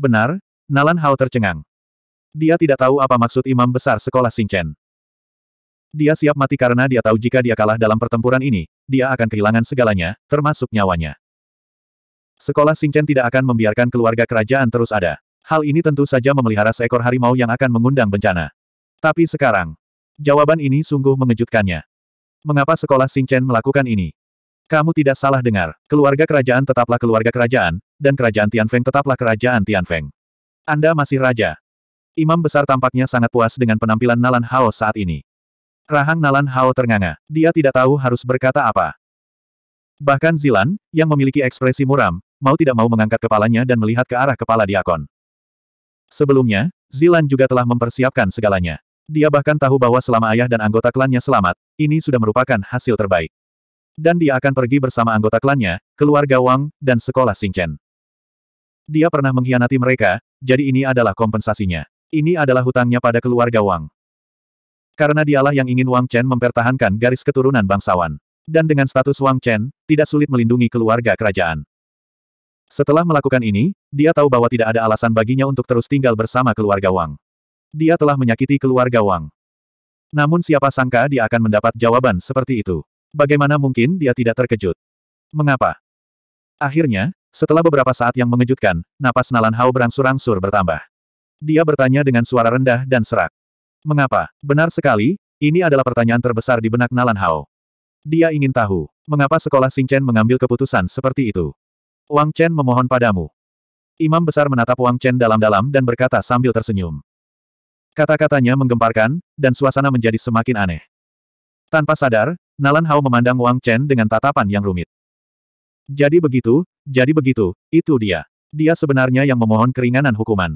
Benar, Nalan Hao tercengang. Dia tidak tahu apa maksud imam besar sekolah Singchen. Dia siap mati karena dia tahu jika dia kalah dalam pertempuran ini, dia akan kehilangan segalanya, termasuk nyawanya. Sekolah Singchen tidak akan membiarkan keluarga kerajaan terus ada. Hal ini tentu saja memelihara seekor harimau yang akan mengundang bencana. Tapi sekarang, jawaban ini sungguh mengejutkannya. Mengapa sekolah Xingchen melakukan ini? Kamu tidak salah dengar, keluarga kerajaan tetaplah keluarga kerajaan, dan kerajaan Tianfeng tetaplah kerajaan Tianfeng. Anda masih raja. Imam besar tampaknya sangat puas dengan penampilan Nalan Hao saat ini. Rahang Nalan Hao ternganga, dia tidak tahu harus berkata apa. Bahkan Zilan, yang memiliki ekspresi muram, mau tidak mau mengangkat kepalanya dan melihat ke arah kepala diakon. Sebelumnya, Zilan juga telah mempersiapkan segalanya. Dia bahkan tahu bahwa selama ayah dan anggota klannya selamat, ini sudah merupakan hasil terbaik. Dan dia akan pergi bersama anggota klannya, keluarga Wang, dan sekolah Xingchen. Dia pernah mengkhianati mereka, jadi ini adalah kompensasinya. Ini adalah hutangnya pada keluarga Wang. Karena dialah yang ingin Wang Chen mempertahankan garis keturunan bangsawan. Dan dengan status Wang Chen, tidak sulit melindungi keluarga kerajaan. Setelah melakukan ini, dia tahu bahwa tidak ada alasan baginya untuk terus tinggal bersama keluarga Wang. Dia telah menyakiti keluarga Wang. Namun siapa sangka dia akan mendapat jawaban seperti itu. Bagaimana mungkin dia tidak terkejut? Mengapa? Akhirnya, setelah beberapa saat yang mengejutkan, napas Nalan Hao berangsur-angsur bertambah. Dia bertanya dengan suara rendah dan serak. Mengapa? Benar sekali, ini adalah pertanyaan terbesar di benak Nalan Hao. Dia ingin tahu, mengapa sekolah Chen mengambil keputusan seperti itu. Wang Chen memohon padamu. Imam besar menatap Wang Chen dalam-dalam dan berkata sambil tersenyum. Kata-katanya menggemparkan, dan suasana menjadi semakin aneh. Tanpa sadar, Nalan Hao memandang Wang Chen dengan tatapan yang rumit. Jadi begitu, jadi begitu, itu dia. Dia sebenarnya yang memohon keringanan hukuman.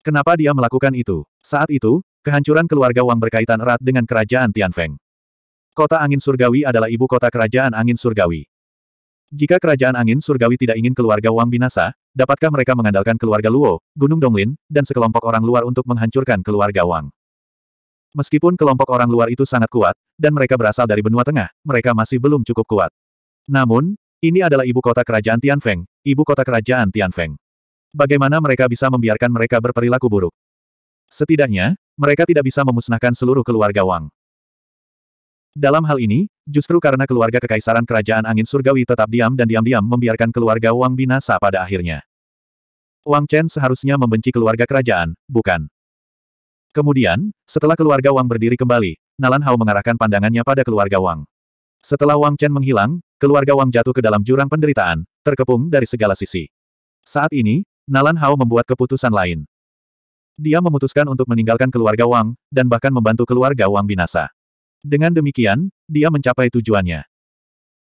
Kenapa dia melakukan itu? Saat itu, kehancuran keluarga Wang berkaitan erat dengan kerajaan Tianfeng. Kota angin surgawi adalah ibu kota kerajaan angin surgawi. Jika kerajaan angin surgawi tidak ingin keluarga Wang binasa, dapatkah mereka mengandalkan keluarga Luo, Gunung Donglin, dan sekelompok orang luar untuk menghancurkan keluarga Wang? Meskipun kelompok orang luar itu sangat kuat, dan mereka berasal dari benua tengah, mereka masih belum cukup kuat. Namun, ini adalah ibu kota kerajaan Tianfeng, ibu kota kerajaan Tianfeng. Bagaimana mereka bisa membiarkan mereka berperilaku buruk? Setidaknya, mereka tidak bisa memusnahkan seluruh keluarga Wang. Dalam hal ini, Justru karena keluarga kekaisaran kerajaan angin surgawi tetap diam dan diam-diam membiarkan keluarga Wang binasa pada akhirnya. Wang Chen seharusnya membenci keluarga kerajaan, bukan? Kemudian, setelah keluarga Wang berdiri kembali, Nalan Hao mengarahkan pandangannya pada keluarga Wang. Setelah Wang Chen menghilang, keluarga Wang jatuh ke dalam jurang penderitaan, terkepung dari segala sisi. Saat ini, Nalan Hao membuat keputusan lain. Dia memutuskan untuk meninggalkan keluarga Wang, dan bahkan membantu keluarga Wang binasa. Dengan demikian, dia mencapai tujuannya.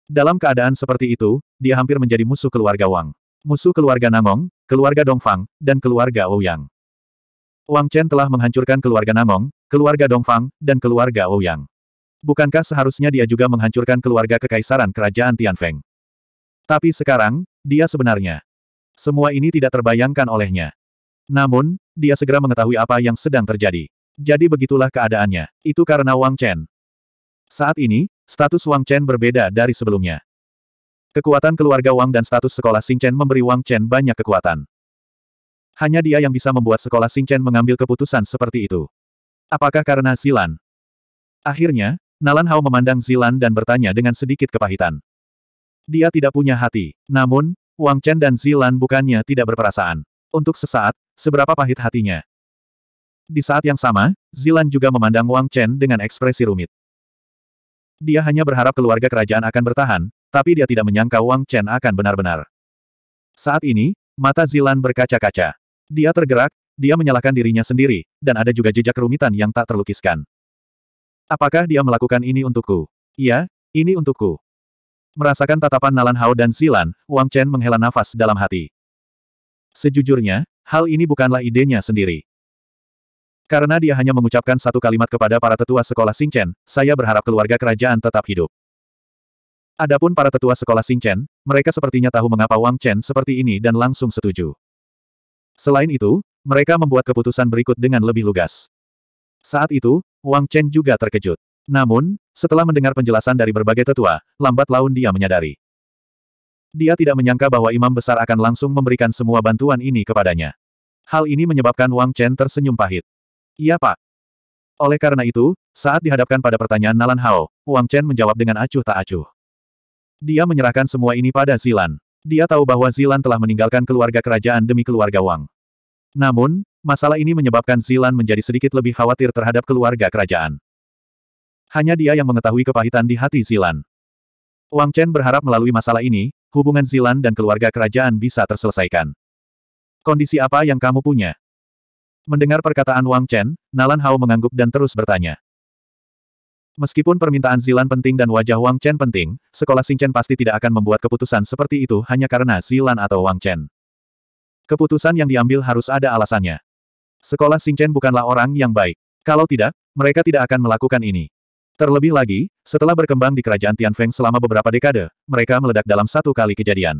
Dalam keadaan seperti itu, dia hampir menjadi musuh keluarga Wang. Musuh keluarga Namong, keluarga Dongfang, dan keluarga Ouyang. Wang Chen telah menghancurkan keluarga Namong, keluarga Dongfang, dan keluarga Ouyang. Bukankah seharusnya dia juga menghancurkan keluarga kekaisaran kerajaan Tianfeng? Tapi sekarang, dia sebenarnya. Semua ini tidak terbayangkan olehnya. Namun, dia segera mengetahui apa yang sedang terjadi. Jadi begitulah keadaannya. Itu karena Wang Chen. Saat ini, status Wang Chen berbeda dari sebelumnya. Kekuatan keluarga Wang dan status sekolah Chen memberi Wang Chen banyak kekuatan. Hanya dia yang bisa membuat sekolah Chen mengambil keputusan seperti itu. Apakah karena Zilan? Akhirnya, Nalan Hao memandang Zilan dan bertanya dengan sedikit kepahitan. Dia tidak punya hati, namun, Wang Chen dan Zilan bukannya tidak berperasaan. Untuk sesaat, seberapa pahit hatinya. Di saat yang sama, Zilan juga memandang Wang Chen dengan ekspresi rumit. Dia hanya berharap keluarga kerajaan akan bertahan, tapi dia tidak menyangka Wang Chen akan benar-benar. Saat ini, mata Zilan berkaca-kaca. Dia tergerak, dia menyalahkan dirinya sendiri, dan ada juga jejak kerumitan yang tak terlukiskan. Apakah dia melakukan ini untukku? Iya, ini untukku. Merasakan tatapan Nalan Hao dan Zilan, Wang Chen menghela nafas dalam hati. Sejujurnya, hal ini bukanlah idenya sendiri. Karena dia hanya mengucapkan satu kalimat kepada para tetua sekolah Singchen, saya berharap keluarga kerajaan tetap hidup. Adapun para tetua sekolah Singchen, mereka sepertinya tahu mengapa Wang Chen seperti ini dan langsung setuju. Selain itu, mereka membuat keputusan berikut dengan lebih lugas. Saat itu, Wang Chen juga terkejut. Namun, setelah mendengar penjelasan dari berbagai tetua, lambat laun dia menyadari. Dia tidak menyangka bahwa imam besar akan langsung memberikan semua bantuan ini kepadanya. Hal ini menyebabkan Wang Chen tersenyum pahit. Iya pak. Oleh karena itu, saat dihadapkan pada pertanyaan Nalan Hao, Wang Chen menjawab dengan acuh tak acuh. Dia menyerahkan semua ini pada Zilan. Dia tahu bahwa Zilan telah meninggalkan keluarga kerajaan demi keluarga Wang. Namun, masalah ini menyebabkan Zilan menjadi sedikit lebih khawatir terhadap keluarga kerajaan. Hanya dia yang mengetahui kepahitan di hati Zilan. Wang Chen berharap melalui masalah ini, hubungan Zilan dan keluarga kerajaan bisa terselesaikan. Kondisi apa yang kamu punya? Mendengar perkataan Wang Chen, Nalan Hao mengangguk dan terus bertanya. Meskipun permintaan Zilan penting dan wajah Wang Chen penting, sekolah Xingchen pasti tidak akan membuat keputusan seperti itu hanya karena Zilan atau Wang Chen. Keputusan yang diambil harus ada alasannya. Sekolah Xingchen bukanlah orang yang baik. Kalau tidak, mereka tidak akan melakukan ini. Terlebih lagi, setelah berkembang di kerajaan Tianfeng selama beberapa dekade, mereka meledak dalam satu kali kejadian.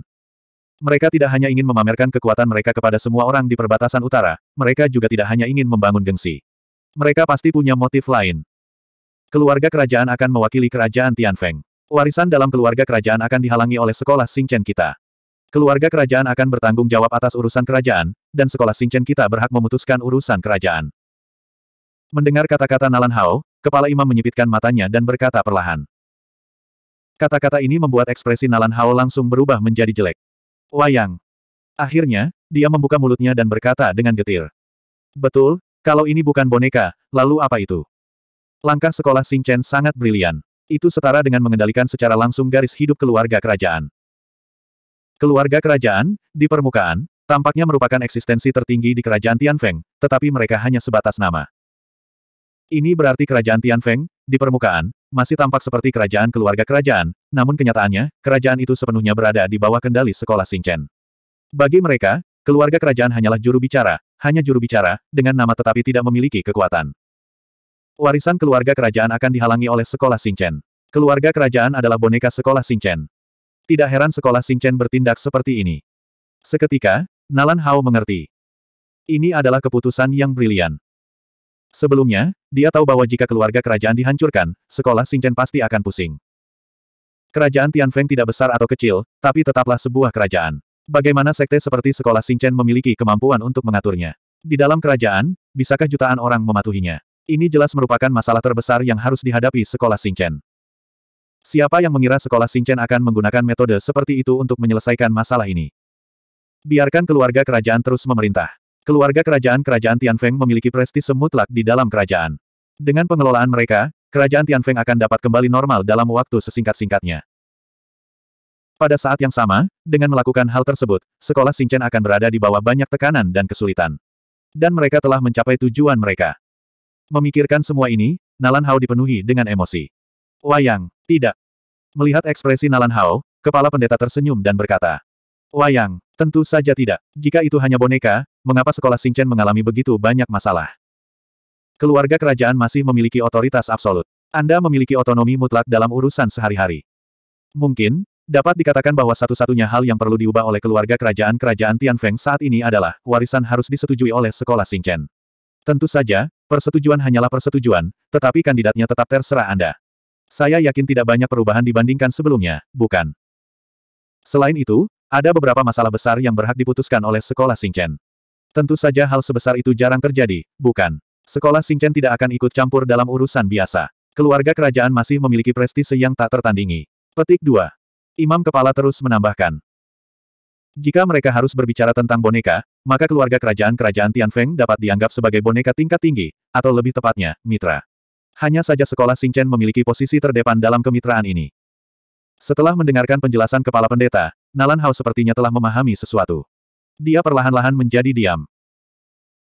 Mereka tidak hanya ingin memamerkan kekuatan mereka kepada semua orang di perbatasan utara, mereka juga tidak hanya ingin membangun gengsi. Mereka pasti punya motif lain. Keluarga kerajaan akan mewakili kerajaan Tianfeng. Warisan dalam keluarga kerajaan akan dihalangi oleh sekolah Xingchen kita. Keluarga kerajaan akan bertanggung jawab atas urusan kerajaan, dan sekolah Xingchen kita berhak memutuskan urusan kerajaan. Mendengar kata-kata Nalan Hao, kepala imam menyipitkan matanya dan berkata perlahan. Kata-kata ini membuat ekspresi Nalan Hao langsung berubah menjadi jelek. Wayang. Akhirnya, dia membuka mulutnya dan berkata dengan getir. Betul, kalau ini bukan boneka, lalu apa itu? Langkah sekolah Sing Chen sangat brilian. Itu setara dengan mengendalikan secara langsung garis hidup keluarga kerajaan. Keluarga kerajaan, di permukaan, tampaknya merupakan eksistensi tertinggi di kerajaan Tianfeng, tetapi mereka hanya sebatas nama. Ini berarti kerajaan Tianfeng, di permukaan, masih tampak seperti kerajaan keluarga kerajaan, namun kenyataannya, kerajaan itu sepenuhnya berada di bawah kendali sekolah Singchen. Bagi mereka, keluarga kerajaan hanyalah juru bicara, hanya juru bicara, dengan nama tetapi tidak memiliki kekuatan. Warisan keluarga kerajaan akan dihalangi oleh sekolah Singchen. Keluarga kerajaan adalah boneka sekolah Singchen. Tidak heran sekolah Singchen bertindak seperti ini. Seketika, Nalan Hao mengerti. Ini adalah keputusan yang brilian. Sebelumnya, dia tahu bahwa jika keluarga kerajaan dihancurkan, sekolah Xingchen pasti akan pusing. Kerajaan Tianfeng tidak besar atau kecil, tapi tetaplah sebuah kerajaan. Bagaimana sekte seperti sekolah Xingchen memiliki kemampuan untuk mengaturnya? Di dalam kerajaan, bisakah jutaan orang mematuhinya? Ini jelas merupakan masalah terbesar yang harus dihadapi sekolah Xingchen. Siapa yang mengira sekolah Xingchen akan menggunakan metode seperti itu untuk menyelesaikan masalah ini? Biarkan keluarga kerajaan terus memerintah. Keluarga kerajaan-kerajaan Tianfeng memiliki prestise mutlak di dalam kerajaan. Dengan pengelolaan mereka, kerajaan Tianfeng akan dapat kembali normal dalam waktu sesingkat-singkatnya. Pada saat yang sama, dengan melakukan hal tersebut, sekolah Xingchen akan berada di bawah banyak tekanan dan kesulitan. Dan mereka telah mencapai tujuan mereka. Memikirkan semua ini, Nalan Hao dipenuhi dengan emosi. Wayang, tidak. Melihat ekspresi Nalan Hao, kepala pendeta tersenyum dan berkata, Wayang, tentu saja tidak. Jika itu hanya boneka, mengapa sekolah Singchen mengalami begitu banyak masalah? Keluarga kerajaan masih memiliki otoritas absolut. Anda memiliki otonomi mutlak dalam urusan sehari-hari. Mungkin, dapat dikatakan bahwa satu-satunya hal yang perlu diubah oleh keluarga kerajaan-kerajaan Tianfeng saat ini adalah, warisan harus disetujui oleh sekolah Singchen. Tentu saja, persetujuan hanyalah persetujuan, tetapi kandidatnya tetap terserah Anda. Saya yakin tidak banyak perubahan dibandingkan sebelumnya, bukan? Selain itu, ada beberapa masalah besar yang berhak diputuskan oleh sekolah Singchen. Tentu saja hal sebesar itu jarang terjadi, bukan? Sekolah Singchen tidak akan ikut campur dalam urusan biasa. Keluarga kerajaan masih memiliki prestise yang tak tertandingi. Petik 2. Imam Kepala terus menambahkan. Jika mereka harus berbicara tentang boneka, maka keluarga kerajaan-kerajaan Tianfeng dapat dianggap sebagai boneka tingkat tinggi, atau lebih tepatnya, mitra. Hanya saja sekolah Singchen memiliki posisi terdepan dalam kemitraan ini. Setelah mendengarkan penjelasan kepala pendeta, Nalan Hao sepertinya telah memahami sesuatu. Dia perlahan-lahan menjadi diam.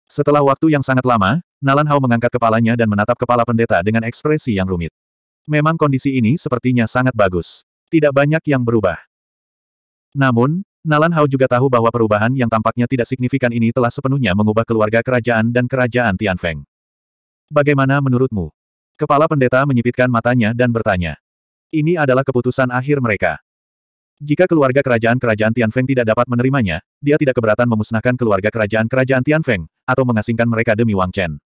Setelah waktu yang sangat lama, Nalan Hao mengangkat kepalanya dan menatap kepala pendeta dengan ekspresi yang rumit. Memang kondisi ini sepertinya sangat bagus. Tidak banyak yang berubah. Namun, Nalan Hao juga tahu bahwa perubahan yang tampaknya tidak signifikan ini telah sepenuhnya mengubah keluarga kerajaan dan kerajaan Tianfeng. Bagaimana menurutmu? Kepala pendeta menyipitkan matanya dan bertanya. Ini adalah keputusan akhir mereka. Jika keluarga kerajaan-kerajaan Tianfeng tidak dapat menerimanya, dia tidak keberatan memusnahkan keluarga kerajaan-kerajaan Tianfeng, atau mengasingkan mereka demi Wang Chen.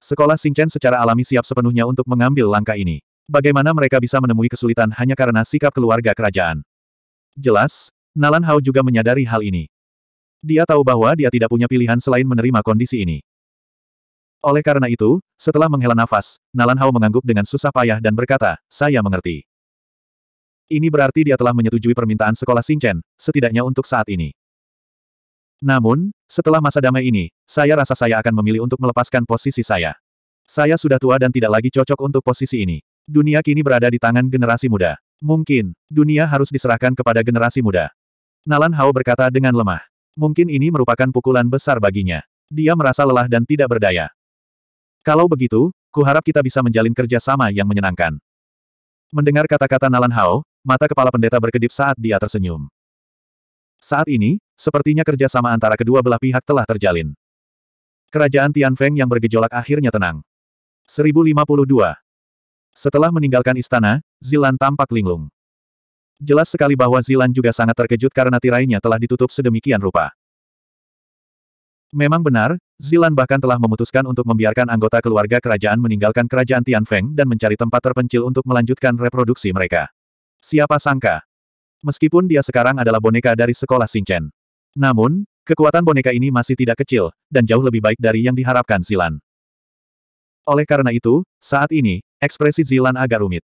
Sekolah Chen secara alami siap sepenuhnya untuk mengambil langkah ini. Bagaimana mereka bisa menemui kesulitan hanya karena sikap keluarga kerajaan? Jelas, Nalan Hao juga menyadari hal ini. Dia tahu bahwa dia tidak punya pilihan selain menerima kondisi ini. Oleh karena itu, setelah menghela nafas, Nalan Hao mengangguk dengan susah payah dan berkata, saya mengerti. Ini berarti dia telah menyetujui permintaan sekolah Xingchen, setidaknya untuk saat ini. Namun, setelah masa damai ini, saya rasa saya akan memilih untuk melepaskan posisi saya. Saya sudah tua dan tidak lagi cocok untuk posisi ini. Dunia kini berada di tangan generasi muda. Mungkin, dunia harus diserahkan kepada generasi muda. Nalan Hao berkata dengan lemah. Mungkin ini merupakan pukulan besar baginya. Dia merasa lelah dan tidak berdaya. Kalau begitu, kuharap kita bisa menjalin kerja sama yang menyenangkan. Mendengar kata-kata Nalan Hao, mata kepala pendeta berkedip saat dia tersenyum. Saat ini, sepertinya kerjasama antara kedua belah pihak telah terjalin. Kerajaan Tian Feng yang bergejolak akhirnya tenang. 1052. Setelah meninggalkan istana, Zilan tampak linglung. Jelas sekali bahwa Zilan juga sangat terkejut karena tirainya telah ditutup sedemikian rupa. Memang benar, Zilan bahkan telah memutuskan untuk membiarkan anggota keluarga kerajaan meninggalkan kerajaan Tian Feng dan mencari tempat terpencil untuk melanjutkan reproduksi mereka. Siapa sangka? Meskipun dia sekarang adalah boneka dari sekolah Sinchen. Namun, kekuatan boneka ini masih tidak kecil, dan jauh lebih baik dari yang diharapkan Zilan. Oleh karena itu, saat ini, ekspresi Zilan agak rumit.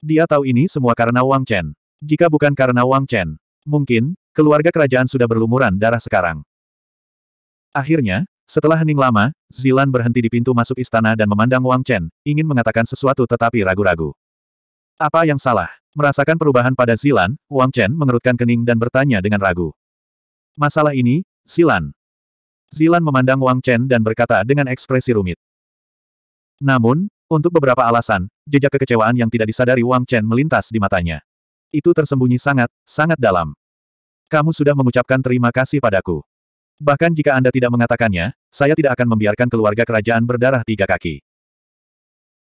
Dia tahu ini semua karena Wang Chen. Jika bukan karena Wang Chen, mungkin, keluarga kerajaan sudah berlumuran darah sekarang. Akhirnya, setelah hening lama, Zilan berhenti di pintu masuk istana dan memandang Wang Chen, ingin mengatakan sesuatu tetapi ragu-ragu. Apa yang salah? Merasakan perubahan pada Zilan, Wang Chen mengerutkan kening dan bertanya dengan ragu. Masalah ini, Zilan. Zilan memandang Wang Chen dan berkata dengan ekspresi rumit. Namun, untuk beberapa alasan, jejak kekecewaan yang tidak disadari Wang Chen melintas di matanya. Itu tersembunyi sangat, sangat dalam. Kamu sudah mengucapkan terima kasih padaku. Bahkan jika Anda tidak mengatakannya, saya tidak akan membiarkan keluarga kerajaan berdarah tiga kaki.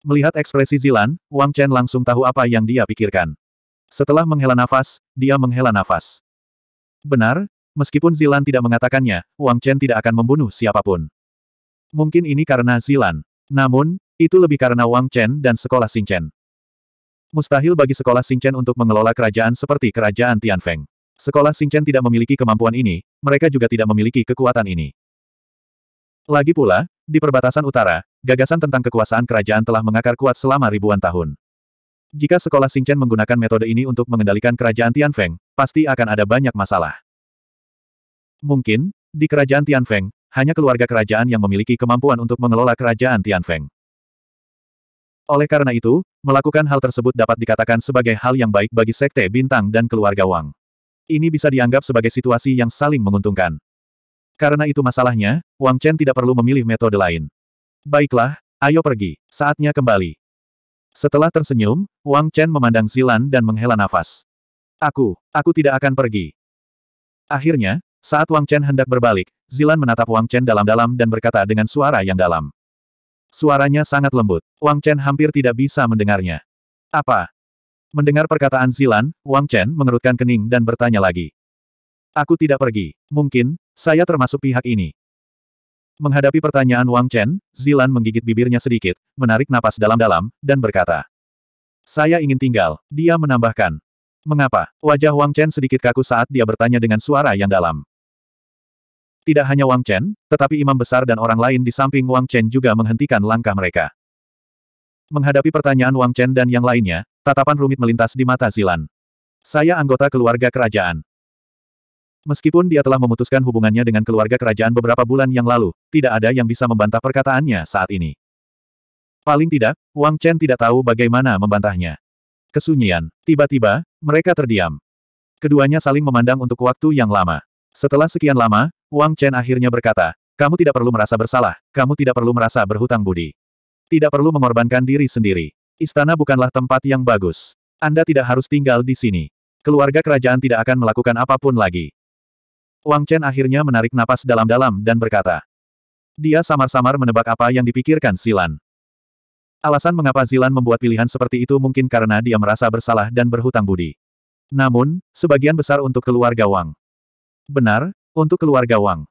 Melihat ekspresi Zilan, Wang Chen langsung tahu apa yang dia pikirkan. Setelah menghela nafas, dia menghela nafas. Benar, meskipun Zilan tidak mengatakannya, Wang Chen tidak akan membunuh siapapun. Mungkin ini karena Zilan. Namun, itu lebih karena Wang Chen dan sekolah Chen. Mustahil bagi sekolah Chen untuk mengelola kerajaan seperti kerajaan Tian Feng. Sekolah Chen tidak memiliki kemampuan ini, mereka juga tidak memiliki kekuatan ini. Lagi pula, di perbatasan utara, gagasan tentang kekuasaan kerajaan telah mengakar kuat selama ribuan tahun. Jika sekolah Xingchen menggunakan metode ini untuk mengendalikan kerajaan Tianfeng, pasti akan ada banyak masalah. Mungkin, di kerajaan Tianfeng, hanya keluarga kerajaan yang memiliki kemampuan untuk mengelola kerajaan Tianfeng. Oleh karena itu, melakukan hal tersebut dapat dikatakan sebagai hal yang baik bagi Sekte Bintang dan keluarga Wang. Ini bisa dianggap sebagai situasi yang saling menguntungkan. Karena itu masalahnya, Wang Chen tidak perlu memilih metode lain. Baiklah, ayo pergi, saatnya kembali. Setelah tersenyum, Wang Chen memandang Zilan dan menghela nafas. Aku, aku tidak akan pergi. Akhirnya, saat Wang Chen hendak berbalik, Zilan menatap Wang Chen dalam-dalam dan berkata dengan suara yang dalam. Suaranya sangat lembut. Wang Chen hampir tidak bisa mendengarnya. Apa? Mendengar perkataan Zilan, Wang Chen mengerutkan kening dan bertanya lagi. Aku tidak pergi. Mungkin, saya termasuk pihak ini. Menghadapi pertanyaan Wang Chen, Zilan menggigit bibirnya sedikit, menarik napas dalam-dalam, dan berkata. Saya ingin tinggal, dia menambahkan. Mengapa? Wajah Wang Chen sedikit kaku saat dia bertanya dengan suara yang dalam. Tidak hanya Wang Chen, tetapi imam besar dan orang lain di samping Wang Chen juga menghentikan langkah mereka. Menghadapi pertanyaan Wang Chen dan yang lainnya, tatapan rumit melintas di mata Zilan. Saya anggota keluarga kerajaan. Meskipun dia telah memutuskan hubungannya dengan keluarga kerajaan beberapa bulan yang lalu, tidak ada yang bisa membantah perkataannya saat ini. Paling tidak, Wang Chen tidak tahu bagaimana membantahnya. Kesunyian. Tiba-tiba, mereka terdiam. Keduanya saling memandang untuk waktu yang lama. Setelah sekian lama, Wang Chen akhirnya berkata, kamu tidak perlu merasa bersalah, kamu tidak perlu merasa berhutang budi. Tidak perlu mengorbankan diri sendiri. Istana bukanlah tempat yang bagus. Anda tidak harus tinggal di sini. Keluarga kerajaan tidak akan melakukan apapun lagi. Wang Chen akhirnya menarik napas dalam-dalam dan berkata. Dia samar-samar menebak apa yang dipikirkan Silan. Alasan mengapa Zilan membuat pilihan seperti itu mungkin karena dia merasa bersalah dan berhutang budi. Namun, sebagian besar untuk keluarga Wang. Benar, untuk keluarga Wang.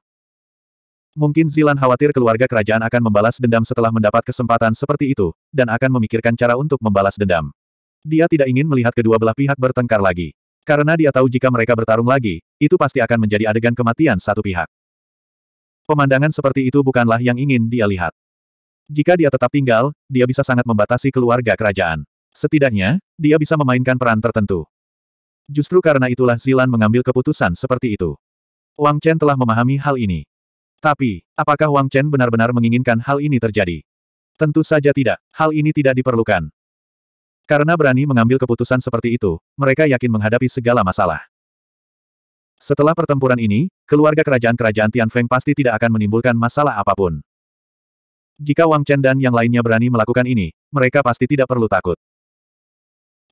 Mungkin Zilan khawatir keluarga kerajaan akan membalas dendam setelah mendapat kesempatan seperti itu, dan akan memikirkan cara untuk membalas dendam. Dia tidak ingin melihat kedua belah pihak bertengkar lagi. Karena dia tahu jika mereka bertarung lagi, itu pasti akan menjadi adegan kematian satu pihak. Pemandangan seperti itu bukanlah yang ingin dia lihat. Jika dia tetap tinggal, dia bisa sangat membatasi keluarga kerajaan. Setidaknya, dia bisa memainkan peran tertentu. Justru karena itulah Zilan mengambil keputusan seperti itu. Wang Chen telah memahami hal ini. Tapi, apakah Wang Chen benar-benar menginginkan hal ini terjadi? Tentu saja tidak, hal ini tidak diperlukan. Karena berani mengambil keputusan seperti itu, mereka yakin menghadapi segala masalah. Setelah pertempuran ini, keluarga kerajaan-kerajaan Feng pasti tidak akan menimbulkan masalah apapun. Jika Wang Chen dan yang lainnya berani melakukan ini, mereka pasti tidak perlu takut.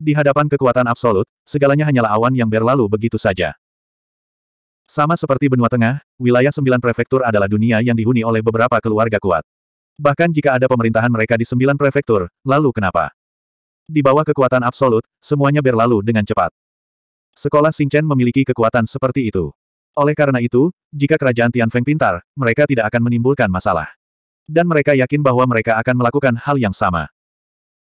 Di hadapan kekuatan absolut, segalanya hanyalah awan yang berlalu begitu saja. Sama seperti benua tengah, wilayah sembilan prefektur adalah dunia yang dihuni oleh beberapa keluarga kuat. Bahkan jika ada pemerintahan mereka di sembilan prefektur, lalu kenapa? Di bawah kekuatan absolut, semuanya berlalu dengan cepat. Sekolah Xingchen memiliki kekuatan seperti itu. Oleh karena itu, jika kerajaan Tianfeng pintar, mereka tidak akan menimbulkan masalah. Dan mereka yakin bahwa mereka akan melakukan hal yang sama.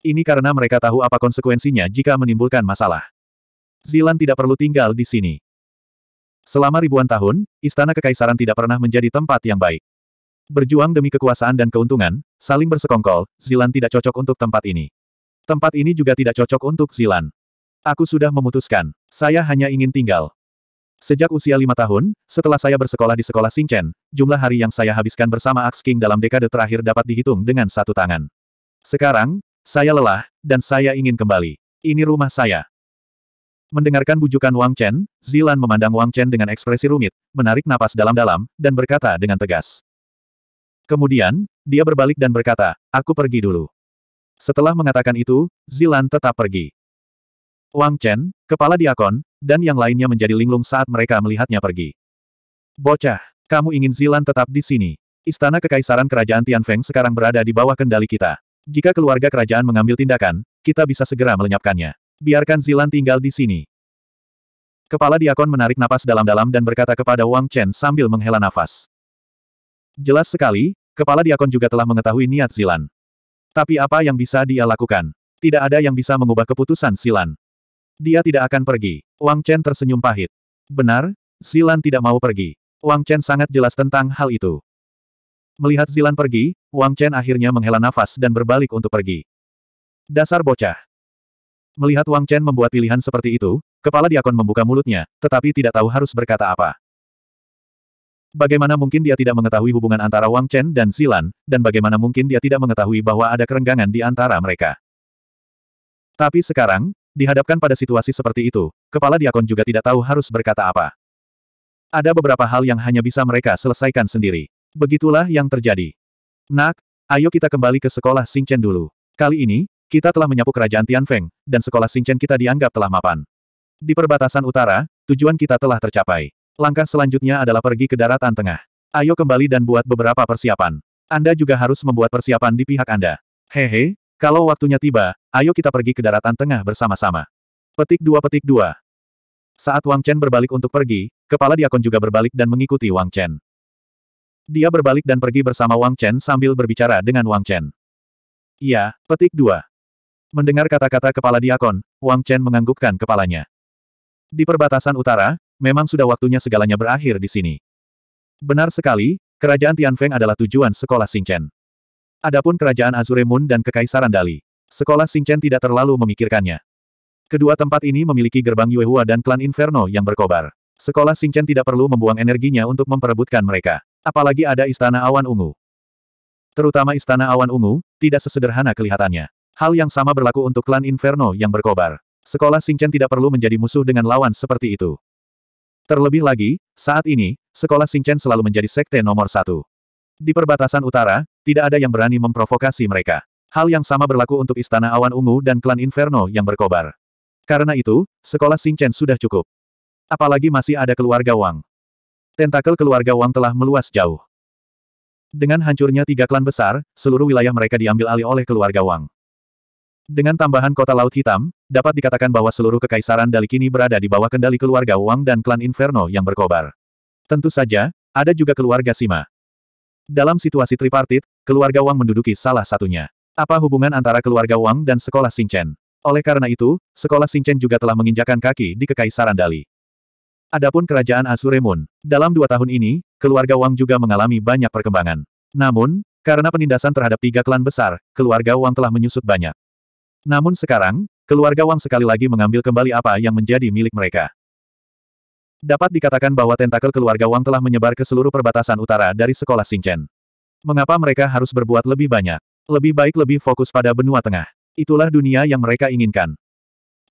Ini karena mereka tahu apa konsekuensinya jika menimbulkan masalah. Zilan tidak perlu tinggal di sini. Selama ribuan tahun, istana kekaisaran tidak pernah menjadi tempat yang baik. Berjuang demi kekuasaan dan keuntungan, saling bersekongkol, Zilan tidak cocok untuk tempat ini. Tempat ini juga tidak cocok untuk Zilan. Aku sudah memutuskan. Saya hanya ingin tinggal. Sejak usia lima tahun, setelah saya bersekolah di sekolah Singchen, jumlah hari yang saya habiskan bersama Axe King dalam dekade terakhir dapat dihitung dengan satu tangan. Sekarang, saya lelah, dan saya ingin kembali. Ini rumah saya. Mendengarkan bujukan Wang Chen, Zilan memandang Wang Chen dengan ekspresi rumit, menarik napas dalam-dalam, dan berkata dengan tegas. Kemudian, dia berbalik dan berkata, aku pergi dulu. Setelah mengatakan itu, Zilan tetap pergi. Wang Chen, kepala diakon, dan yang lainnya menjadi linglung saat mereka melihatnya pergi. Bocah, kamu ingin Zilan tetap di sini. Istana Kekaisaran Kerajaan Tianfeng sekarang berada di bawah kendali kita. Jika keluarga kerajaan mengambil tindakan, kita bisa segera melenyapkannya. Biarkan Zilan tinggal di sini. Kepala diakon menarik napas dalam-dalam dan berkata kepada Wang Chen sambil menghela nafas. Jelas sekali, kepala diakon juga telah mengetahui niat Zilan. Tapi apa yang bisa dia lakukan? Tidak ada yang bisa mengubah keputusan Silan. Dia tidak akan pergi. Wang Chen tersenyum pahit. Benar, Silan tidak mau pergi. Wang Chen sangat jelas tentang hal itu. Melihat Silan pergi, Wang Chen akhirnya menghela nafas dan berbalik untuk pergi. Dasar bocah. Melihat Wang Chen membuat pilihan seperti itu, kepala diakon membuka mulutnya, tetapi tidak tahu harus berkata apa. Bagaimana mungkin dia tidak mengetahui hubungan antara Wang Chen dan Zilan, dan bagaimana mungkin dia tidak mengetahui bahwa ada kerenggangan di antara mereka. Tapi sekarang, dihadapkan pada situasi seperti itu, kepala diakon juga tidak tahu harus berkata apa. Ada beberapa hal yang hanya bisa mereka selesaikan sendiri. Begitulah yang terjadi. Nak, ayo kita kembali ke sekolah Chen dulu. Kali ini, kita telah menyapu kerajaan Tian Feng, dan sekolah Chen kita dianggap telah mapan. Di perbatasan utara, tujuan kita telah tercapai. Langkah selanjutnya adalah pergi ke daratan tengah. Ayo kembali dan buat beberapa persiapan. Anda juga harus membuat persiapan di pihak Anda. Hehe, kalau waktunya tiba, ayo kita pergi ke daratan tengah bersama-sama. Petik dua petik dua. Saat Wang Chen berbalik untuk pergi, kepala diakon juga berbalik dan mengikuti Wang Chen. Dia berbalik dan pergi bersama Wang Chen sambil berbicara dengan Wang Chen. Iya, petik dua. Mendengar kata-kata kepala diakon, Wang Chen menganggukkan kepalanya. Di perbatasan utara, memang sudah waktunya segalanya berakhir di sini. Benar sekali, kerajaan Tianfeng adalah tujuan sekolah Xingchen. Adapun kerajaan Azure dan kekaisaran Dali, sekolah Xingchen tidak terlalu memikirkannya. Kedua tempat ini memiliki gerbang Yuehua dan klan Inferno yang berkobar. Sekolah Xingchen tidak perlu membuang energinya untuk memperebutkan mereka. Apalagi ada Istana Awan Ungu. Terutama Istana Awan Ungu, tidak sesederhana kelihatannya. Hal yang sama berlaku untuk klan Inferno yang berkobar. Sekolah Xingchen tidak perlu menjadi musuh dengan lawan seperti itu. Terlebih lagi, saat ini, sekolah Singchen selalu menjadi sekte nomor satu. Di perbatasan utara, tidak ada yang berani memprovokasi mereka. Hal yang sama berlaku untuk Istana Awan Ungu dan klan Inferno yang berkobar. Karena itu, sekolah Singchen sudah cukup. Apalagi masih ada keluarga Wang. Tentakel keluarga Wang telah meluas jauh. Dengan hancurnya tiga klan besar, seluruh wilayah mereka diambil alih oleh keluarga Wang. Dengan tambahan kota Laut Hitam, dapat dikatakan bahwa seluruh kekaisaran Dali kini berada di bawah kendali keluarga Wang dan klan Inferno yang berkobar. Tentu saja, ada juga keluarga Sima. Dalam situasi tripartit, keluarga Wang menduduki salah satunya. Apa hubungan antara keluarga Wang dan sekolah Xingchen? Oleh karena itu, sekolah Xingchen juga telah menginjakan kaki di kekaisaran Dali. Adapun kerajaan Asuremun, dalam dua tahun ini, keluarga Wang juga mengalami banyak perkembangan. Namun, karena penindasan terhadap tiga klan besar, keluarga Wang telah menyusut banyak. Namun sekarang, keluarga Wang sekali lagi mengambil kembali apa yang menjadi milik mereka. Dapat dikatakan bahwa tentakel keluarga Wang telah menyebar ke seluruh perbatasan utara dari sekolah Xingchen. Mengapa mereka harus berbuat lebih banyak? Lebih baik lebih fokus pada benua tengah. Itulah dunia yang mereka inginkan.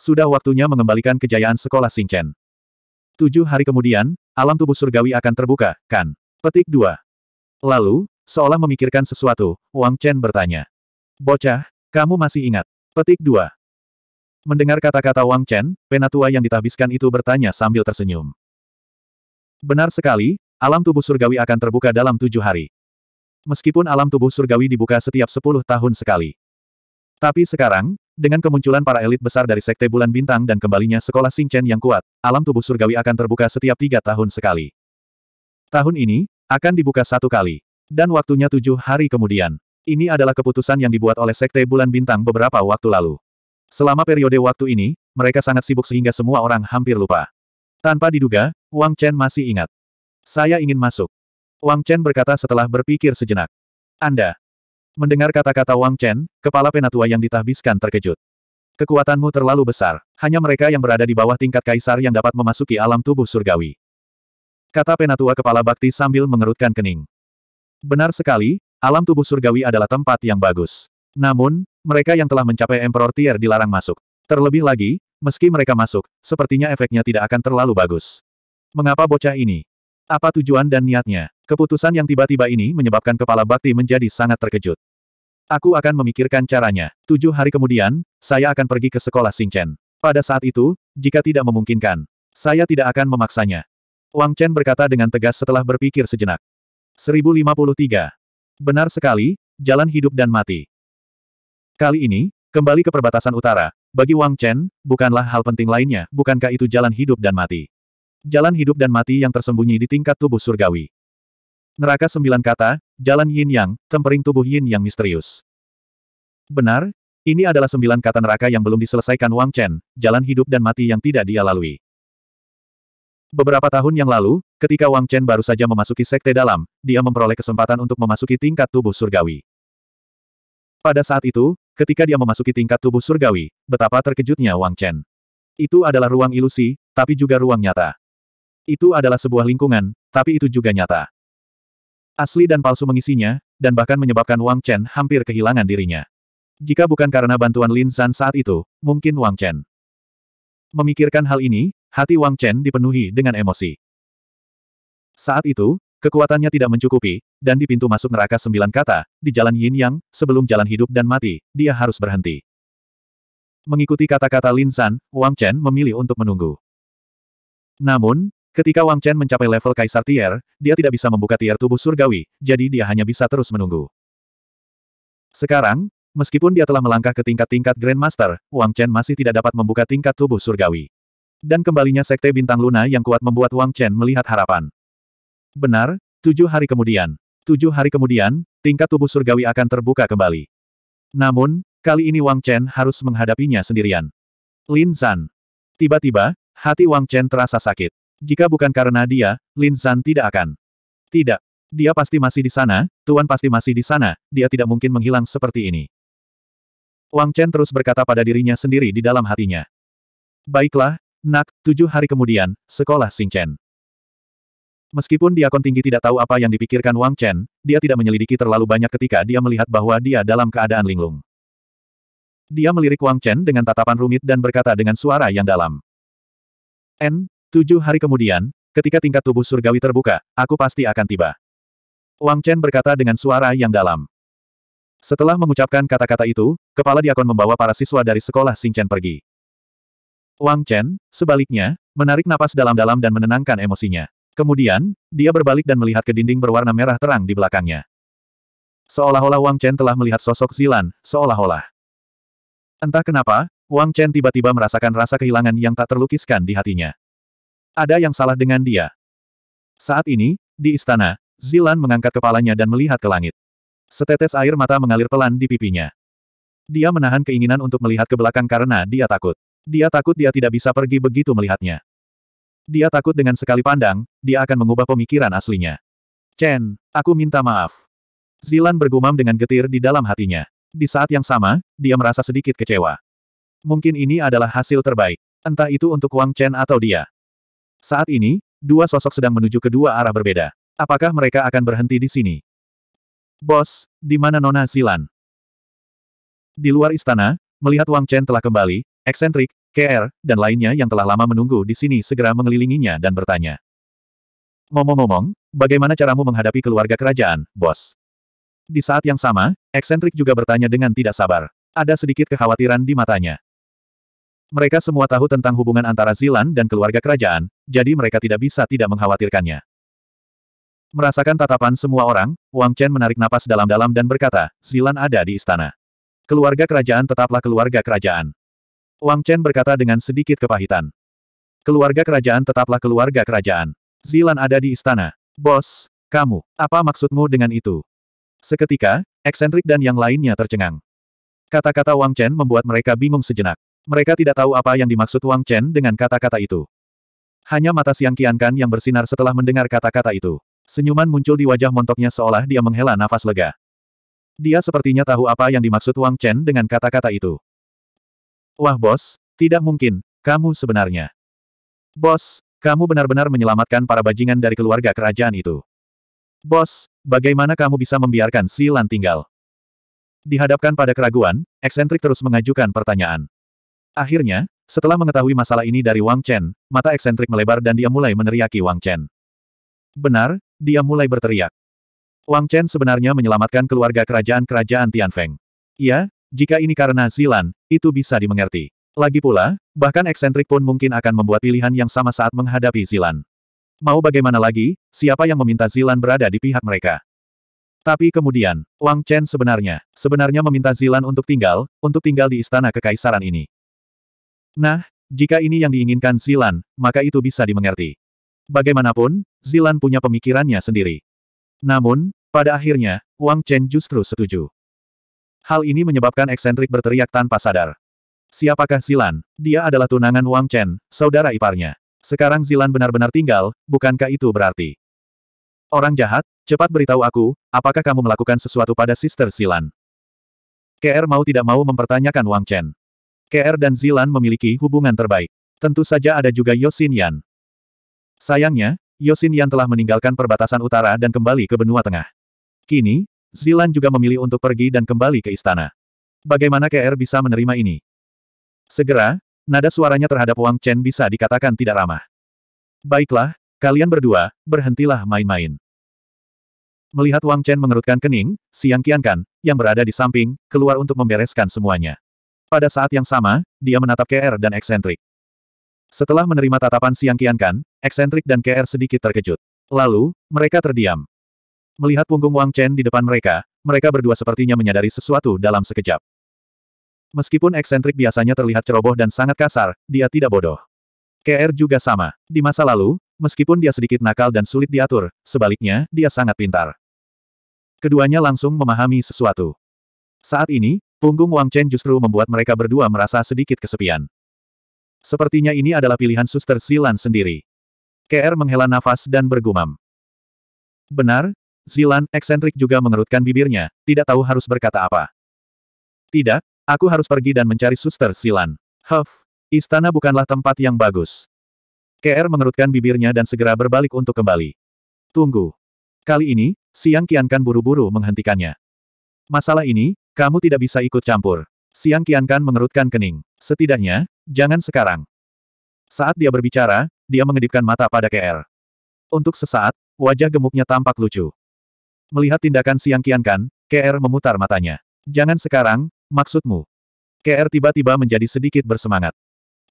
Sudah waktunya mengembalikan kejayaan sekolah Xingchen. Tujuh hari kemudian, alam tubuh surgawi akan terbuka, kan? Petik 2. Lalu, seolah memikirkan sesuatu, Wang Chen bertanya. Bocah, kamu masih ingat, Petik 2. Mendengar kata-kata Wang Chen, penatua yang ditahbiskan itu bertanya sambil tersenyum. Benar sekali, alam tubuh surgawi akan terbuka dalam tujuh hari. Meskipun alam tubuh surgawi dibuka setiap sepuluh tahun sekali. Tapi sekarang, dengan kemunculan para elit besar dari Sekte Bulan Bintang dan kembalinya sekolah Sing Chen yang kuat, alam tubuh surgawi akan terbuka setiap tiga tahun sekali. Tahun ini, akan dibuka satu kali. Dan waktunya tujuh hari kemudian. Ini adalah keputusan yang dibuat oleh Sekte Bulan Bintang beberapa waktu lalu. Selama periode waktu ini, mereka sangat sibuk sehingga semua orang hampir lupa. Tanpa diduga, Wang Chen masih ingat. Saya ingin masuk. Wang Chen berkata setelah berpikir sejenak. Anda. Mendengar kata-kata Wang Chen, kepala penatua yang ditahbiskan terkejut. Kekuatanmu terlalu besar, hanya mereka yang berada di bawah tingkat kaisar yang dapat memasuki alam tubuh surgawi. Kata penatua kepala bakti sambil mengerutkan kening. Benar sekali, Alam tubuh surgawi adalah tempat yang bagus. Namun, mereka yang telah mencapai Emperor Tier dilarang masuk. Terlebih lagi, meski mereka masuk, sepertinya efeknya tidak akan terlalu bagus. Mengapa bocah ini? Apa tujuan dan niatnya? Keputusan yang tiba-tiba ini menyebabkan kepala bakti menjadi sangat terkejut. Aku akan memikirkan caranya. Tujuh hari kemudian, saya akan pergi ke sekolah Singchen. Pada saat itu, jika tidak memungkinkan, saya tidak akan memaksanya. Wang Chen berkata dengan tegas setelah berpikir sejenak. 1053. Benar sekali, jalan hidup dan mati. Kali ini, kembali ke perbatasan utara, bagi Wang Chen, bukanlah hal penting lainnya, bukankah itu jalan hidup dan mati. Jalan hidup dan mati yang tersembunyi di tingkat tubuh surgawi. Neraka sembilan kata, jalan yin yang, tempering tubuh yin yang misterius. Benar, ini adalah sembilan kata neraka yang belum diselesaikan Wang Chen, jalan hidup dan mati yang tidak dia lalui. Beberapa tahun yang lalu, ketika Wang Chen baru saja memasuki sekte dalam, dia memperoleh kesempatan untuk memasuki tingkat tubuh surgawi. Pada saat itu, ketika dia memasuki tingkat tubuh surgawi, betapa terkejutnya Wang Chen. Itu adalah ruang ilusi, tapi juga ruang nyata. Itu adalah sebuah lingkungan, tapi itu juga nyata. Asli dan palsu mengisinya, dan bahkan menyebabkan Wang Chen hampir kehilangan dirinya. Jika bukan karena bantuan Lin San saat itu, mungkin Wang Chen memikirkan hal ini, Hati Wang Chen dipenuhi dengan emosi. Saat itu, kekuatannya tidak mencukupi, dan di pintu masuk neraka sembilan kata, di jalan Yin Yang, sebelum jalan hidup dan mati, dia harus berhenti. Mengikuti kata-kata Lin San, Wang Chen memilih untuk menunggu. Namun, ketika Wang Chen mencapai level Kaisar Tier, dia tidak bisa membuka tier tubuh surgawi, jadi dia hanya bisa terus menunggu. Sekarang, meskipun dia telah melangkah ke tingkat-tingkat Grandmaster, Wang Chen masih tidak dapat membuka tingkat tubuh surgawi. Dan kembalinya Sekte Bintang Luna yang kuat membuat Wang Chen melihat harapan. Benar, tujuh hari kemudian. Tujuh hari kemudian, tingkat tubuh surgawi akan terbuka kembali. Namun, kali ini Wang Chen harus menghadapinya sendirian. Lin San. Tiba-tiba, hati Wang Chen terasa sakit. Jika bukan karena dia, Lin San tidak akan. Tidak. Dia pasti masih di sana, Tuan pasti masih di sana, dia tidak mungkin menghilang seperti ini. Wang Chen terus berkata pada dirinya sendiri di dalam hatinya. Baiklah, Nak, tujuh hari kemudian, sekolah Chen. Meskipun diakon tinggi tidak tahu apa yang dipikirkan Wang Chen, dia tidak menyelidiki terlalu banyak ketika dia melihat bahwa dia dalam keadaan linglung. Dia melirik Wang Chen dengan tatapan rumit dan berkata dengan suara yang dalam. N, tujuh hari kemudian, ketika tingkat tubuh surgawi terbuka, aku pasti akan tiba. Wang Chen berkata dengan suara yang dalam. Setelah mengucapkan kata-kata itu, kepala diakon membawa para siswa dari sekolah Chen pergi. Wang Chen, sebaliknya, menarik napas dalam-dalam dan menenangkan emosinya. Kemudian, dia berbalik dan melihat ke dinding berwarna merah terang di belakangnya. Seolah-olah Wang Chen telah melihat sosok Zilan, seolah-olah. Entah kenapa, Wang Chen tiba-tiba merasakan rasa kehilangan yang tak terlukiskan di hatinya. Ada yang salah dengan dia. Saat ini, di istana, Zilan mengangkat kepalanya dan melihat ke langit. Setetes air mata mengalir pelan di pipinya. Dia menahan keinginan untuk melihat ke belakang karena dia takut. Dia takut dia tidak bisa pergi begitu melihatnya. Dia takut dengan sekali pandang, dia akan mengubah pemikiran aslinya. Chen, aku minta maaf. Zilan bergumam dengan getir di dalam hatinya. Di saat yang sama, dia merasa sedikit kecewa. Mungkin ini adalah hasil terbaik. Entah itu untuk Wang Chen atau dia. Saat ini, dua sosok sedang menuju ke dua arah berbeda. Apakah mereka akan berhenti di sini? Bos, di mana Nona Zilan? Di luar istana, melihat Wang Chen telah kembali, Eksentrik, KR, dan lainnya yang telah lama menunggu di sini segera mengelilinginya dan bertanya. Ngomong-ngomong, bagaimana caramu menghadapi keluarga kerajaan, bos? Di saat yang sama, eksentrik juga bertanya dengan tidak sabar. Ada sedikit kekhawatiran di matanya. Mereka semua tahu tentang hubungan antara Zilan dan keluarga kerajaan, jadi mereka tidak bisa tidak mengkhawatirkannya. Merasakan tatapan semua orang, Wang Chen menarik napas dalam-dalam dan berkata, Zilan ada di istana. Keluarga kerajaan tetaplah keluarga kerajaan. Wang Chen berkata dengan sedikit kepahitan. Keluarga kerajaan tetaplah keluarga kerajaan. Zilan ada di istana. Bos, kamu, apa maksudmu dengan itu? Seketika, eksentrik dan yang lainnya tercengang. Kata-kata Wang Chen membuat mereka bingung sejenak. Mereka tidak tahu apa yang dimaksud Wang Chen dengan kata-kata itu. Hanya mata Siang Qiankan yang bersinar setelah mendengar kata-kata itu. Senyuman muncul di wajah montoknya seolah dia menghela nafas lega. Dia sepertinya tahu apa yang dimaksud Wang Chen dengan kata-kata itu. Wah bos, tidak mungkin, kamu sebenarnya. Bos, kamu benar-benar menyelamatkan para bajingan dari keluarga kerajaan itu. Bos, bagaimana kamu bisa membiarkan si Lan tinggal? Dihadapkan pada keraguan, eksentrik terus mengajukan pertanyaan. Akhirnya, setelah mengetahui masalah ini dari Wang Chen, mata eksentrik melebar dan dia mulai meneriaki Wang Chen. Benar, dia mulai berteriak. Wang Chen sebenarnya menyelamatkan keluarga kerajaan-kerajaan Tianfeng. Iya, jika ini karena Zilan, itu bisa dimengerti. Lagi pula, bahkan eksentrik pun mungkin akan membuat pilihan yang sama saat menghadapi Zilan. Mau bagaimana lagi, siapa yang meminta Zilan berada di pihak mereka? Tapi kemudian, Wang Chen sebenarnya, sebenarnya meminta Zilan untuk tinggal, untuk tinggal di istana kekaisaran ini. Nah, jika ini yang diinginkan Zilan, maka itu bisa dimengerti. Bagaimanapun, Zilan punya pemikirannya sendiri. Namun, pada akhirnya, Wang Chen justru setuju. Hal ini menyebabkan eksentrik berteriak tanpa sadar. Siapakah Zilan? Dia adalah tunangan Wang Chen, saudara iparnya. Sekarang Zilan benar-benar tinggal, bukankah itu berarti? Orang jahat, cepat beritahu aku, apakah kamu melakukan sesuatu pada Sister Zilan? KR mau tidak mau mempertanyakan Wang Chen. KR dan Zilan memiliki hubungan terbaik. Tentu saja ada juga Yosin Yan. Sayangnya, Yosin Yan telah meninggalkan perbatasan utara dan kembali ke benua tengah. Kini, Zilan juga memilih untuk pergi dan kembali ke istana. Bagaimana KR bisa menerima ini? Segera, nada suaranya terhadap Wang Chen bisa dikatakan tidak ramah. Baiklah, kalian berdua, berhentilah main-main. Melihat Wang Chen mengerutkan kening, Siang Kian Kan yang berada di samping, keluar untuk membereskan semuanya. Pada saat yang sama, dia menatap KR dan eksentrik. Setelah menerima tatapan Siang Kian Kan, eksentrik dan KR sedikit terkejut. Lalu, mereka terdiam. Melihat punggung Wang Chen di depan mereka, mereka berdua sepertinya menyadari sesuatu dalam sekejap. Meskipun eksentrik biasanya terlihat ceroboh dan sangat kasar, dia tidak bodoh. KR juga sama. Di masa lalu, meskipun dia sedikit nakal dan sulit diatur, sebaliknya, dia sangat pintar. Keduanya langsung memahami sesuatu. Saat ini, punggung Wang Chen justru membuat mereka berdua merasa sedikit kesepian. Sepertinya ini adalah pilihan suster Silan sendiri. KR menghela nafas dan bergumam. Benar, Zilan, eksentrik juga mengerutkan bibirnya, tidak tahu harus berkata apa. Tidak, aku harus pergi dan mencari suster Zilan. Huff, istana bukanlah tempat yang bagus. KR mengerutkan bibirnya dan segera berbalik untuk kembali. Tunggu. Kali ini, Siang Kian Kan buru-buru menghentikannya. Masalah ini, kamu tidak bisa ikut campur. Siang Kian Kan mengerutkan kening. Setidaknya, jangan sekarang. Saat dia berbicara, dia mengedipkan mata pada KR. Untuk sesaat, wajah gemuknya tampak lucu. Melihat tindakan Siang Kian Kan, KR memutar matanya. Jangan sekarang, maksudmu. KR tiba-tiba menjadi sedikit bersemangat.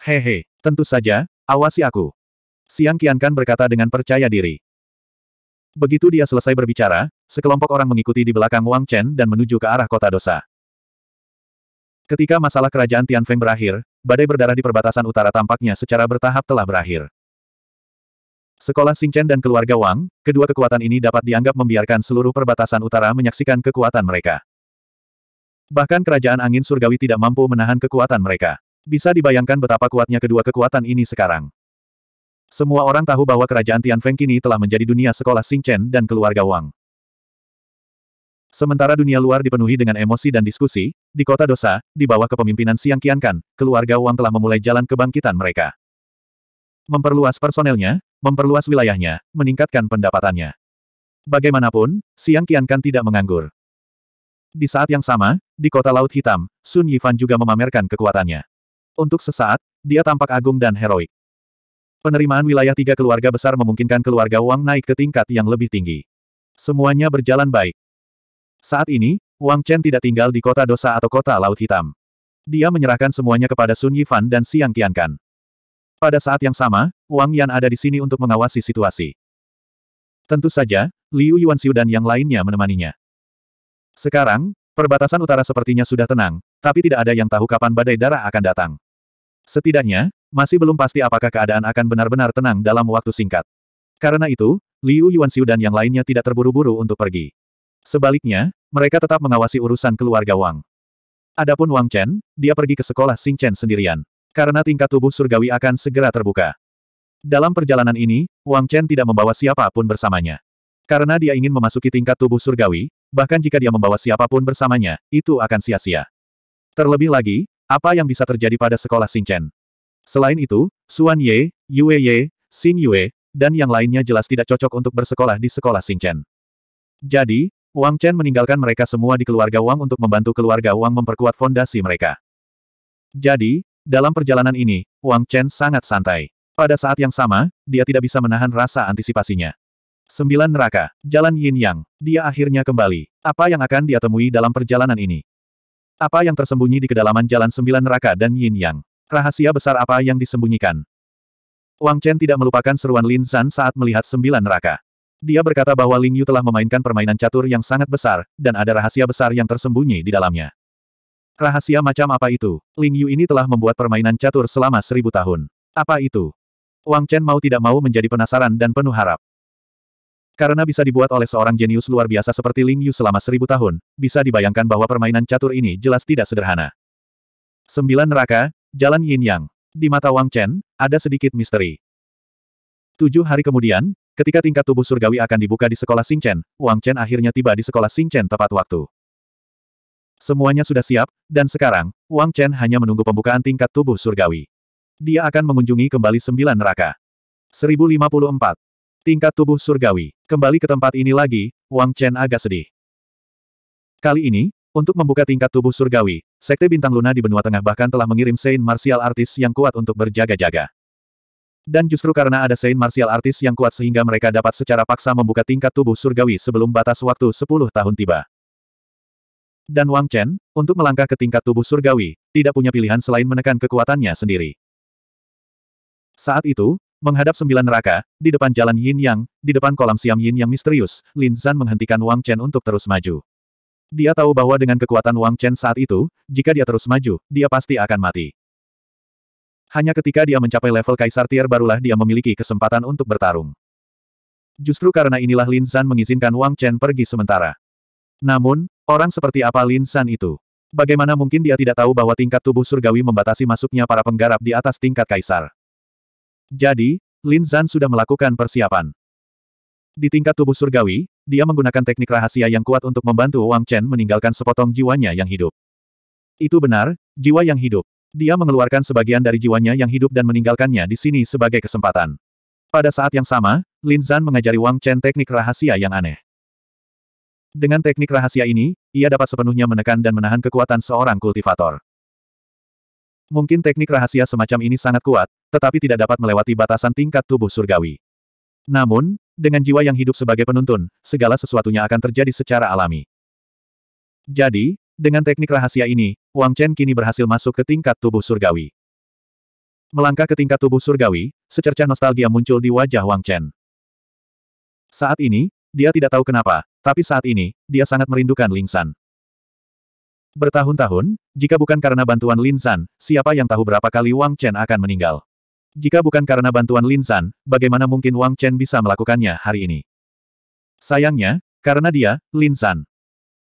Hehe, tentu saja, awasi aku. Siang Kian Kan berkata dengan percaya diri. Begitu dia selesai berbicara, sekelompok orang mengikuti di belakang Wang Chen dan menuju ke arah kota dosa. Ketika masalah kerajaan Tian Feng berakhir, badai berdarah di perbatasan utara tampaknya secara bertahap telah berakhir. Sekolah Singchen dan keluarga Wang, kedua kekuatan ini dapat dianggap membiarkan seluruh perbatasan utara menyaksikan kekuatan mereka. Bahkan kerajaan angin surgawi tidak mampu menahan kekuatan mereka. Bisa dibayangkan betapa kuatnya kedua kekuatan ini sekarang. Semua orang tahu bahwa kerajaan Tianfeng kini telah menjadi dunia sekolah Singchen dan keluarga Wang. Sementara dunia luar dipenuhi dengan emosi dan diskusi, di kota dosa, di bawah kepemimpinan Siang Kiankan, keluarga Wang telah memulai jalan kebangkitan mereka. Memperluas personelnya, memperluas wilayahnya, meningkatkan pendapatannya. Bagaimanapun, Siang Kian Kan tidak menganggur. Di saat yang sama, di kota Laut Hitam, Sun Yifan juga memamerkan kekuatannya. Untuk sesaat, dia tampak agung dan heroik. Penerimaan wilayah tiga keluarga besar memungkinkan keluarga Wang naik ke tingkat yang lebih tinggi. Semuanya berjalan baik. Saat ini, Wang Chen tidak tinggal di kota dosa atau kota Laut Hitam. Dia menyerahkan semuanya kepada Sun Yifan dan Siang Kian Kan. Pada saat yang sama, Wang Yan ada di sini untuk mengawasi situasi. Tentu saja, Liu Yuanxiu dan yang lainnya menemaninya. Sekarang, perbatasan utara sepertinya sudah tenang, tapi tidak ada yang tahu kapan badai darah akan datang. Setidaknya, masih belum pasti apakah keadaan akan benar-benar tenang dalam waktu singkat. Karena itu, Liu Yuanxiu dan yang lainnya tidak terburu-buru untuk pergi. Sebaliknya, mereka tetap mengawasi urusan keluarga Wang. Adapun Wang Chen, dia pergi ke sekolah Xing Chen sendirian karena tingkat tubuh surgawi akan segera terbuka. Dalam perjalanan ini, Wang Chen tidak membawa siapapun bersamanya. Karena dia ingin memasuki tingkat tubuh surgawi, bahkan jika dia membawa siapapun bersamanya, itu akan sia-sia. Terlebih lagi, apa yang bisa terjadi pada sekolah Chen? Selain itu, Suan Ye, Yue Ye, Xin Yue, dan yang lainnya jelas tidak cocok untuk bersekolah di sekolah Chen. Jadi, Wang Chen meninggalkan mereka semua di keluarga Wang untuk membantu keluarga Wang memperkuat fondasi mereka. Jadi, dalam perjalanan ini, Wang Chen sangat santai. Pada saat yang sama, dia tidak bisa menahan rasa antisipasinya. Sembilan neraka, jalan yin yang, dia akhirnya kembali. Apa yang akan dia temui dalam perjalanan ini? Apa yang tersembunyi di kedalaman jalan sembilan neraka dan yin yang? Rahasia besar apa yang disembunyikan? Wang Chen tidak melupakan seruan Lin San saat melihat sembilan neraka. Dia berkata bahwa Ling Yu telah memainkan permainan catur yang sangat besar, dan ada rahasia besar yang tersembunyi di dalamnya. Rahasia macam apa itu? Ling Yu ini telah membuat permainan catur selama seribu tahun. Apa itu? Wang Chen mau tidak mau menjadi penasaran dan penuh harap. Karena bisa dibuat oleh seorang jenius luar biasa seperti Ling Yu selama seribu tahun, bisa dibayangkan bahwa permainan catur ini jelas tidak sederhana. Sembilan neraka, jalan yin yang. Di mata Wang Chen, ada sedikit misteri. Tujuh hari kemudian, ketika tingkat tubuh surgawi akan dibuka di sekolah Chen, Wang Chen akhirnya tiba di sekolah Chen tepat waktu. Semuanya sudah siap, dan sekarang, Wang Chen hanya menunggu pembukaan tingkat tubuh surgawi. Dia akan mengunjungi kembali sembilan neraka. 1054. Tingkat tubuh surgawi. Kembali ke tempat ini lagi, Wang Chen agak sedih. Kali ini, untuk membuka tingkat tubuh surgawi, Sekte Bintang Luna di benua tengah bahkan telah mengirim Saint Martial Artis yang kuat untuk berjaga-jaga. Dan justru karena ada Saint Martial Artis yang kuat sehingga mereka dapat secara paksa membuka tingkat tubuh surgawi sebelum batas waktu 10 tahun tiba. Dan Wang Chen, untuk melangkah ke tingkat tubuh surgawi, tidak punya pilihan selain menekan kekuatannya sendiri. Saat itu, menghadap sembilan neraka, di depan jalan Yin Yang, di depan kolam siam Yin Yang misterius, Lin Zan menghentikan Wang Chen untuk terus maju. Dia tahu bahwa dengan kekuatan Wang Chen saat itu, jika dia terus maju, dia pasti akan mati. Hanya ketika dia mencapai level Kaisar Tier barulah dia memiliki kesempatan untuk bertarung. Justru karena inilah Lin Zan mengizinkan Wang Chen pergi sementara. Namun, Orang seperti apa Lin San itu? Bagaimana mungkin dia tidak tahu bahwa tingkat tubuh surgawi membatasi masuknya para penggarap di atas tingkat kaisar? Jadi, Lin San sudah melakukan persiapan. Di tingkat tubuh surgawi, dia menggunakan teknik rahasia yang kuat untuk membantu Wang Chen meninggalkan sepotong jiwanya yang hidup. Itu benar, jiwa yang hidup. Dia mengeluarkan sebagian dari jiwanya yang hidup dan meninggalkannya di sini sebagai kesempatan. Pada saat yang sama, Lin Zan mengajari Wang Chen teknik rahasia yang aneh. Dengan teknik rahasia ini, ia dapat sepenuhnya menekan dan menahan kekuatan seorang kultivator. Mungkin teknik rahasia semacam ini sangat kuat, tetapi tidak dapat melewati batasan tingkat tubuh surgawi. Namun, dengan jiwa yang hidup sebagai penuntun, segala sesuatunya akan terjadi secara alami. Jadi, dengan teknik rahasia ini, Wang Chen kini berhasil masuk ke tingkat tubuh surgawi. Melangkah ke tingkat tubuh surgawi, secercah nostalgia muncul di wajah Wang Chen. Saat ini, dia tidak tahu kenapa, tapi saat ini, dia sangat merindukan Ling San. Bertahun-tahun, jika bukan karena bantuan Lin San, siapa yang tahu berapa kali Wang Chen akan meninggal. Jika bukan karena bantuan Lin San, bagaimana mungkin Wang Chen bisa melakukannya hari ini? Sayangnya, karena dia, Lin San.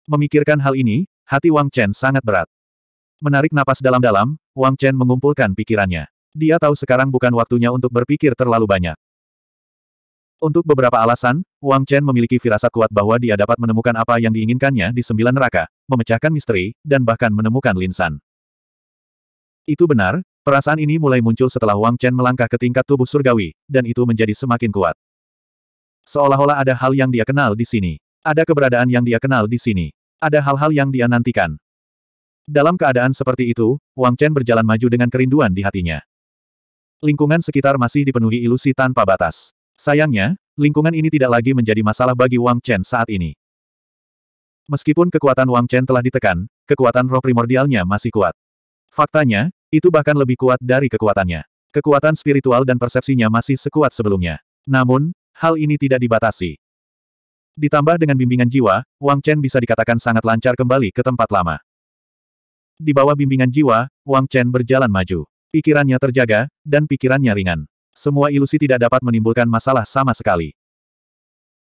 Memikirkan hal ini, hati Wang Chen sangat berat. Menarik napas dalam-dalam, Wang Chen mengumpulkan pikirannya. Dia tahu sekarang bukan waktunya untuk berpikir terlalu banyak. Untuk beberapa alasan, Wang Chen memiliki firasat kuat bahwa dia dapat menemukan apa yang diinginkannya di sembilan neraka, memecahkan misteri, dan bahkan menemukan Linsan. Itu benar, perasaan ini mulai muncul setelah Wang Chen melangkah ke tingkat tubuh surgawi, dan itu menjadi semakin kuat. Seolah-olah ada hal yang dia kenal di sini. Ada keberadaan yang dia kenal di sini. Ada hal-hal yang dia nantikan. Dalam keadaan seperti itu, Wang Chen berjalan maju dengan kerinduan di hatinya. Lingkungan sekitar masih dipenuhi ilusi tanpa batas. Sayangnya, lingkungan ini tidak lagi menjadi masalah bagi Wang Chen saat ini. Meskipun kekuatan Wang Chen telah ditekan, kekuatan roh primordialnya masih kuat. Faktanya, itu bahkan lebih kuat dari kekuatannya. Kekuatan spiritual dan persepsinya masih sekuat sebelumnya. Namun, hal ini tidak dibatasi. Ditambah dengan bimbingan jiwa, Wang Chen bisa dikatakan sangat lancar kembali ke tempat lama. Di bawah bimbingan jiwa, Wang Chen berjalan maju. Pikirannya terjaga, dan pikirannya ringan. Semua ilusi tidak dapat menimbulkan masalah sama sekali.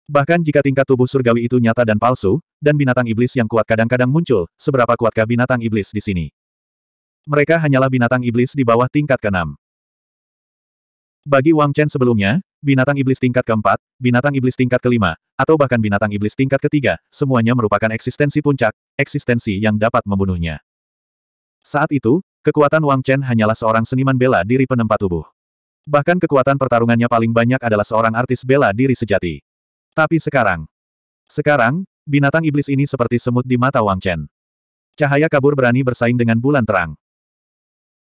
Bahkan jika tingkat tubuh surgawi itu nyata dan palsu, dan binatang iblis yang kuat kadang-kadang muncul, seberapa kuatkah binatang iblis di sini? Mereka hanyalah binatang iblis di bawah tingkat keenam. Bagi Wang Chen sebelumnya, binatang iblis tingkat keempat, binatang iblis tingkat kelima, atau bahkan binatang iblis tingkat ketiga, semuanya merupakan eksistensi puncak, eksistensi yang dapat membunuhnya. Saat itu, kekuatan Wang Chen hanyalah seorang seniman bela diri penempat tubuh. Bahkan kekuatan pertarungannya paling banyak adalah seorang artis bela diri sejati. Tapi sekarang. Sekarang, binatang iblis ini seperti semut di mata Wang Chen. Cahaya kabur berani bersaing dengan bulan terang.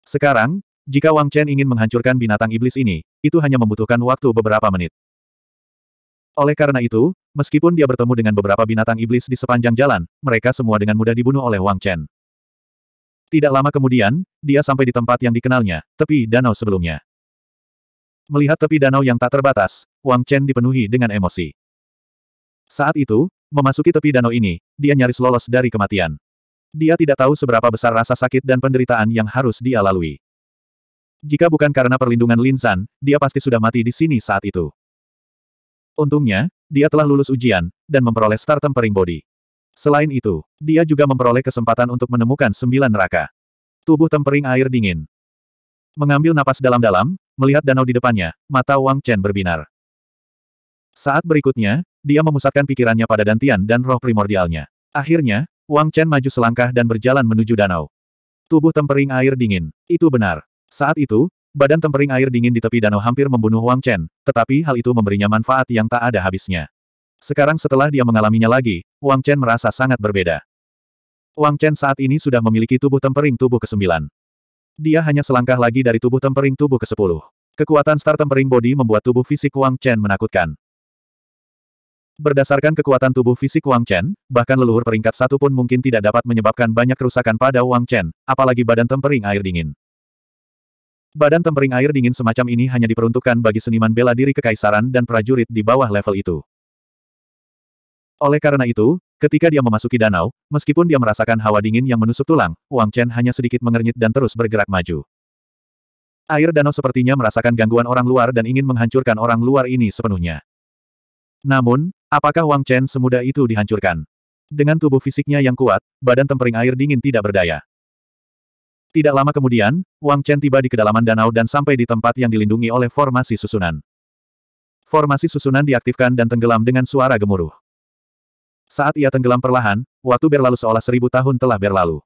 Sekarang, jika Wang Chen ingin menghancurkan binatang iblis ini, itu hanya membutuhkan waktu beberapa menit. Oleh karena itu, meskipun dia bertemu dengan beberapa binatang iblis di sepanjang jalan, mereka semua dengan mudah dibunuh oleh Wang Chen. Tidak lama kemudian, dia sampai di tempat yang dikenalnya, tepi danau sebelumnya. Melihat tepi danau yang tak terbatas, Wang Chen dipenuhi dengan emosi. Saat itu, memasuki tepi danau ini, dia nyaris lolos dari kematian. Dia tidak tahu seberapa besar rasa sakit dan penderitaan yang harus dia lalui. Jika bukan karena perlindungan Lin San, dia pasti sudah mati di sini saat itu. Untungnya, dia telah lulus ujian, dan memperoleh star tempering body. Selain itu, dia juga memperoleh kesempatan untuk menemukan sembilan neraka. Tubuh tempering air dingin. Mengambil napas dalam-dalam, melihat danau di depannya, mata Wang Chen berbinar. Saat berikutnya, dia memusatkan pikirannya pada dantian dan roh primordialnya. Akhirnya, Wang Chen maju selangkah dan berjalan menuju danau. Tubuh tempering air dingin. Itu benar. Saat itu, badan tempering air dingin di tepi danau hampir membunuh Wang Chen, tetapi hal itu memberinya manfaat yang tak ada habisnya. Sekarang setelah dia mengalaminya lagi, Wang Chen merasa sangat berbeda. Wang Chen saat ini sudah memiliki tubuh tempering tubuh kesembilan. Dia hanya selangkah lagi dari tubuh tempering tubuh ke-10. Kekuatan star tempering body membuat tubuh fisik Wang Chen menakutkan. Berdasarkan kekuatan tubuh fisik Wang Chen, bahkan leluhur peringkat satu pun mungkin tidak dapat menyebabkan banyak kerusakan pada Wang Chen, apalagi badan tempering air dingin. Badan tempering air dingin semacam ini hanya diperuntukkan bagi seniman bela diri kekaisaran dan prajurit di bawah level itu. Oleh karena itu, Ketika dia memasuki danau, meskipun dia merasakan hawa dingin yang menusuk tulang, Wang Chen hanya sedikit mengernyit dan terus bergerak maju. Air danau sepertinya merasakan gangguan orang luar dan ingin menghancurkan orang luar ini sepenuhnya. Namun, apakah Wang Chen semudah itu dihancurkan? Dengan tubuh fisiknya yang kuat, badan tempering air dingin tidak berdaya. Tidak lama kemudian, Wang Chen tiba di kedalaman danau dan sampai di tempat yang dilindungi oleh formasi susunan. Formasi susunan diaktifkan dan tenggelam dengan suara gemuruh. Saat ia tenggelam perlahan, waktu berlalu seolah seribu tahun telah berlalu.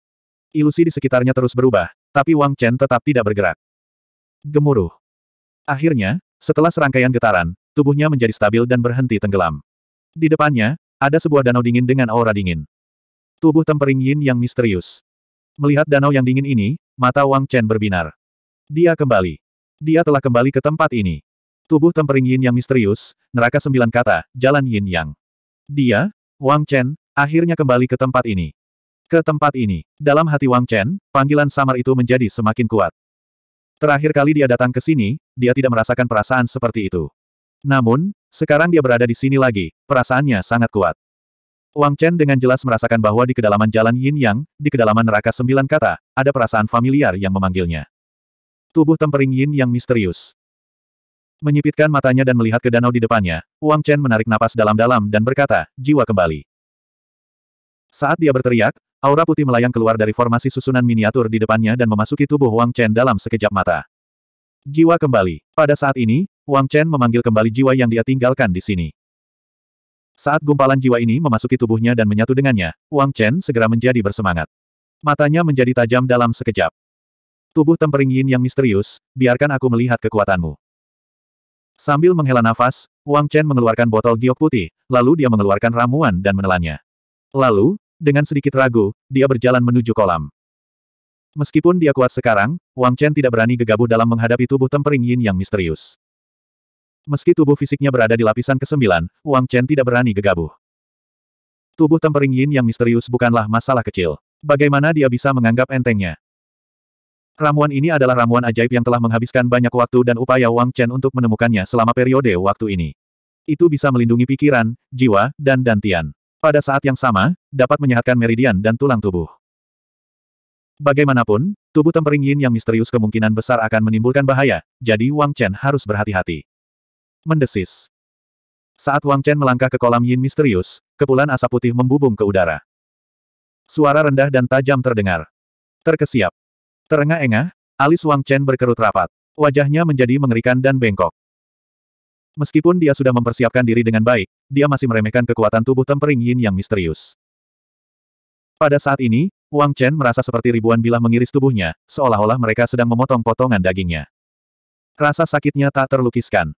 Ilusi di sekitarnya terus berubah, tapi Wang Chen tetap tidak bergerak. Gemuruh. Akhirnya, setelah serangkaian getaran, tubuhnya menjadi stabil dan berhenti tenggelam. Di depannya, ada sebuah danau dingin dengan aura dingin. Tubuh tempering Yin yang misterius. Melihat danau yang dingin ini, mata Wang Chen berbinar. Dia kembali. Dia telah kembali ke tempat ini. Tubuh tempering Yin yang misterius, neraka sembilan kata, jalan Yin Yang. Dia, Wang Chen, akhirnya kembali ke tempat ini. Ke tempat ini. Dalam hati Wang Chen, panggilan samar itu menjadi semakin kuat. Terakhir kali dia datang ke sini, dia tidak merasakan perasaan seperti itu. Namun, sekarang dia berada di sini lagi, perasaannya sangat kuat. Wang Chen dengan jelas merasakan bahwa di kedalaman jalan Yin Yang, di kedalaman neraka sembilan kata, ada perasaan familiar yang memanggilnya. Tubuh tempering Yin Yang misterius. Menyipitkan matanya dan melihat ke danau di depannya, Wang Chen menarik napas dalam-dalam dan berkata, jiwa kembali. Saat dia berteriak, aura putih melayang keluar dari formasi susunan miniatur di depannya dan memasuki tubuh Wang Chen dalam sekejap mata. Jiwa kembali. Pada saat ini, Wang Chen memanggil kembali jiwa yang dia tinggalkan di sini. Saat gumpalan jiwa ini memasuki tubuhnya dan menyatu dengannya, Wang Chen segera menjadi bersemangat. Matanya menjadi tajam dalam sekejap. Tubuh tempering yin yang misterius, biarkan aku melihat kekuatanmu. Sambil menghela nafas, Wang Chen mengeluarkan botol giok putih, lalu dia mengeluarkan ramuan dan menelannya. Lalu, dengan sedikit ragu, dia berjalan menuju kolam. Meskipun dia kuat sekarang, Wang Chen tidak berani gegabah dalam menghadapi tubuh tempering yin yang misterius. Meski tubuh fisiknya berada di lapisan ke-9, Wang Chen tidak berani gegabah. Tubuh tempering yin yang misterius bukanlah masalah kecil. Bagaimana dia bisa menganggap entengnya? Ramuan ini adalah ramuan ajaib yang telah menghabiskan banyak waktu dan upaya Wang Chen untuk menemukannya selama periode waktu ini. Itu bisa melindungi pikiran, jiwa, dan dantian. Pada saat yang sama, dapat menyehatkan meridian dan tulang tubuh. Bagaimanapun, tubuh tempering yin yang misterius kemungkinan besar akan menimbulkan bahaya, jadi Wang Chen harus berhati-hati. Mendesis. Saat Wang Chen melangkah ke kolam yin misterius, kepulan asap putih membubung ke udara. Suara rendah dan tajam terdengar. Terkesiap. Terengah-engah, alis Wang Chen berkerut rapat. Wajahnya menjadi mengerikan dan bengkok. Meskipun dia sudah mempersiapkan diri dengan baik, dia masih meremehkan kekuatan tubuh tempering yin yang misterius. Pada saat ini, Wang Chen merasa seperti ribuan bilah mengiris tubuhnya, seolah-olah mereka sedang memotong potongan dagingnya. Rasa sakitnya tak terlukiskan.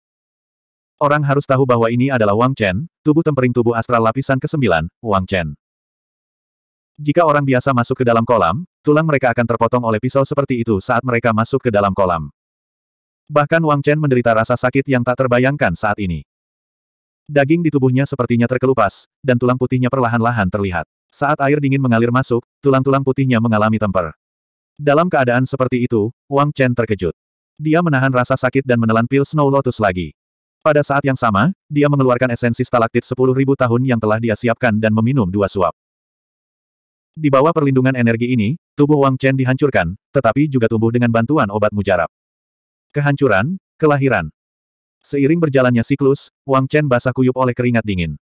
Orang harus tahu bahwa ini adalah Wang Chen, tubuh tempering tubuh astral lapisan ke-9, Wang Chen. Jika orang biasa masuk ke dalam kolam, tulang mereka akan terpotong oleh pisau seperti itu saat mereka masuk ke dalam kolam. Bahkan Wang Chen menderita rasa sakit yang tak terbayangkan saat ini. Daging di tubuhnya sepertinya terkelupas, dan tulang putihnya perlahan-lahan terlihat. Saat air dingin mengalir masuk, tulang-tulang putihnya mengalami temper. Dalam keadaan seperti itu, Wang Chen terkejut. Dia menahan rasa sakit dan menelan pil Snow Lotus lagi. Pada saat yang sama, dia mengeluarkan esensi stalaktit 10.000 tahun yang telah dia siapkan dan meminum dua suap. Di bawah perlindungan energi ini, tubuh Wang Chen dihancurkan, tetapi juga tumbuh dengan bantuan obat mujarab. Kehancuran, kelahiran. Seiring berjalannya siklus, Wang Chen basah kuyup oleh keringat dingin.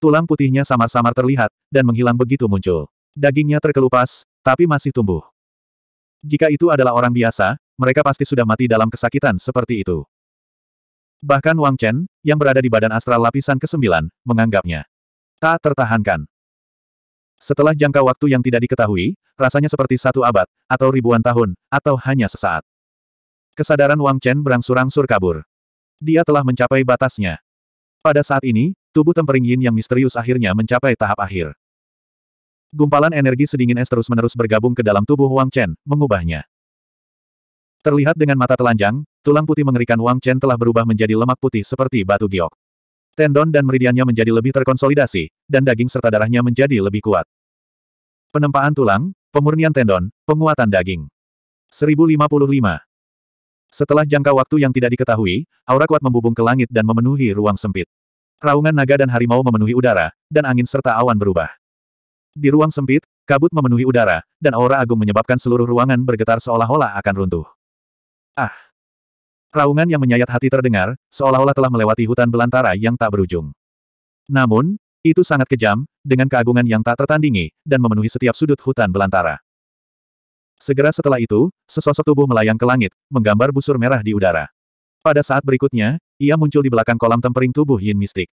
Tulang putihnya samar-samar terlihat, dan menghilang begitu muncul. Dagingnya terkelupas, tapi masih tumbuh. Jika itu adalah orang biasa, mereka pasti sudah mati dalam kesakitan seperti itu. Bahkan Wang Chen, yang berada di badan astral lapisan ke-9, menganggapnya tak tertahankan. Setelah jangka waktu yang tidak diketahui, rasanya seperti satu abad, atau ribuan tahun, atau hanya sesaat. Kesadaran Wang Chen berangsur-angsur kabur. Dia telah mencapai batasnya. Pada saat ini, tubuh tempering yin yang misterius akhirnya mencapai tahap akhir. Gumpalan energi sedingin es terus-menerus bergabung ke dalam tubuh Wang Chen, mengubahnya. Terlihat dengan mata telanjang, tulang putih mengerikan Wang Chen telah berubah menjadi lemak putih seperti batu giok tendon dan meridiannya menjadi lebih terkonsolidasi, dan daging serta darahnya menjadi lebih kuat. Penempaan tulang, pemurnian tendon, penguatan daging. 1055. Setelah jangka waktu yang tidak diketahui, aura kuat membubung ke langit dan memenuhi ruang sempit. Raungan naga dan harimau memenuhi udara, dan angin serta awan berubah. Di ruang sempit, kabut memenuhi udara, dan aura agung menyebabkan seluruh ruangan bergetar seolah-olah akan runtuh. Ah! Raungan yang menyayat hati terdengar, seolah-olah telah melewati hutan belantara yang tak berujung. Namun, itu sangat kejam, dengan keagungan yang tak tertandingi, dan memenuhi setiap sudut hutan belantara. Segera setelah itu, sesosok tubuh melayang ke langit, menggambar busur merah di udara. Pada saat berikutnya, ia muncul di belakang kolam tempering tubuh Yin Mistik.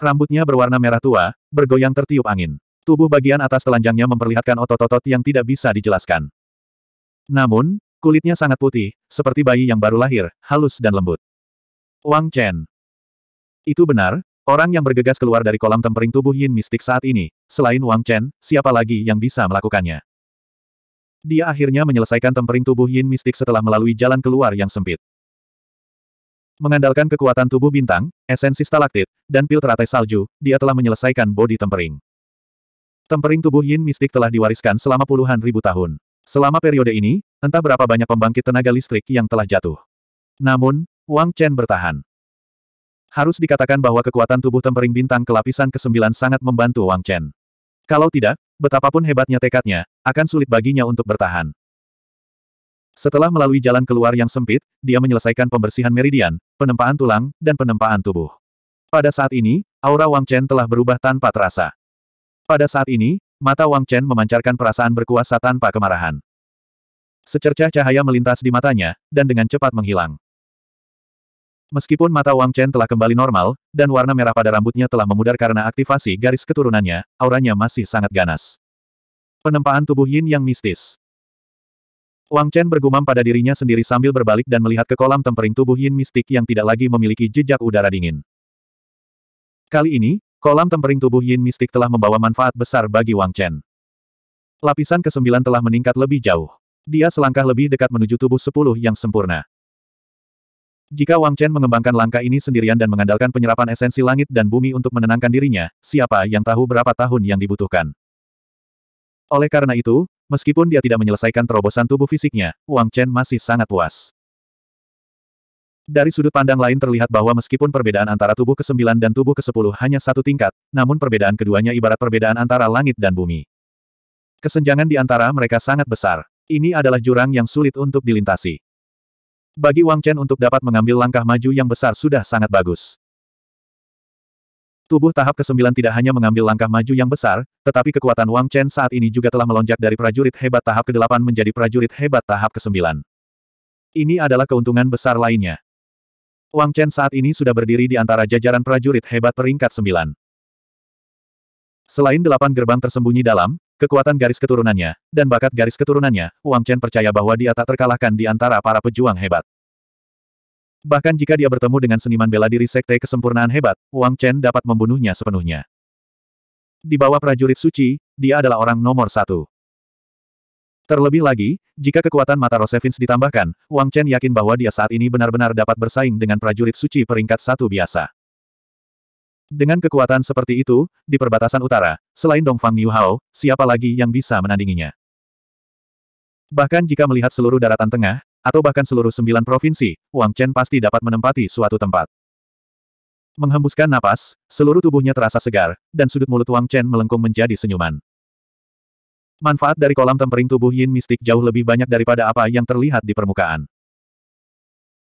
Rambutnya berwarna merah tua, bergoyang tertiup angin. Tubuh bagian atas telanjangnya memperlihatkan otot-otot yang tidak bisa dijelaskan. Namun, Kulitnya sangat putih, seperti bayi yang baru lahir, halus dan lembut. Wang Chen. Itu benar, orang yang bergegas keluar dari kolam tempering tubuh Yin mistik saat ini, selain Wang Chen, siapa lagi yang bisa melakukannya? Dia akhirnya menyelesaikan tempering tubuh Yin mistik setelah melalui jalan keluar yang sempit. Mengandalkan kekuatan tubuh bintang, esensi stalaktit, dan pil teratai salju, dia telah menyelesaikan bodi tempering. Tempering tubuh Yin mistik telah diwariskan selama puluhan ribu tahun. Selama periode ini, Entah berapa banyak pembangkit tenaga listrik yang telah jatuh. Namun, Wang Chen bertahan. Harus dikatakan bahwa kekuatan tubuh tempering bintang kelapisan ke-9 sangat membantu Wang Chen. Kalau tidak, betapapun hebatnya tekadnya, akan sulit baginya untuk bertahan. Setelah melalui jalan keluar yang sempit, dia menyelesaikan pembersihan meridian, penempaan tulang, dan penempaan tubuh. Pada saat ini, aura Wang Chen telah berubah tanpa terasa. Pada saat ini, mata Wang Chen memancarkan perasaan berkuasa tanpa kemarahan. Secercah cahaya melintas di matanya, dan dengan cepat menghilang. Meskipun mata Wang Chen telah kembali normal, dan warna merah pada rambutnya telah memudar karena aktivasi garis keturunannya, auranya masih sangat ganas. Penempaan tubuh Yin yang mistis. Wang Chen bergumam pada dirinya sendiri sambil berbalik dan melihat ke kolam tempering tubuh Yin mistik yang tidak lagi memiliki jejak udara dingin. Kali ini, kolam tempering tubuh Yin mistik telah membawa manfaat besar bagi Wang Chen. Lapisan ke-9 telah meningkat lebih jauh. Dia selangkah lebih dekat menuju tubuh sepuluh yang sempurna. Jika Wang Chen mengembangkan langkah ini sendirian dan mengandalkan penyerapan esensi langit dan bumi untuk menenangkan dirinya, siapa yang tahu berapa tahun yang dibutuhkan. Oleh karena itu, meskipun dia tidak menyelesaikan terobosan tubuh fisiknya, Wang Chen masih sangat puas. Dari sudut pandang lain terlihat bahwa meskipun perbedaan antara tubuh ke-9 dan tubuh ke-10 hanya satu tingkat, namun perbedaan keduanya ibarat perbedaan antara langit dan bumi. Kesenjangan di antara mereka sangat besar. Ini adalah jurang yang sulit untuk dilintasi. Bagi Wang Chen untuk dapat mengambil langkah maju yang besar sudah sangat bagus. Tubuh tahap ke-9 tidak hanya mengambil langkah maju yang besar, tetapi kekuatan Wang Chen saat ini juga telah melonjak dari prajurit hebat tahap ke-8 menjadi prajurit hebat tahap ke-9. Ini adalah keuntungan besar lainnya. Wang Chen saat ini sudah berdiri di antara jajaran prajurit hebat peringkat 9. Selain delapan gerbang tersembunyi dalam, Kekuatan garis keturunannya, dan bakat garis keturunannya, Wang Chen percaya bahwa dia tak terkalahkan di antara para pejuang hebat. Bahkan jika dia bertemu dengan seniman bela diri sekte kesempurnaan hebat, Wang Chen dapat membunuhnya sepenuhnya. Di bawah prajurit suci, dia adalah orang nomor satu. Terlebih lagi, jika kekuatan mata Rosevins ditambahkan, Wang Chen yakin bahwa dia saat ini benar-benar dapat bersaing dengan prajurit suci peringkat satu biasa. Dengan kekuatan seperti itu, di perbatasan utara, selain Dongfang Hao, siapa lagi yang bisa menandinginya? Bahkan jika melihat seluruh daratan tengah, atau bahkan seluruh sembilan provinsi, Wang Chen pasti dapat menempati suatu tempat. Menghembuskan napas, seluruh tubuhnya terasa segar, dan sudut mulut Wang Chen melengkung menjadi senyuman. Manfaat dari kolam tempering tubuh Yin mistik jauh lebih banyak daripada apa yang terlihat di permukaan.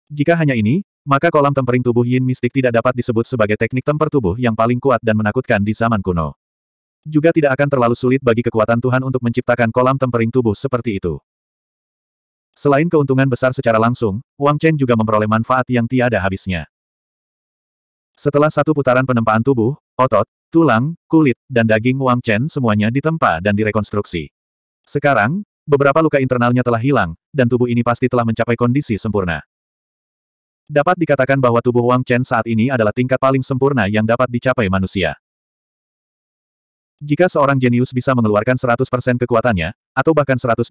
Jika hanya ini, maka kolam tempering tubuh yin mistik tidak dapat disebut sebagai teknik temper tubuh yang paling kuat dan menakutkan di zaman kuno. Juga tidak akan terlalu sulit bagi kekuatan Tuhan untuk menciptakan kolam tempering tubuh seperti itu. Selain keuntungan besar secara langsung, Wang Chen juga memperoleh manfaat yang tiada habisnya. Setelah satu putaran penempaan tubuh, otot, tulang, kulit, dan daging Wang Chen semuanya ditempa dan direkonstruksi. Sekarang, beberapa luka internalnya telah hilang, dan tubuh ini pasti telah mencapai kondisi sempurna. Dapat dikatakan bahwa tubuh Wang Chen saat ini adalah tingkat paling sempurna yang dapat dicapai manusia. Jika seorang jenius bisa mengeluarkan 100% kekuatannya, atau bahkan 120%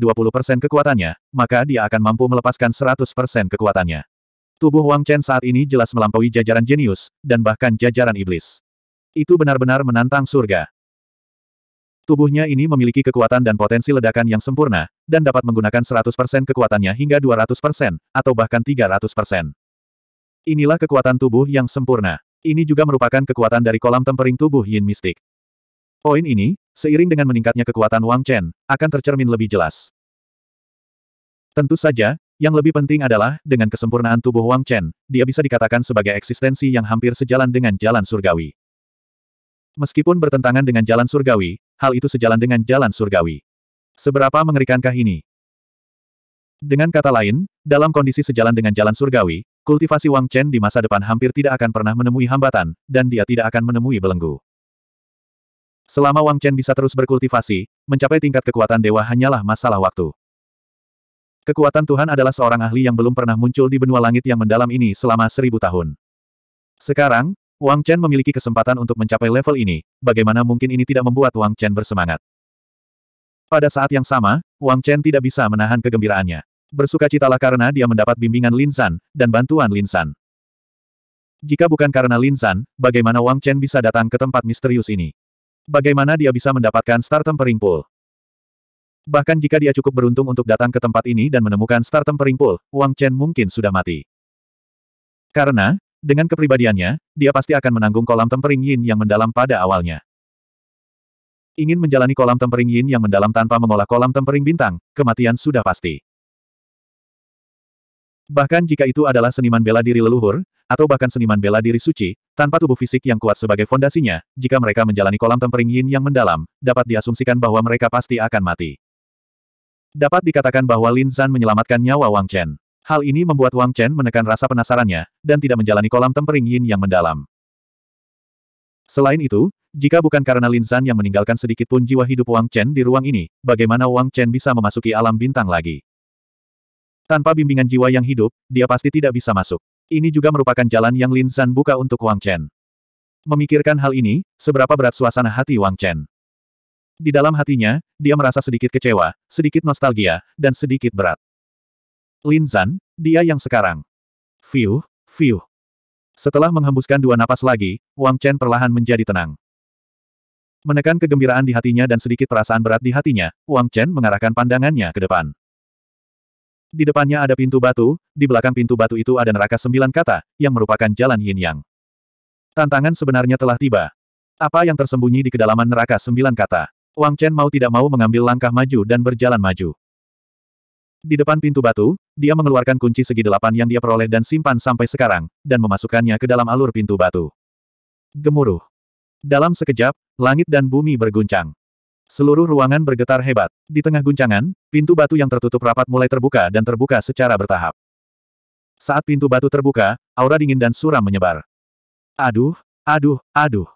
kekuatannya, maka dia akan mampu melepaskan 100% kekuatannya. Tubuh Wang Chen saat ini jelas melampaui jajaran jenius, dan bahkan jajaran iblis. Itu benar-benar menantang surga. Tubuhnya ini memiliki kekuatan dan potensi ledakan yang sempurna, dan dapat menggunakan 100% kekuatannya hingga 200%, atau bahkan 300%. Inilah kekuatan tubuh yang sempurna. Ini juga merupakan kekuatan dari kolam tempering tubuh Yin Mistik. Poin ini, seiring dengan meningkatnya kekuatan Wang Chen, akan tercermin lebih jelas. Tentu saja, yang lebih penting adalah, dengan kesempurnaan tubuh Wang Chen, dia bisa dikatakan sebagai eksistensi yang hampir sejalan dengan jalan surgawi. Meskipun bertentangan dengan jalan surgawi, hal itu sejalan dengan jalan surgawi. Seberapa mengerikankah ini? Dengan kata lain, dalam kondisi sejalan dengan jalan surgawi, Kultivasi Wang Chen di masa depan hampir tidak akan pernah menemui hambatan, dan dia tidak akan menemui belenggu. Selama Wang Chen bisa terus berkultivasi, mencapai tingkat kekuatan dewa hanyalah masalah waktu. Kekuatan Tuhan adalah seorang ahli yang belum pernah muncul di benua langit yang mendalam ini selama seribu tahun. Sekarang, Wang Chen memiliki kesempatan untuk mencapai level ini, bagaimana mungkin ini tidak membuat Wang Chen bersemangat. Pada saat yang sama, Wang Chen tidak bisa menahan kegembiraannya. Bersukacitalah karena dia mendapat bimbingan Linsan, dan bantuan Linsan. Jika bukan karena Linsan, bagaimana Wang Chen bisa datang ke tempat misterius ini? Bagaimana dia bisa mendapatkan Star Tempering Pool? Bahkan jika dia cukup beruntung untuk datang ke tempat ini dan menemukan Star Tempering Pool, Wang Chen mungkin sudah mati. Karena, dengan kepribadiannya, dia pasti akan menanggung kolam tempering yin yang mendalam pada awalnya. Ingin menjalani kolam tempering yin yang mendalam tanpa mengolah kolam tempering bintang, kematian sudah pasti. Bahkan jika itu adalah seniman bela diri leluhur, atau bahkan seniman bela diri suci, tanpa tubuh fisik yang kuat sebagai fondasinya, jika mereka menjalani kolam tempering yin yang mendalam, dapat diasumsikan bahwa mereka pasti akan mati. Dapat dikatakan bahwa Lin Zan menyelamatkan nyawa Wang Chen. Hal ini membuat Wang Chen menekan rasa penasarannya, dan tidak menjalani kolam tempering yin yang mendalam. Selain itu, jika bukan karena Lin Zan yang meninggalkan sedikit pun jiwa hidup Wang Chen di ruang ini, bagaimana Wang Chen bisa memasuki alam bintang lagi? Tanpa bimbingan jiwa yang hidup, dia pasti tidak bisa masuk. Ini juga merupakan jalan yang Lin Zan buka untuk Wang Chen. Memikirkan hal ini, seberapa berat suasana hati Wang Chen. Di dalam hatinya, dia merasa sedikit kecewa, sedikit nostalgia, dan sedikit berat. Lin Zan, dia yang sekarang. Fiu, fiu. Setelah menghembuskan dua napas lagi, Wang Chen perlahan menjadi tenang. Menekan kegembiraan di hatinya dan sedikit perasaan berat di hatinya, Wang Chen mengarahkan pandangannya ke depan. Di depannya ada pintu batu, di belakang pintu batu itu ada neraka sembilan kata, yang merupakan jalan yin-yang. Tantangan sebenarnya telah tiba. Apa yang tersembunyi di kedalaman neraka sembilan kata? Wang Chen mau tidak mau mengambil langkah maju dan berjalan maju. Di depan pintu batu, dia mengeluarkan kunci segi delapan yang dia peroleh dan simpan sampai sekarang, dan memasukkannya ke dalam alur pintu batu. Gemuruh. Dalam sekejap, langit dan bumi berguncang. Seluruh ruangan bergetar hebat. Di tengah guncangan, pintu batu yang tertutup rapat mulai terbuka dan terbuka secara bertahap. Saat pintu batu terbuka, aura dingin dan suram menyebar. Aduh, aduh, aduh.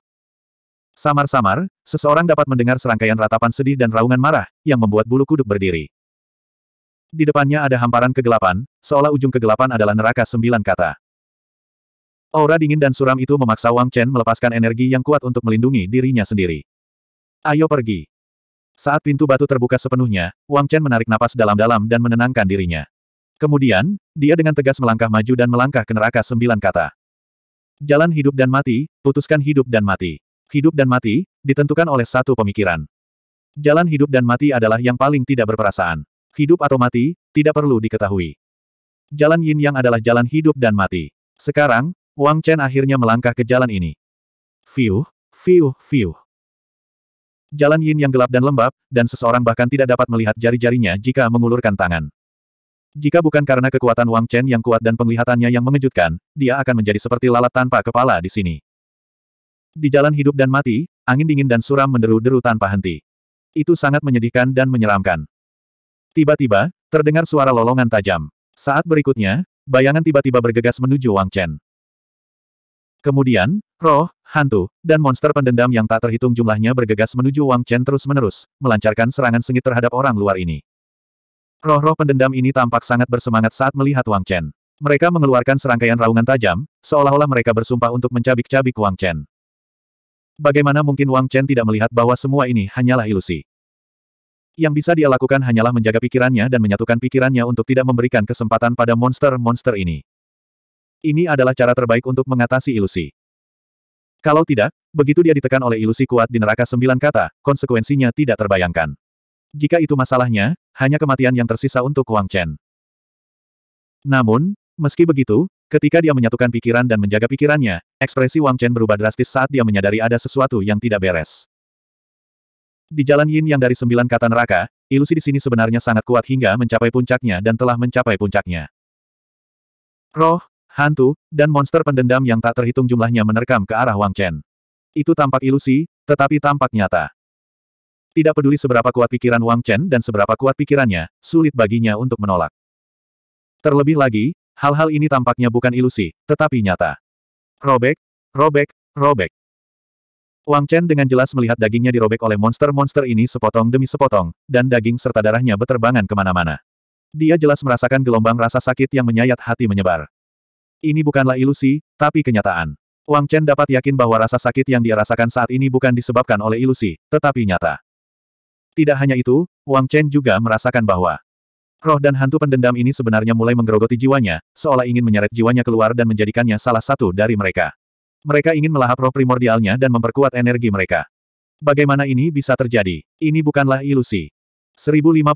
Samar-samar, seseorang dapat mendengar serangkaian ratapan sedih dan raungan marah, yang membuat bulu kuduk berdiri. Di depannya ada hamparan kegelapan, seolah ujung kegelapan adalah neraka sembilan kata. Aura dingin dan suram itu memaksa Wang Chen melepaskan energi yang kuat untuk melindungi dirinya sendiri. Ayo pergi. Saat pintu batu terbuka sepenuhnya, Wang Chen menarik napas dalam-dalam dan menenangkan dirinya. Kemudian, dia dengan tegas melangkah maju dan melangkah ke neraka sembilan kata. Jalan hidup dan mati, putuskan hidup dan mati. Hidup dan mati, ditentukan oleh satu pemikiran. Jalan hidup dan mati adalah yang paling tidak berperasaan. Hidup atau mati, tidak perlu diketahui. Jalan yin yang adalah jalan hidup dan mati. Sekarang, Wang Chen akhirnya melangkah ke jalan ini. Fiuh, fiuh, fiuh jalan yin yang gelap dan lembab, dan seseorang bahkan tidak dapat melihat jari-jarinya jika mengulurkan tangan. Jika bukan karena kekuatan Wang Chen yang kuat dan penglihatannya yang mengejutkan, dia akan menjadi seperti lalat tanpa kepala di sini. Di jalan hidup dan mati, angin dingin dan suram menderu-deru tanpa henti. Itu sangat menyedihkan dan menyeramkan. Tiba-tiba, terdengar suara lolongan tajam. Saat berikutnya, bayangan tiba-tiba bergegas menuju Wang Chen. Kemudian, roh, hantu, dan monster pendendam yang tak terhitung jumlahnya bergegas menuju Wang Chen terus-menerus, melancarkan serangan sengit terhadap orang luar ini. Roh-roh pendendam ini tampak sangat bersemangat saat melihat Wang Chen. Mereka mengeluarkan serangkaian raungan tajam, seolah-olah mereka bersumpah untuk mencabik-cabik Wang Chen. Bagaimana mungkin Wang Chen tidak melihat bahwa semua ini hanyalah ilusi? Yang bisa dia lakukan hanyalah menjaga pikirannya dan menyatukan pikirannya untuk tidak memberikan kesempatan pada monster-monster ini. Ini adalah cara terbaik untuk mengatasi ilusi. Kalau tidak, begitu dia ditekan oleh ilusi kuat di neraka sembilan kata, konsekuensinya tidak terbayangkan. Jika itu masalahnya, hanya kematian yang tersisa untuk Wang Chen. Namun, meski begitu, ketika dia menyatukan pikiran dan menjaga pikirannya, ekspresi Wang Chen berubah drastis saat dia menyadari ada sesuatu yang tidak beres. Di jalan yin yang dari sembilan kata neraka, ilusi di sini sebenarnya sangat kuat hingga mencapai puncaknya dan telah mencapai puncaknya. Roh, hantu, dan monster pendendam yang tak terhitung jumlahnya menerkam ke arah Wang Chen. Itu tampak ilusi, tetapi tampak nyata. Tidak peduli seberapa kuat pikiran Wang Chen dan seberapa kuat pikirannya, sulit baginya untuk menolak. Terlebih lagi, hal-hal ini tampaknya bukan ilusi, tetapi nyata. Robek, robek, robek. Wang Chen dengan jelas melihat dagingnya dirobek oleh monster-monster ini sepotong demi sepotong, dan daging serta darahnya beterbangan kemana-mana. Dia jelas merasakan gelombang rasa sakit yang menyayat hati menyebar. Ini bukanlah ilusi, tapi kenyataan. Wang Chen dapat yakin bahwa rasa sakit yang dia rasakan saat ini bukan disebabkan oleh ilusi, tetapi nyata. Tidak hanya itu, Wang Chen juga merasakan bahwa roh dan hantu pendendam ini sebenarnya mulai menggerogoti jiwanya, seolah ingin menyeret jiwanya keluar dan menjadikannya salah satu dari mereka. Mereka ingin melahap roh primordialnya dan memperkuat energi mereka. Bagaimana ini bisa terjadi? Ini bukanlah ilusi. 1056.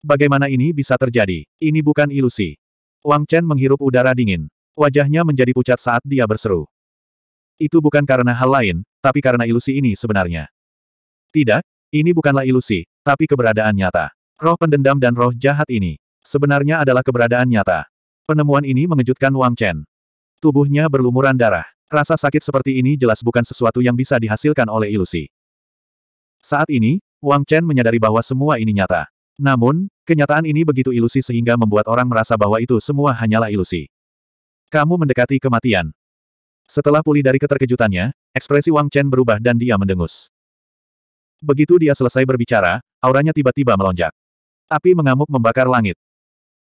Bagaimana ini bisa terjadi? Ini bukan ilusi. Wang Chen menghirup udara dingin. Wajahnya menjadi pucat saat dia berseru. Itu bukan karena hal lain, tapi karena ilusi ini sebenarnya. Tidak, ini bukanlah ilusi, tapi keberadaan nyata. Roh pendendam dan roh jahat ini, sebenarnya adalah keberadaan nyata. Penemuan ini mengejutkan Wang Chen. Tubuhnya berlumuran darah. Rasa sakit seperti ini jelas bukan sesuatu yang bisa dihasilkan oleh ilusi. Saat ini, Wang Chen menyadari bahwa semua ini nyata. Namun, kenyataan ini begitu ilusi sehingga membuat orang merasa bahwa itu semua hanyalah ilusi. Kamu mendekati kematian. Setelah pulih dari keterkejutannya, ekspresi Wang Chen berubah dan dia mendengus. Begitu dia selesai berbicara, auranya tiba-tiba melonjak. Api mengamuk membakar langit.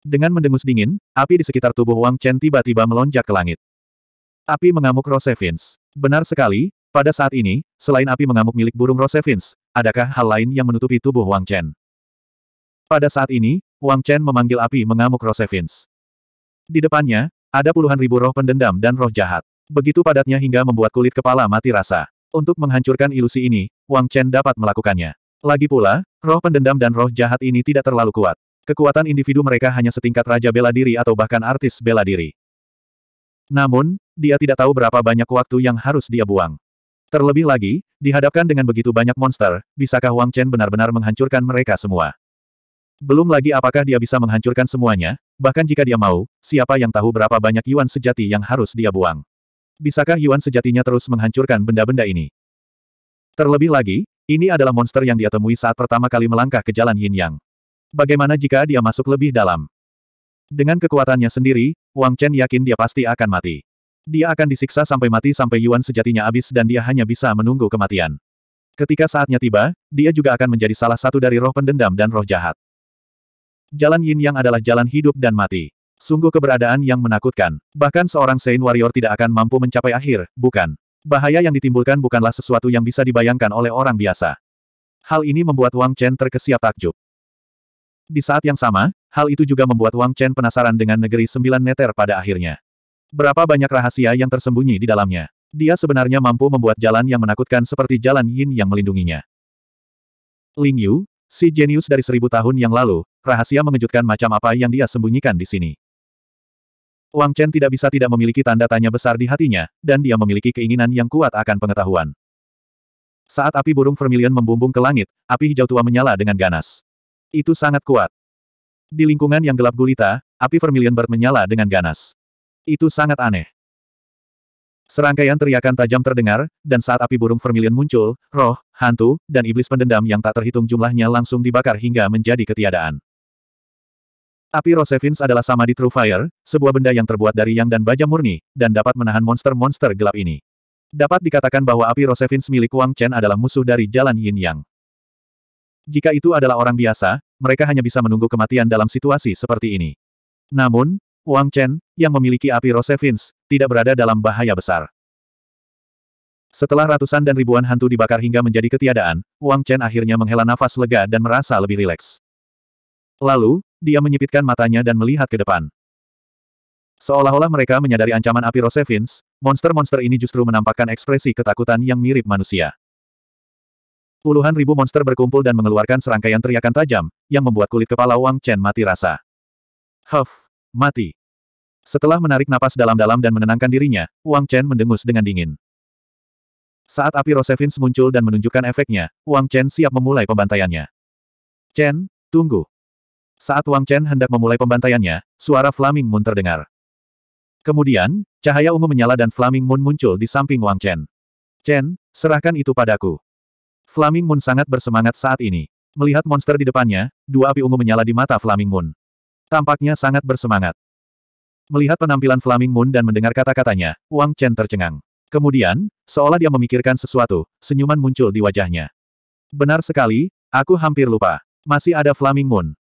Dengan mendengus dingin, api di sekitar tubuh Wang Chen tiba-tiba melonjak ke langit. Api mengamuk Rosevins. Benar sekali, pada saat ini, selain api mengamuk milik burung Rosevins, adakah hal lain yang menutupi tubuh Wang Chen? Pada saat ini, Wang Chen memanggil api mengamuk Rosevins. Di depannya, ada puluhan ribu roh pendendam dan roh jahat. Begitu padatnya hingga membuat kulit kepala mati rasa. Untuk menghancurkan ilusi ini, Wang Chen dapat melakukannya. Lagi pula, roh pendendam dan roh jahat ini tidak terlalu kuat. Kekuatan individu mereka hanya setingkat raja bela diri atau bahkan artis bela diri. Namun, dia tidak tahu berapa banyak waktu yang harus dia buang. Terlebih lagi, dihadapkan dengan begitu banyak monster, bisakah Wang Chen benar-benar menghancurkan mereka semua? Belum lagi apakah dia bisa menghancurkan semuanya, bahkan jika dia mau, siapa yang tahu berapa banyak yuan sejati yang harus dia buang. Bisakah yuan sejatinya terus menghancurkan benda-benda ini? Terlebih lagi, ini adalah monster yang dia temui saat pertama kali melangkah ke jalan yin yang. Bagaimana jika dia masuk lebih dalam? Dengan kekuatannya sendiri, Wang Chen yakin dia pasti akan mati. Dia akan disiksa sampai mati sampai Yuan sejatinya habis dan dia hanya bisa menunggu kematian. Ketika saatnya tiba, dia juga akan menjadi salah satu dari roh pendendam dan roh jahat. Jalan yin yang adalah jalan hidup dan mati. Sungguh keberadaan yang menakutkan. Bahkan seorang Saint Warrior tidak akan mampu mencapai akhir, bukan? Bahaya yang ditimbulkan bukanlah sesuatu yang bisa dibayangkan oleh orang biasa. Hal ini membuat Wang Chen terkesiap takjub. Di saat yang sama, hal itu juga membuat Wang Chen penasaran dengan negeri sembilan neter pada akhirnya. Berapa banyak rahasia yang tersembunyi di dalamnya. Dia sebenarnya mampu membuat jalan yang menakutkan seperti jalan yin yang melindunginya. Ling Yu, si jenius dari seribu tahun yang lalu, Rahasia mengejutkan macam apa yang dia sembunyikan di sini. Wang Chen tidak bisa tidak memiliki tanda tanya besar di hatinya, dan dia memiliki keinginan yang kuat akan pengetahuan. Saat api burung vermilion membumbung ke langit, api hijau tua menyala dengan ganas. Itu sangat kuat. Di lingkungan yang gelap gulita, api vermilion bert menyala dengan ganas. Itu sangat aneh. Serangkaian teriakan tajam terdengar, dan saat api burung vermilion muncul, roh, hantu, dan iblis pendendam yang tak terhitung jumlahnya langsung dibakar hingga menjadi ketiadaan. Api Rosevins adalah sama di True Fire, sebuah benda yang terbuat dari yang dan baja murni, dan dapat menahan monster-monster gelap ini. Dapat dikatakan bahwa api Rosevins milik Wang Chen adalah musuh dari jalan Yin Yang. Jika itu adalah orang biasa, mereka hanya bisa menunggu kematian dalam situasi seperti ini. Namun, Wang Chen, yang memiliki api Rosevins, tidak berada dalam bahaya besar. Setelah ratusan dan ribuan hantu dibakar hingga menjadi ketiadaan, Wang Chen akhirnya menghela nafas lega dan merasa lebih rileks. Lalu, dia menyipitkan matanya dan melihat ke depan. Seolah-olah mereka menyadari ancaman api Rosevins, monster-monster ini justru menampakkan ekspresi ketakutan yang mirip manusia. Puluhan ribu monster berkumpul dan mengeluarkan serangkaian teriakan tajam, yang membuat kulit kepala Wang Chen mati rasa. Huff! Mati! Setelah menarik napas dalam-dalam dan menenangkan dirinya, Wang Chen mendengus dengan dingin. Saat api Rosevins muncul dan menunjukkan efeknya, Wang Chen siap memulai pembantaiannya. Chen, tunggu. Saat Wang Chen hendak memulai pembantaiannya, suara Flaming Moon terdengar. Kemudian, cahaya ungu menyala dan Flaming Moon muncul di samping Wang Chen. Chen, serahkan itu padaku. Flaming Moon sangat bersemangat saat ini. Melihat monster di depannya, dua api ungu menyala di mata Flaming Moon. Tampaknya sangat bersemangat. Melihat penampilan Flaming Moon dan mendengar kata-katanya, Wang Chen tercengang. Kemudian, seolah dia memikirkan sesuatu, senyuman muncul di wajahnya. Benar sekali, aku hampir lupa. Masih ada Flaming Moon.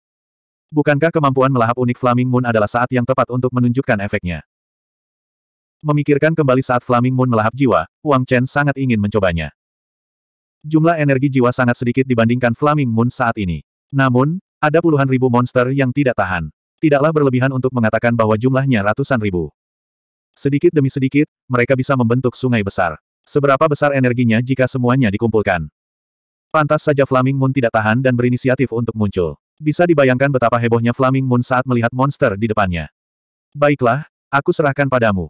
Bukankah kemampuan melahap unik Flaming Moon adalah saat yang tepat untuk menunjukkan efeknya? Memikirkan kembali saat Flaming Moon melahap jiwa, Wang Chen sangat ingin mencobanya. Jumlah energi jiwa sangat sedikit dibandingkan Flaming Moon saat ini. Namun, ada puluhan ribu monster yang tidak tahan. Tidaklah berlebihan untuk mengatakan bahwa jumlahnya ratusan ribu. Sedikit demi sedikit, mereka bisa membentuk sungai besar. Seberapa besar energinya jika semuanya dikumpulkan? Pantas saja Flaming Moon tidak tahan dan berinisiatif untuk muncul. Bisa dibayangkan betapa hebohnya Flaming Moon saat melihat monster di depannya. Baiklah, aku serahkan padamu.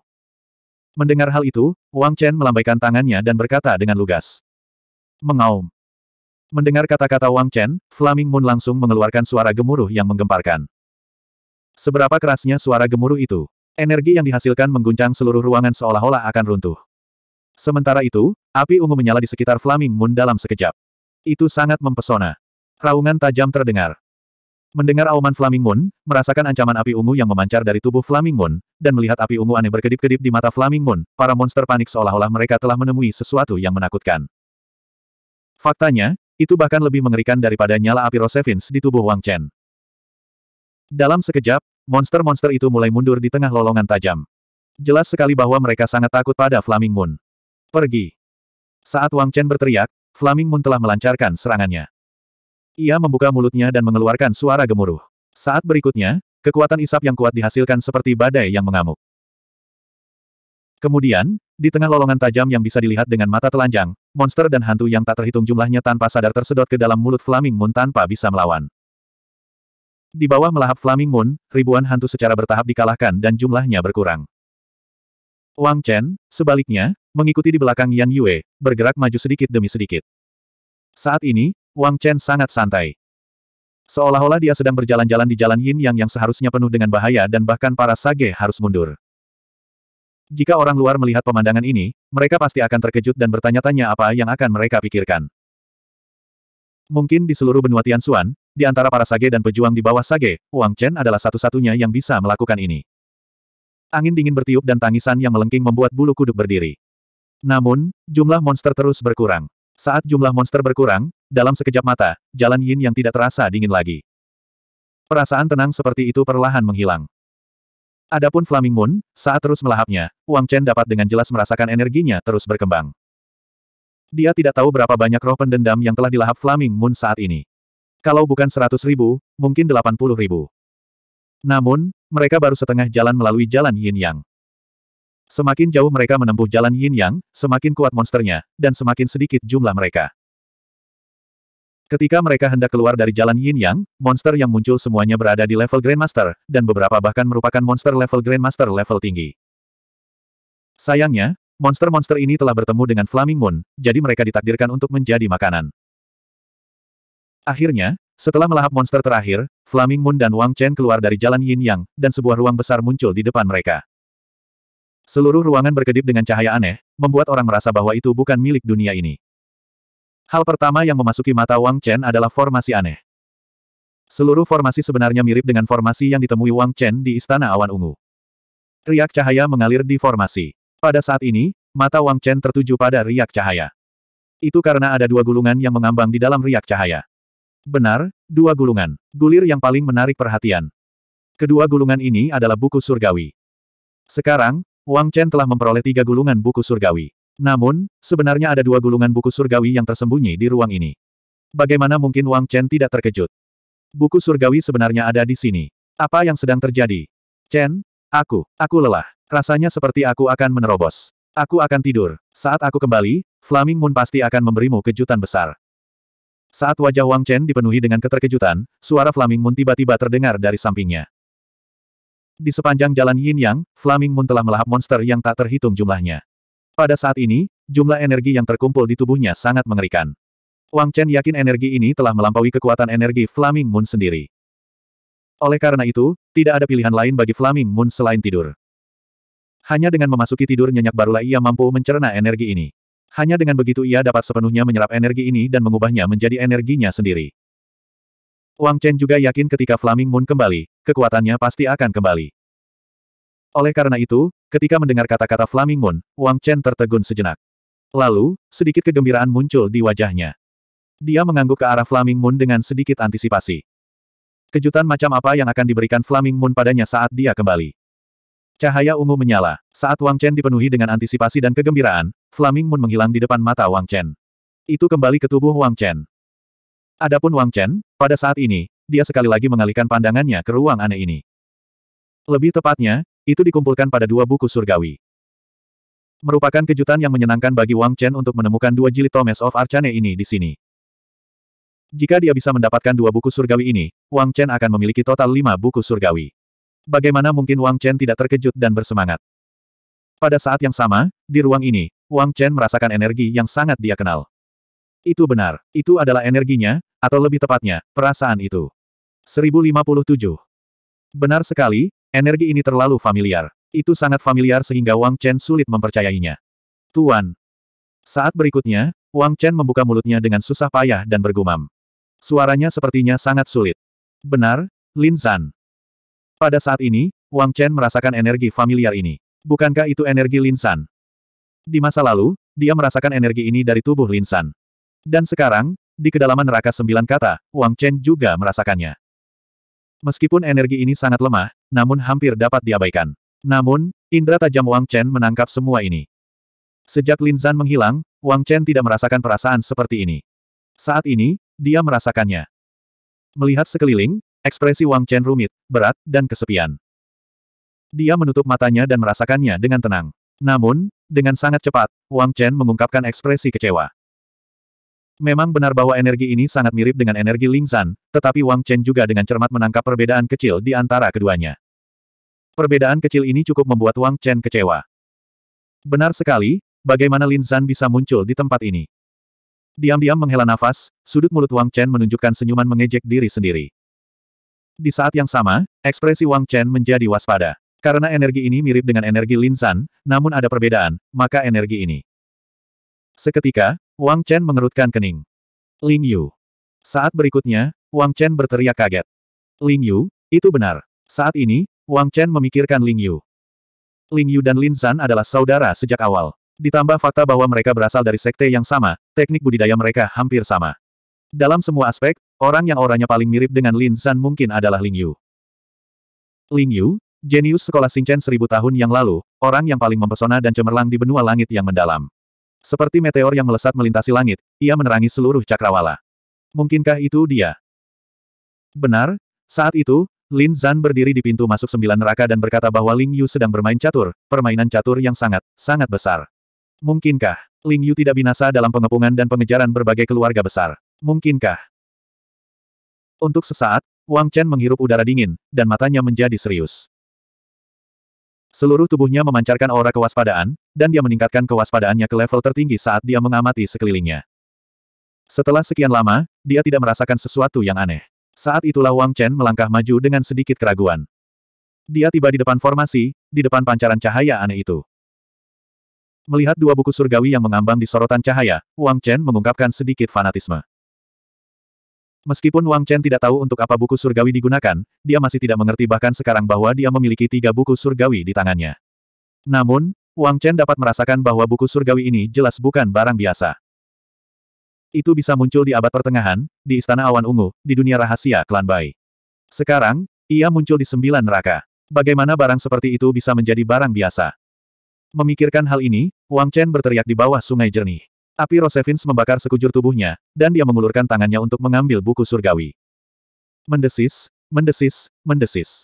Mendengar hal itu, Wang Chen melambaikan tangannya dan berkata dengan lugas. Mengaum. Mendengar kata-kata Wang Chen, Flaming Moon langsung mengeluarkan suara gemuruh yang menggemparkan. Seberapa kerasnya suara gemuruh itu? Energi yang dihasilkan mengguncang seluruh ruangan seolah-olah akan runtuh. Sementara itu, api ungu menyala di sekitar Flaming Moon dalam sekejap. Itu sangat mempesona. Raungan tajam terdengar. Mendengar auman Flaming Moon, merasakan ancaman api ungu yang memancar dari tubuh Flaming Moon, dan melihat api ungu aneh berkedip-kedip di mata Flaming Moon, para monster panik seolah-olah mereka telah menemui sesuatu yang menakutkan. Faktanya, itu bahkan lebih mengerikan daripada nyala api Rosevins di tubuh Wang Chen. Dalam sekejap, monster-monster itu mulai mundur di tengah lolongan tajam. Jelas sekali bahwa mereka sangat takut pada Flaming Moon. Pergi. Saat Wang Chen berteriak, Flaming Moon telah melancarkan serangannya. Ia membuka mulutnya dan mengeluarkan suara gemuruh. Saat berikutnya, kekuatan isap yang kuat dihasilkan seperti badai yang mengamuk. Kemudian, di tengah lolongan tajam yang bisa dilihat dengan mata telanjang, monster dan hantu yang tak terhitung jumlahnya tanpa sadar tersedot ke dalam mulut Flaming Moon tanpa bisa melawan. Di bawah melahap Flaming Moon, ribuan hantu secara bertahap dikalahkan dan jumlahnya berkurang. Wang Chen, sebaliknya, mengikuti di belakang Yan Yue, bergerak maju sedikit demi sedikit. Saat ini, Wang Chen sangat santai. Seolah-olah dia sedang berjalan-jalan di jalan yin yang yang seharusnya penuh dengan bahaya dan bahkan para sage harus mundur. Jika orang luar melihat pemandangan ini, mereka pasti akan terkejut dan bertanya-tanya apa yang akan mereka pikirkan. Mungkin di seluruh benua Tianxuan, di antara para sage dan pejuang di bawah sage, Wang Chen adalah satu-satunya yang bisa melakukan ini. Angin dingin bertiup dan tangisan yang melengking membuat bulu kuduk berdiri. Namun, jumlah monster terus berkurang. Saat jumlah monster berkurang, dalam sekejap mata, jalan yin yang tidak terasa dingin lagi. Perasaan tenang seperti itu perlahan menghilang. Adapun Flaming Moon, saat terus melahapnya, Wang Chen dapat dengan jelas merasakan energinya terus berkembang. Dia tidak tahu berapa banyak roh pendendam yang telah dilahap Flaming Moon saat ini. Kalau bukan seratus ribu, mungkin delapan puluh ribu. Namun, mereka baru setengah jalan melalui jalan Yin Yang. Semakin jauh mereka menempuh jalan yin yang, semakin kuat monsternya, dan semakin sedikit jumlah mereka. Ketika mereka hendak keluar dari jalan yin yang, monster yang muncul semuanya berada di level Grandmaster, dan beberapa bahkan merupakan monster level Grandmaster level tinggi. Sayangnya, monster-monster ini telah bertemu dengan Flaming Moon, jadi mereka ditakdirkan untuk menjadi makanan. Akhirnya, setelah melahap monster terakhir, Flaming Moon dan Wang Chen keluar dari jalan yin yang, dan sebuah ruang besar muncul di depan mereka. Seluruh ruangan berkedip dengan cahaya aneh, membuat orang merasa bahwa itu bukan milik dunia ini. Hal pertama yang memasuki mata Wang Chen adalah formasi aneh. Seluruh formasi sebenarnya mirip dengan formasi yang ditemui Wang Chen di Istana Awan Ungu. Riak cahaya mengalir di formasi. Pada saat ini, mata Wang Chen tertuju pada riak cahaya. Itu karena ada dua gulungan yang mengambang di dalam riak cahaya. Benar, dua gulungan. Gulir yang paling menarik perhatian. Kedua gulungan ini adalah buku surgawi. Sekarang, Wang Chen telah memperoleh tiga gulungan buku surgawi. Namun, sebenarnya ada dua gulungan buku surgawi yang tersembunyi di ruang ini. Bagaimana mungkin Wang Chen tidak terkejut? Buku surgawi sebenarnya ada di sini. Apa yang sedang terjadi? Chen, aku, aku lelah. Rasanya seperti aku akan menerobos. Aku akan tidur. Saat aku kembali, Flaming Moon pasti akan memberimu kejutan besar. Saat wajah Wang Chen dipenuhi dengan keterkejutan, suara Flaming Moon tiba-tiba terdengar dari sampingnya. Di sepanjang jalan Yin Yang, Flaming Moon telah melahap monster yang tak terhitung jumlahnya. Pada saat ini, jumlah energi yang terkumpul di tubuhnya sangat mengerikan. Wang Chen yakin energi ini telah melampaui kekuatan energi Flaming Moon sendiri. Oleh karena itu, tidak ada pilihan lain bagi Flaming Moon selain tidur. Hanya dengan memasuki tidur nyenyak barulah ia mampu mencerna energi ini. Hanya dengan begitu ia dapat sepenuhnya menyerap energi ini dan mengubahnya menjadi energinya sendiri. Wang Chen juga yakin ketika Flaming Moon kembali, kekuatannya pasti akan kembali. Oleh karena itu, ketika mendengar kata-kata Flaming Moon, Wang Chen tertegun sejenak. Lalu, sedikit kegembiraan muncul di wajahnya. Dia mengangguk ke arah Flaming Moon dengan sedikit antisipasi. Kejutan macam apa yang akan diberikan Flaming Moon padanya saat dia kembali. Cahaya ungu menyala. Saat Wang Chen dipenuhi dengan antisipasi dan kegembiraan, Flaming Moon menghilang di depan mata Wang Chen. Itu kembali ke tubuh Wang Chen. Adapun Wang Chen, pada saat ini, dia sekali lagi mengalihkan pandangannya ke ruang aneh ini. Lebih tepatnya, itu dikumpulkan pada dua buku surgawi. Merupakan kejutan yang menyenangkan bagi Wang Chen untuk menemukan dua jilid Thomas of Arcane ini di sini. Jika dia bisa mendapatkan dua buku surgawi ini, Wang Chen akan memiliki total lima buku surgawi. Bagaimana mungkin Wang Chen tidak terkejut dan bersemangat? Pada saat yang sama, di ruang ini, Wang Chen merasakan energi yang sangat dia kenal. Itu benar. Itu adalah energinya, atau lebih tepatnya, perasaan itu. 1057. Benar sekali, energi ini terlalu familiar. Itu sangat familiar sehingga Wang Chen sulit mempercayainya. Tuan. Saat berikutnya, Wang Chen membuka mulutnya dengan susah payah dan bergumam. Suaranya sepertinya sangat sulit. Benar, Lin Zan. Pada saat ini, Wang Chen merasakan energi familiar ini. Bukankah itu energi Lin San? Di masa lalu, dia merasakan energi ini dari tubuh Lin San. Dan sekarang, di kedalaman neraka sembilan kata, Wang Chen juga merasakannya. Meskipun energi ini sangat lemah, namun hampir dapat diabaikan. Namun, indera tajam Wang Chen menangkap semua ini. Sejak Lin Zan menghilang, Wang Chen tidak merasakan perasaan seperti ini. Saat ini, dia merasakannya. Melihat sekeliling, ekspresi Wang Chen rumit, berat, dan kesepian. Dia menutup matanya dan merasakannya dengan tenang. Namun, dengan sangat cepat, Wang Chen mengungkapkan ekspresi kecewa. Memang benar bahwa energi ini sangat mirip dengan energi San, tetapi Wang Chen juga dengan cermat menangkap perbedaan kecil di antara keduanya. Perbedaan kecil ini cukup membuat Wang Chen kecewa. Benar sekali, bagaimana Lin San bisa muncul di tempat ini? Diam-diam menghela nafas, sudut mulut Wang Chen menunjukkan senyuman mengejek diri sendiri. Di saat yang sama, ekspresi Wang Chen menjadi waspada. Karena energi ini mirip dengan energi Lin San, namun ada perbedaan, maka energi ini. Seketika, Wang Chen mengerutkan kening. Ling Yu. Saat berikutnya, Wang Chen berteriak kaget. Ling Yu, itu benar. Saat ini, Wang Chen memikirkan Ling Yu. Ling Yu dan Lin San adalah saudara sejak awal. Ditambah fakta bahwa mereka berasal dari sekte yang sama, teknik budidaya mereka hampir sama. Dalam semua aspek, orang yang orangnya paling mirip dengan Lin San mungkin adalah Ling Yu. Ling Yu, jenius sekolah Singchen seribu tahun yang lalu, orang yang paling mempesona dan cemerlang di benua langit yang mendalam. Seperti meteor yang melesat melintasi langit, ia menerangi seluruh cakrawala. Mungkinkah itu dia? Benar, saat itu, Lin Zan berdiri di pintu masuk sembilan neraka dan berkata bahwa Ling Yu sedang bermain catur, permainan catur yang sangat, sangat besar. Mungkinkah, Ling Yu tidak binasa dalam pengepungan dan pengejaran berbagai keluarga besar? Mungkinkah? Untuk sesaat, Wang Chen menghirup udara dingin, dan matanya menjadi serius. Seluruh tubuhnya memancarkan aura kewaspadaan, dan dia meningkatkan kewaspadaannya ke level tertinggi saat dia mengamati sekelilingnya. Setelah sekian lama, dia tidak merasakan sesuatu yang aneh. Saat itulah Wang Chen melangkah maju dengan sedikit keraguan. Dia tiba di depan formasi, di depan pancaran cahaya aneh itu. Melihat dua buku surgawi yang mengambang di sorotan cahaya, Wang Chen mengungkapkan sedikit fanatisme. Meskipun Wang Chen tidak tahu untuk apa buku surgawi digunakan, dia masih tidak mengerti bahkan sekarang bahwa dia memiliki tiga buku surgawi di tangannya. Namun, Wang Chen dapat merasakan bahwa buku surgawi ini jelas bukan barang biasa. Itu bisa muncul di abad pertengahan, di Istana Awan Ungu, di dunia rahasia klan Bai. Sekarang, ia muncul di sembilan neraka. Bagaimana barang seperti itu bisa menjadi barang biasa? Memikirkan hal ini, Wang Chen berteriak di bawah sungai jernih. Api Rosevins membakar sekujur tubuhnya, dan dia mengulurkan tangannya untuk mengambil buku surgawi. Mendesis, mendesis, mendesis.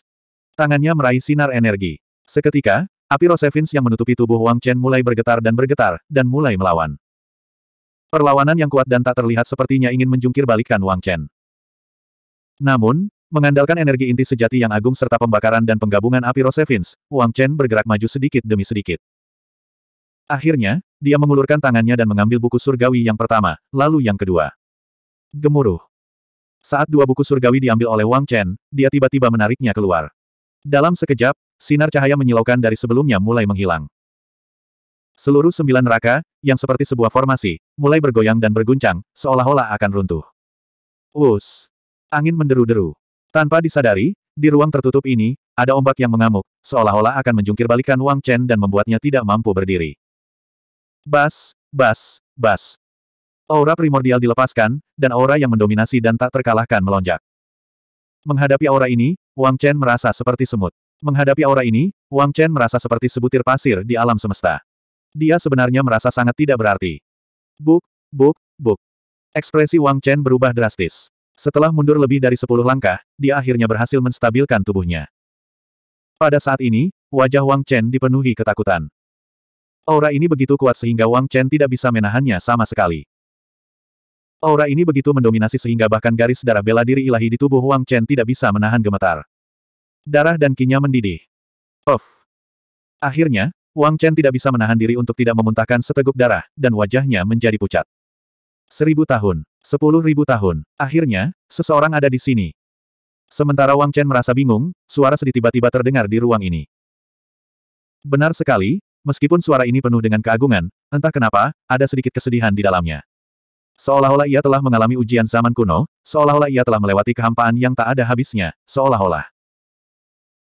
Tangannya meraih sinar energi. Seketika, api Rosevins yang menutupi tubuh Wang Chen mulai bergetar dan bergetar, dan mulai melawan. Perlawanan yang kuat dan tak terlihat sepertinya ingin menjungkir balikan Wang Chen. Namun, mengandalkan energi inti sejati yang agung serta pembakaran dan penggabungan api Rosevins, Wang Chen bergerak maju sedikit demi sedikit. Akhirnya, dia mengulurkan tangannya dan mengambil buku surgawi yang pertama, lalu yang kedua. Gemuruh. Saat dua buku surgawi diambil oleh Wang Chen, dia tiba-tiba menariknya keluar. Dalam sekejap, sinar cahaya menyilaukan dari sebelumnya mulai menghilang. Seluruh sembilan neraka, yang seperti sebuah formasi, mulai bergoyang dan berguncang, seolah-olah akan runtuh. Us. Angin menderu-deru. Tanpa disadari, di ruang tertutup ini, ada ombak yang mengamuk, seolah-olah akan menjungkir balikan Wang Chen dan membuatnya tidak mampu berdiri. Bas, bas, bas. Aura primordial dilepaskan, dan aura yang mendominasi dan tak terkalahkan melonjak. Menghadapi aura ini, Wang Chen merasa seperti semut. Menghadapi aura ini, Wang Chen merasa seperti sebutir pasir di alam semesta. Dia sebenarnya merasa sangat tidak berarti. Buk, buk, buk. Ekspresi Wang Chen berubah drastis. Setelah mundur lebih dari sepuluh langkah, dia akhirnya berhasil menstabilkan tubuhnya. Pada saat ini, wajah Wang Chen dipenuhi ketakutan. Aura ini begitu kuat sehingga Wang Chen tidak bisa menahannya sama sekali. Aura ini begitu mendominasi sehingga bahkan garis darah bela diri ilahi di tubuh Wang Chen tidak bisa menahan gemetar. Darah dan kinya mendidih. Of. Akhirnya, Wang Chen tidak bisa menahan diri untuk tidak memuntahkan seteguk darah, dan wajahnya menjadi pucat. Seribu tahun, sepuluh ribu tahun, akhirnya, seseorang ada di sini. Sementara Wang Chen merasa bingung, suara sedih tiba-tiba terdengar di ruang ini. Benar sekali, Meskipun suara ini penuh dengan keagungan, entah kenapa, ada sedikit kesedihan di dalamnya. Seolah-olah ia telah mengalami ujian zaman kuno, seolah-olah ia telah melewati kehampaan yang tak ada habisnya, seolah-olah.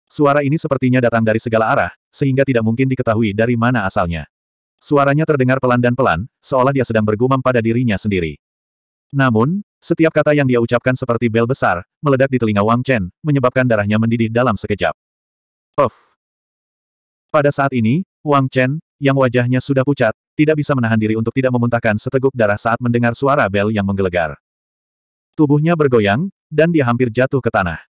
Suara ini sepertinya datang dari segala arah, sehingga tidak mungkin diketahui dari mana asalnya. Suaranya terdengar pelan dan pelan, seolah dia sedang bergumam pada dirinya sendiri. Namun, setiap kata yang dia ucapkan seperti bel besar, meledak di telinga Wang Chen, menyebabkan darahnya mendidih dalam sekejap. Puff. Pada saat ini, Wang Chen, yang wajahnya sudah pucat, tidak bisa menahan diri untuk tidak memuntahkan seteguk darah saat mendengar suara bel yang menggelegar. Tubuhnya bergoyang, dan dia hampir jatuh ke tanah.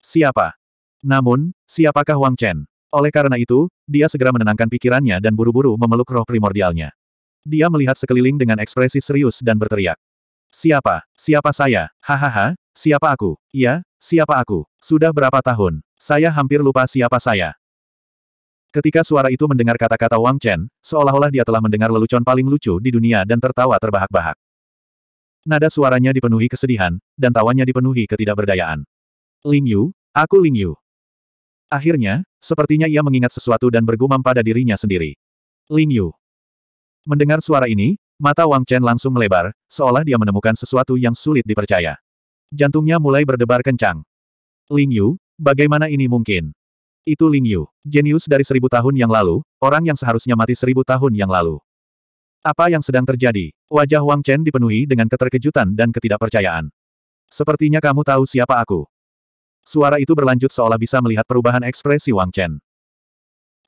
Siapa? Namun, siapakah Wang Chen? Oleh karena itu, dia segera menenangkan pikirannya dan buru-buru memeluk roh primordialnya. Dia melihat sekeliling dengan ekspresi serius dan berteriak. Siapa? Siapa saya? Hahaha, siapa aku? Ya, siapa aku? Sudah berapa tahun? Saya hampir lupa siapa saya. Ketika suara itu mendengar kata-kata Wang Chen, seolah-olah dia telah mendengar lelucon paling lucu di dunia dan tertawa terbahak-bahak. Nada suaranya dipenuhi kesedihan, dan tawanya dipenuhi ketidakberdayaan. Ling Yu, aku Ling Yu. Akhirnya, sepertinya ia mengingat sesuatu dan bergumam pada dirinya sendiri. Ling Yu. Mendengar suara ini, mata Wang Chen langsung melebar, seolah dia menemukan sesuatu yang sulit dipercaya. Jantungnya mulai berdebar kencang. Ling Yu, bagaimana ini mungkin? Itu Ling Yu, jenius dari seribu tahun yang lalu, orang yang seharusnya mati seribu tahun yang lalu. Apa yang sedang terjadi? Wajah Wang Chen dipenuhi dengan keterkejutan dan ketidakpercayaan. Sepertinya kamu tahu siapa aku. Suara itu berlanjut seolah bisa melihat perubahan ekspresi Wang Chen.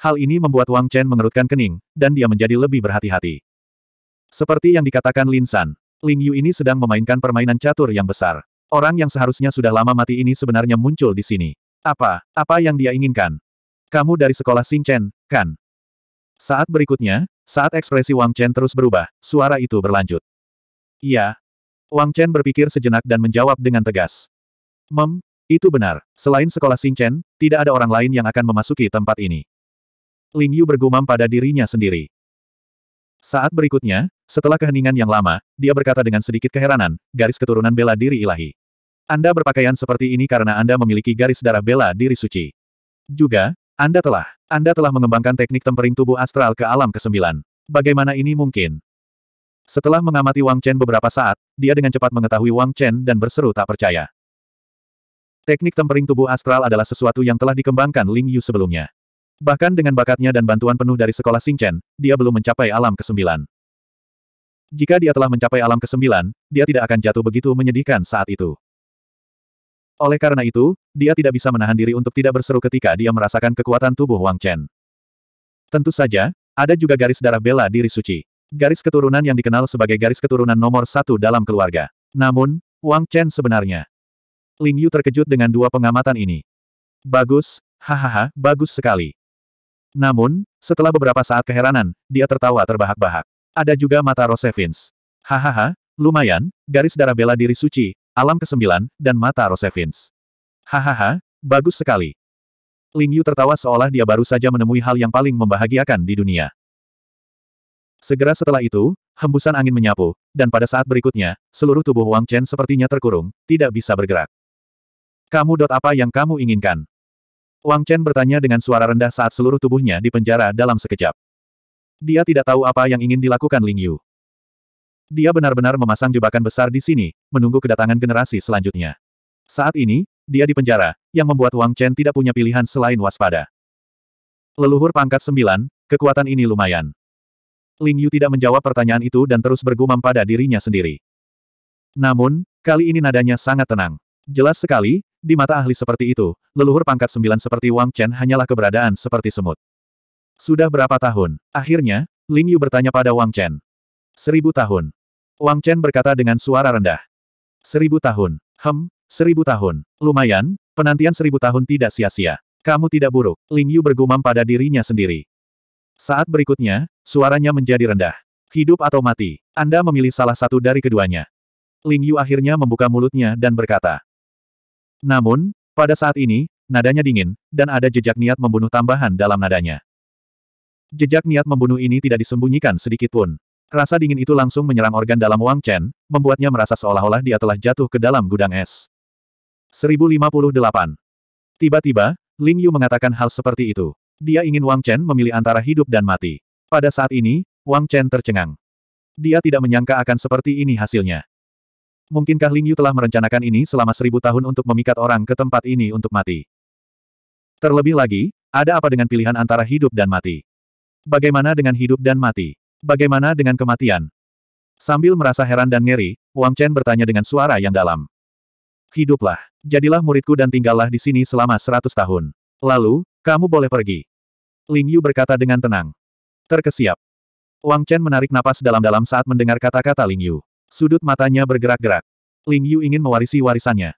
Hal ini membuat Wang Chen mengerutkan kening, dan dia menjadi lebih berhati-hati. Seperti yang dikatakan Lin San, Ling Yu ini sedang memainkan permainan catur yang besar. Orang yang seharusnya sudah lama mati ini sebenarnya muncul di sini. Apa, apa yang dia inginkan? Kamu dari sekolah Xing Chen, kan? Saat berikutnya, saat ekspresi Wang Chen terus berubah, suara itu berlanjut. Iya. Wang Chen berpikir sejenak dan menjawab dengan tegas. Mem, itu benar. Selain sekolah Xing Chen, tidak ada orang lain yang akan memasuki tempat ini. Ling Yu bergumam pada dirinya sendiri. Saat berikutnya, setelah keheningan yang lama, dia berkata dengan sedikit keheranan, garis keturunan bela diri ilahi. Anda berpakaian seperti ini karena Anda memiliki garis darah bela diri suci. Juga, Anda telah, Anda telah mengembangkan teknik tempering tubuh astral ke alam ke-9. Bagaimana ini mungkin? Setelah mengamati Wang Chen beberapa saat, dia dengan cepat mengetahui Wang Chen dan berseru tak percaya. Teknik tempering tubuh astral adalah sesuatu yang telah dikembangkan Ling Yu sebelumnya. Bahkan dengan bakatnya dan bantuan penuh dari sekolah Xing Chen, dia belum mencapai alam ke-9. Jika dia telah mencapai alam ke-9, dia tidak akan jatuh begitu menyedihkan saat itu. Oleh karena itu, dia tidak bisa menahan diri untuk tidak berseru ketika dia merasakan kekuatan tubuh Wang Chen. Tentu saja, ada juga garis darah bela diri suci. Garis keturunan yang dikenal sebagai garis keturunan nomor satu dalam keluarga. Namun, Wang Chen sebenarnya. Ling Yu terkejut dengan dua pengamatan ini. Bagus, hahaha, bagus sekali. Namun, setelah beberapa saat keheranan, dia tertawa terbahak-bahak. Ada juga mata Rosevins. Hahaha, lumayan, garis darah bela diri suci, alam kesembilan, dan mata Rosevins. Hahaha, bagus sekali. Ling Yu tertawa seolah dia baru saja menemui hal yang paling membahagiakan di dunia. Segera setelah itu, hembusan angin menyapu, dan pada saat berikutnya, seluruh tubuh Wang Chen sepertinya terkurung, tidak bisa bergerak. Kamu dot apa yang kamu inginkan? Wang Chen bertanya dengan suara rendah saat seluruh tubuhnya dipenjara dalam sekejap. Dia tidak tahu apa yang ingin dilakukan Ling Yu. Dia benar-benar memasang jebakan besar di sini, menunggu kedatangan generasi selanjutnya. Saat ini, dia di penjara, yang membuat Wang Chen tidak punya pilihan selain waspada. Leluhur pangkat sembilan, kekuatan ini lumayan. Ling Yu tidak menjawab pertanyaan itu dan terus bergumam pada dirinya sendiri. Namun, kali ini nadanya sangat tenang. Jelas sekali, di mata ahli seperti itu, leluhur pangkat sembilan seperti Wang Chen hanyalah keberadaan seperti semut. Sudah berapa tahun? Akhirnya, Ling Yu bertanya pada Wang Chen. Seribu tahun. Wang Chen berkata dengan suara rendah. Seribu tahun. Hem, seribu tahun. Lumayan, penantian seribu tahun tidak sia-sia. Kamu tidak buruk, Ling Yu bergumam pada dirinya sendiri. Saat berikutnya, suaranya menjadi rendah. Hidup atau mati, Anda memilih salah satu dari keduanya. Ling Yu akhirnya membuka mulutnya dan berkata. Namun, pada saat ini, nadanya dingin, dan ada jejak niat membunuh tambahan dalam nadanya. Jejak niat membunuh ini tidak disembunyikan sedikitpun. Rasa dingin itu langsung menyerang organ dalam Wang Chen, membuatnya merasa seolah-olah dia telah jatuh ke dalam gudang es. 1058. Tiba-tiba, Ling Yu mengatakan hal seperti itu. Dia ingin Wang Chen memilih antara hidup dan mati. Pada saat ini, Wang Chen tercengang. Dia tidak menyangka akan seperti ini hasilnya. Mungkinkah Ling Yu telah merencanakan ini selama seribu tahun untuk memikat orang ke tempat ini untuk mati? Terlebih lagi, ada apa dengan pilihan antara hidup dan mati? Bagaimana dengan hidup dan mati? Bagaimana dengan kematian? Sambil merasa heran dan ngeri, Wang Chen bertanya dengan suara yang dalam. Hiduplah, jadilah muridku dan tinggallah di sini selama seratus tahun. Lalu, kamu boleh pergi. Ling Yu berkata dengan tenang. Terkesiap. Wang Chen menarik napas dalam-dalam saat mendengar kata-kata Ling Yu. Sudut matanya bergerak-gerak. Ling Yu ingin mewarisi warisannya.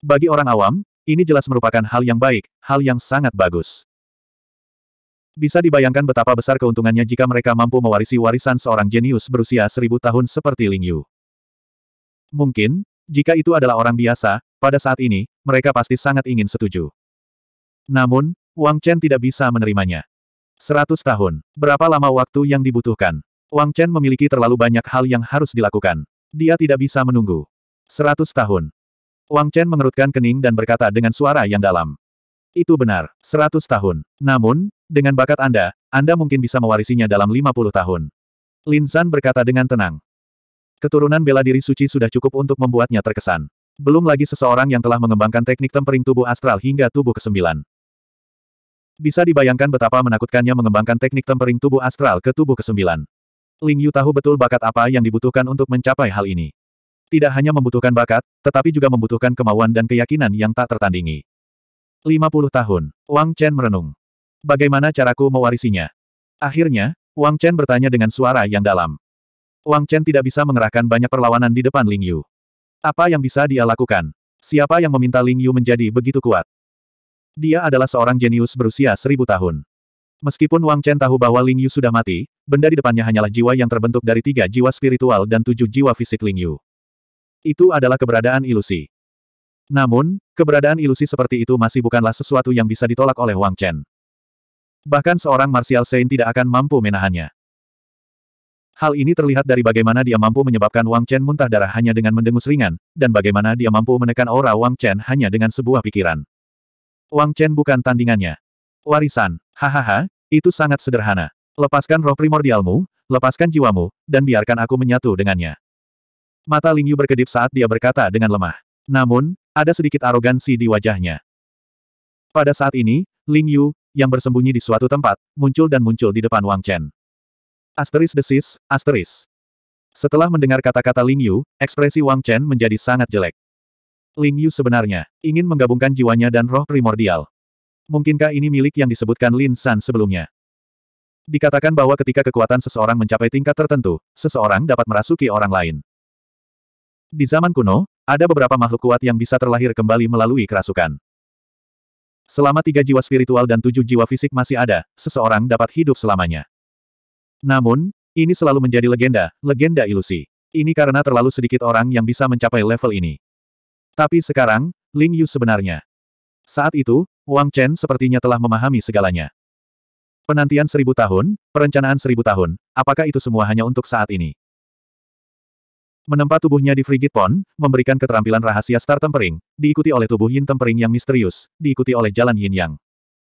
Bagi orang awam, ini jelas merupakan hal yang baik, hal yang sangat bagus. Bisa dibayangkan betapa besar keuntungannya jika mereka mampu mewarisi warisan seorang jenius berusia seribu tahun seperti Ling Yu. Mungkin, jika itu adalah orang biasa, pada saat ini, mereka pasti sangat ingin setuju. Namun, Wang Chen tidak bisa menerimanya. Seratus tahun, berapa lama waktu yang dibutuhkan? Wang Chen memiliki terlalu banyak hal yang harus dilakukan. Dia tidak bisa menunggu. Seratus tahun. Wang Chen mengerutkan kening dan berkata dengan suara yang dalam. Itu benar, seratus tahun. Namun, dengan bakat Anda, Anda mungkin bisa mewarisinya dalam 50 tahun. Lin San berkata dengan tenang. Keturunan bela diri suci sudah cukup untuk membuatnya terkesan. Belum lagi seseorang yang telah mengembangkan teknik tempering tubuh astral hingga tubuh ke-9. Bisa dibayangkan betapa menakutkannya mengembangkan teknik tempering tubuh astral ke tubuh ke-9. Ling Yu tahu betul bakat apa yang dibutuhkan untuk mencapai hal ini. Tidak hanya membutuhkan bakat, tetapi juga membutuhkan kemauan dan keyakinan yang tak tertandingi. 50 tahun, Wang Chen merenung. Bagaimana caraku mewarisinya? Akhirnya, Wang Chen bertanya dengan suara yang dalam. Wang Chen tidak bisa mengerahkan banyak perlawanan di depan Ling Yu. Apa yang bisa dia lakukan? Siapa yang meminta Ling Yu menjadi begitu kuat? Dia adalah seorang jenius berusia seribu tahun. Meskipun Wang Chen tahu bahwa Ling Yu sudah mati, benda di depannya hanyalah jiwa yang terbentuk dari tiga jiwa spiritual dan tujuh jiwa fisik Ling Yu. Itu adalah keberadaan ilusi. Namun, keberadaan ilusi seperti itu masih bukanlah sesuatu yang bisa ditolak oleh Wang Chen. Bahkan seorang Martial Saint tidak akan mampu menahannya. Hal ini terlihat dari bagaimana dia mampu menyebabkan Wang Chen muntah darah hanya dengan mendengus ringan, dan bagaimana dia mampu menekan aura Wang Chen hanya dengan sebuah pikiran. Wang Chen bukan tandingannya. Warisan, hahaha, itu sangat sederhana. Lepaskan roh primordialmu, lepaskan jiwamu, dan biarkan aku menyatu dengannya. Mata Ling Yu berkedip saat dia berkata dengan lemah. Namun, ada sedikit arogansi di wajahnya. Pada saat ini, Ling Yu, yang bersembunyi di suatu tempat, muncul dan muncul di depan Wang Chen. Asteris desis, asteris. Setelah mendengar kata-kata Ling Yu, ekspresi Wang Chen menjadi sangat jelek. Ling Yu sebenarnya ingin menggabungkan jiwanya dan roh primordial. Mungkinkah ini milik yang disebutkan Lin San sebelumnya? Dikatakan bahwa ketika kekuatan seseorang mencapai tingkat tertentu, seseorang dapat merasuki orang lain. Di zaman kuno, ada beberapa makhluk kuat yang bisa terlahir kembali melalui kerasukan. Selama tiga jiwa spiritual dan tujuh jiwa fisik masih ada, seseorang dapat hidup selamanya. Namun, ini selalu menjadi legenda, legenda ilusi. Ini karena terlalu sedikit orang yang bisa mencapai level ini. Tapi sekarang, Ling Yu sebenarnya. Saat itu, Wang Chen sepertinya telah memahami segalanya. Penantian seribu tahun, perencanaan seribu tahun, apakah itu semua hanya untuk saat ini? Menempa tubuhnya di frigid pond, memberikan keterampilan rahasia star tempering, diikuti oleh tubuh yin tempering yang misterius, diikuti oleh jalan yin yang.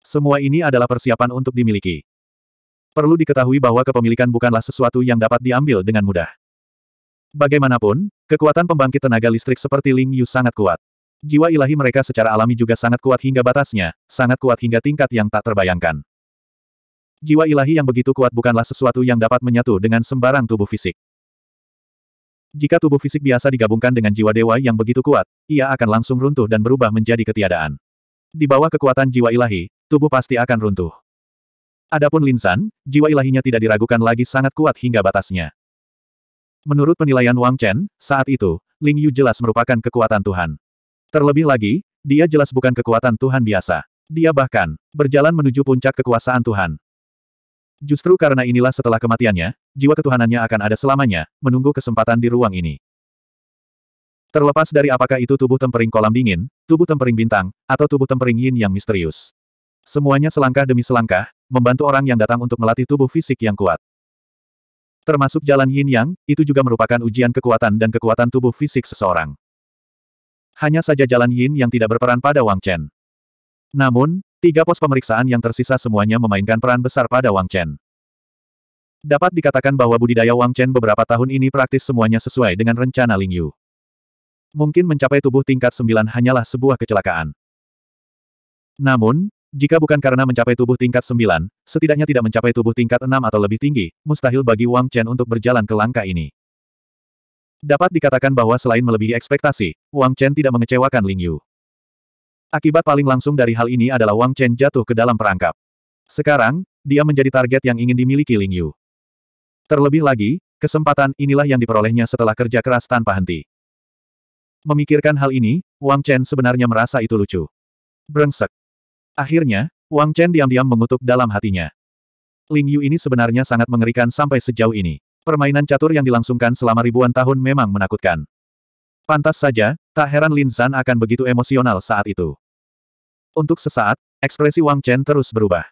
Semua ini adalah persiapan untuk dimiliki. Perlu diketahui bahwa kepemilikan bukanlah sesuatu yang dapat diambil dengan mudah. Bagaimanapun, kekuatan pembangkit tenaga listrik seperti Ling Yu sangat kuat. Jiwa ilahi mereka secara alami juga sangat kuat hingga batasnya, sangat kuat hingga tingkat yang tak terbayangkan. Jiwa ilahi yang begitu kuat bukanlah sesuatu yang dapat menyatu dengan sembarang tubuh fisik. Jika tubuh fisik biasa digabungkan dengan jiwa dewa yang begitu kuat, ia akan langsung runtuh dan berubah menjadi ketiadaan. Di bawah kekuatan jiwa ilahi, tubuh pasti akan runtuh. Adapun Linsan, jiwa ilahinya tidak diragukan lagi sangat kuat hingga batasnya. Menurut penilaian Wang Chen, saat itu, Ling Yu jelas merupakan kekuatan Tuhan. Terlebih lagi, dia jelas bukan kekuatan Tuhan biasa. Dia bahkan berjalan menuju puncak kekuasaan Tuhan. Justru karena inilah setelah kematiannya, jiwa ketuhanannya akan ada selamanya, menunggu kesempatan di ruang ini. Terlepas dari apakah itu tubuh tempering kolam dingin, tubuh tempering bintang, atau tubuh tempering yin yang misterius. Semuanya selangkah demi selangkah, membantu orang yang datang untuk melatih tubuh fisik yang kuat. Termasuk jalan yin yang, itu juga merupakan ujian kekuatan dan kekuatan tubuh fisik seseorang. Hanya saja jalan yin yang tidak berperan pada Wang Chen. Namun, Tiga pos pemeriksaan yang tersisa semuanya memainkan peran besar pada Wang Chen. Dapat dikatakan bahwa budidaya Wang Chen beberapa tahun ini praktis semuanya sesuai dengan rencana Ling Yu. Mungkin mencapai tubuh tingkat sembilan hanyalah sebuah kecelakaan. Namun, jika bukan karena mencapai tubuh tingkat sembilan, setidaknya tidak mencapai tubuh tingkat enam atau lebih tinggi, mustahil bagi Wang Chen untuk berjalan ke langkah ini. Dapat dikatakan bahwa selain melebihi ekspektasi, Wang Chen tidak mengecewakan Ling Yu. Akibat paling langsung dari hal ini adalah Wang Chen jatuh ke dalam perangkap. Sekarang, dia menjadi target yang ingin dimiliki Ling Yu. Terlebih lagi, kesempatan inilah yang diperolehnya setelah kerja keras tanpa henti. Memikirkan hal ini, Wang Chen sebenarnya merasa itu lucu. Brengsek. Akhirnya, Wang Chen diam-diam mengutuk dalam hatinya. Ling Yu ini sebenarnya sangat mengerikan sampai sejauh ini. Permainan catur yang dilangsungkan selama ribuan tahun memang menakutkan. Pantas saja, tak heran Lin Zan akan begitu emosional saat itu. Untuk sesaat, ekspresi Wang Chen terus berubah.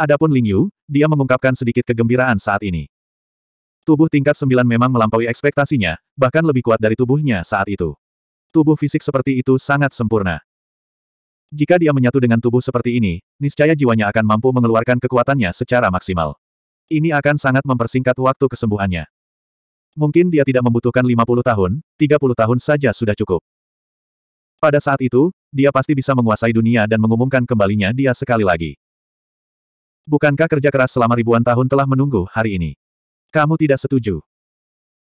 Adapun Ling Yu, dia mengungkapkan sedikit kegembiraan saat ini. Tubuh tingkat sembilan memang melampaui ekspektasinya, bahkan lebih kuat dari tubuhnya saat itu. Tubuh fisik seperti itu sangat sempurna. Jika dia menyatu dengan tubuh seperti ini, niscaya jiwanya akan mampu mengeluarkan kekuatannya secara maksimal. Ini akan sangat mempersingkat waktu kesembuhannya. Mungkin dia tidak membutuhkan 50 tahun, 30 tahun saja sudah cukup. Pada saat itu, dia pasti bisa menguasai dunia dan mengumumkan kembalinya dia sekali lagi. Bukankah kerja keras selama ribuan tahun telah menunggu hari ini? Kamu tidak setuju?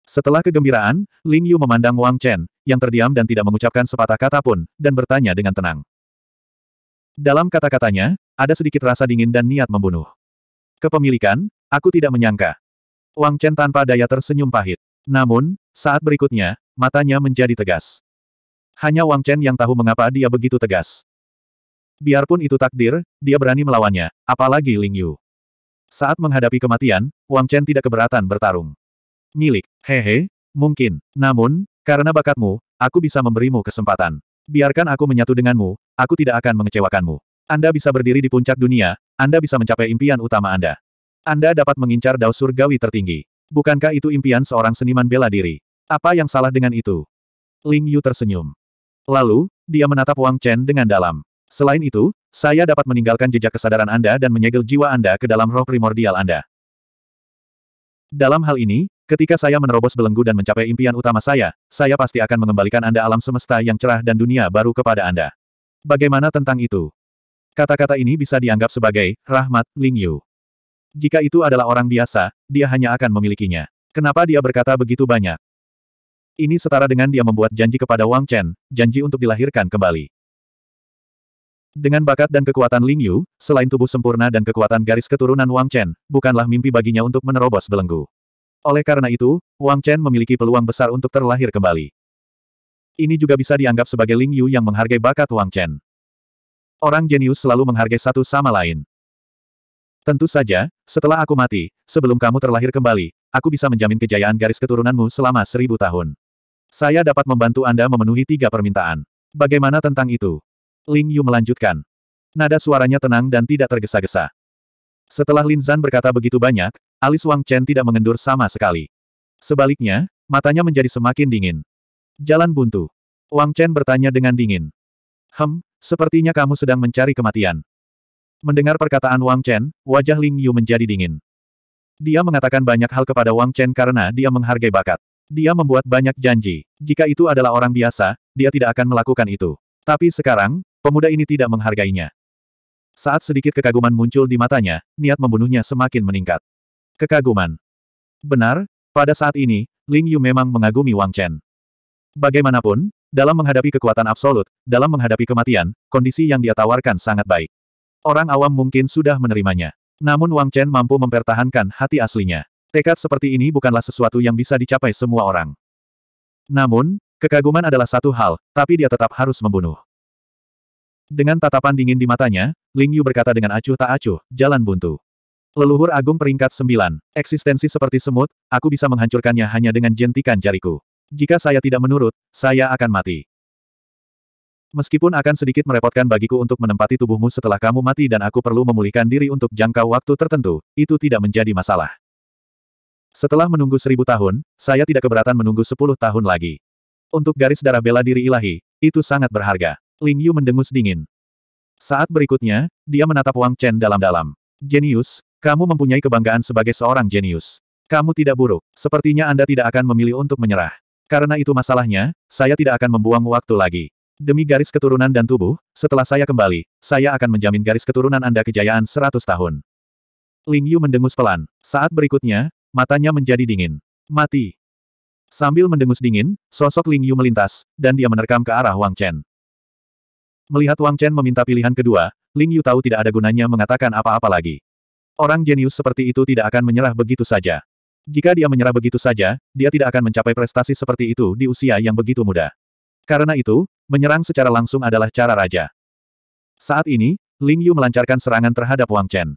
Setelah kegembiraan, Ling Yu memandang Wang Chen, yang terdiam dan tidak mengucapkan sepatah kata pun, dan bertanya dengan tenang. Dalam kata-katanya, ada sedikit rasa dingin dan niat membunuh. Kepemilikan, aku tidak menyangka. Wang Chen tanpa daya tersenyum pahit. Namun, saat berikutnya, matanya menjadi tegas. Hanya Wang Chen yang tahu mengapa dia begitu tegas. Biarpun itu takdir, dia berani melawannya, apalagi Ling Yu. Saat menghadapi kematian, Wang Chen tidak keberatan bertarung. Milik, hehe, mungkin. Namun, karena bakatmu, aku bisa memberimu kesempatan. Biarkan aku menyatu denganmu, aku tidak akan mengecewakanmu. Anda bisa berdiri di puncak dunia, Anda bisa mencapai impian utama Anda. Anda dapat mengincar dao surgawi tertinggi. Bukankah itu impian seorang seniman bela diri? Apa yang salah dengan itu? Ling Yu tersenyum. Lalu, dia menatap Wang Chen dengan dalam. Selain itu, saya dapat meninggalkan jejak kesadaran Anda dan menyegel jiwa Anda ke dalam roh primordial Anda. Dalam hal ini, ketika saya menerobos belenggu dan mencapai impian utama saya, saya pasti akan mengembalikan Anda alam semesta yang cerah dan dunia baru kepada Anda. Bagaimana tentang itu? Kata-kata ini bisa dianggap sebagai rahmat Ling Yu. Jika itu adalah orang biasa, dia hanya akan memilikinya. Kenapa dia berkata begitu banyak? Ini setara dengan dia membuat janji kepada Wang Chen, janji untuk dilahirkan kembali. Dengan bakat dan kekuatan Ling Yu, selain tubuh sempurna dan kekuatan garis keturunan Wang Chen, bukanlah mimpi baginya untuk menerobos belenggu. Oleh karena itu, Wang Chen memiliki peluang besar untuk terlahir kembali. Ini juga bisa dianggap sebagai Ling Yu yang menghargai bakat Wang Chen. Orang jenius selalu menghargai satu sama lain. Tentu saja, setelah aku mati, sebelum kamu terlahir kembali, aku bisa menjamin kejayaan garis keturunanmu selama seribu tahun. Saya dapat membantu Anda memenuhi tiga permintaan. Bagaimana tentang itu? Ling Yu melanjutkan. Nada suaranya tenang dan tidak tergesa-gesa. Setelah Lin Zan berkata begitu banyak, alis Wang Chen tidak mengendur sama sekali. Sebaliknya, matanya menjadi semakin dingin. Jalan buntu. Wang Chen bertanya dengan dingin. Hem, sepertinya kamu sedang mencari kematian. Mendengar perkataan Wang Chen, wajah Ling Yu menjadi dingin. Dia mengatakan banyak hal kepada Wang Chen karena dia menghargai bakat. Dia membuat banyak janji. Jika itu adalah orang biasa, dia tidak akan melakukan itu. Tapi sekarang, pemuda ini tidak menghargainya. Saat sedikit kekaguman muncul di matanya, niat membunuhnya semakin meningkat. Kekaguman. Benar, pada saat ini, Ling Yu memang mengagumi Wang Chen. Bagaimanapun, dalam menghadapi kekuatan absolut, dalam menghadapi kematian, kondisi yang dia tawarkan sangat baik. Orang awam mungkin sudah menerimanya. Namun Wang Chen mampu mempertahankan hati aslinya. Tekad seperti ini bukanlah sesuatu yang bisa dicapai semua orang. Namun, kekaguman adalah satu hal, tapi dia tetap harus membunuh. Dengan tatapan dingin di matanya, Ling Yu berkata dengan acuh tak acuh, jalan buntu. Leluhur agung peringkat sembilan, eksistensi seperti semut, aku bisa menghancurkannya hanya dengan jentikan jariku. Jika saya tidak menurut, saya akan mati. Meskipun akan sedikit merepotkan bagiku untuk menempati tubuhmu setelah kamu mati dan aku perlu memulihkan diri untuk jangka waktu tertentu, itu tidak menjadi masalah. Setelah menunggu seribu tahun, saya tidak keberatan menunggu sepuluh tahun lagi. Untuk garis darah bela diri ilahi, itu sangat berharga. Ling Yu mendengus dingin. Saat berikutnya, dia menatap Wang Chen dalam-dalam. Jenius, kamu mempunyai kebanggaan sebagai seorang jenius. Kamu tidak buruk, sepertinya Anda tidak akan memilih untuk menyerah. Karena itu masalahnya, saya tidak akan membuang waktu lagi. Demi garis keturunan dan tubuh, setelah saya kembali, saya akan menjamin garis keturunan Anda kejayaan seratus tahun. Ling Yu mendengus pelan. Saat berikutnya, Matanya menjadi dingin. Mati. Sambil mendengus dingin, sosok Ling Yu melintas, dan dia menerkam ke arah Wang Chen. Melihat Wang Chen meminta pilihan kedua, Ling Yu tahu tidak ada gunanya mengatakan apa-apa lagi. Orang jenius seperti itu tidak akan menyerah begitu saja. Jika dia menyerah begitu saja, dia tidak akan mencapai prestasi seperti itu di usia yang begitu muda. Karena itu, menyerang secara langsung adalah cara raja. Saat ini, Ling Yu melancarkan serangan terhadap Wang Chen.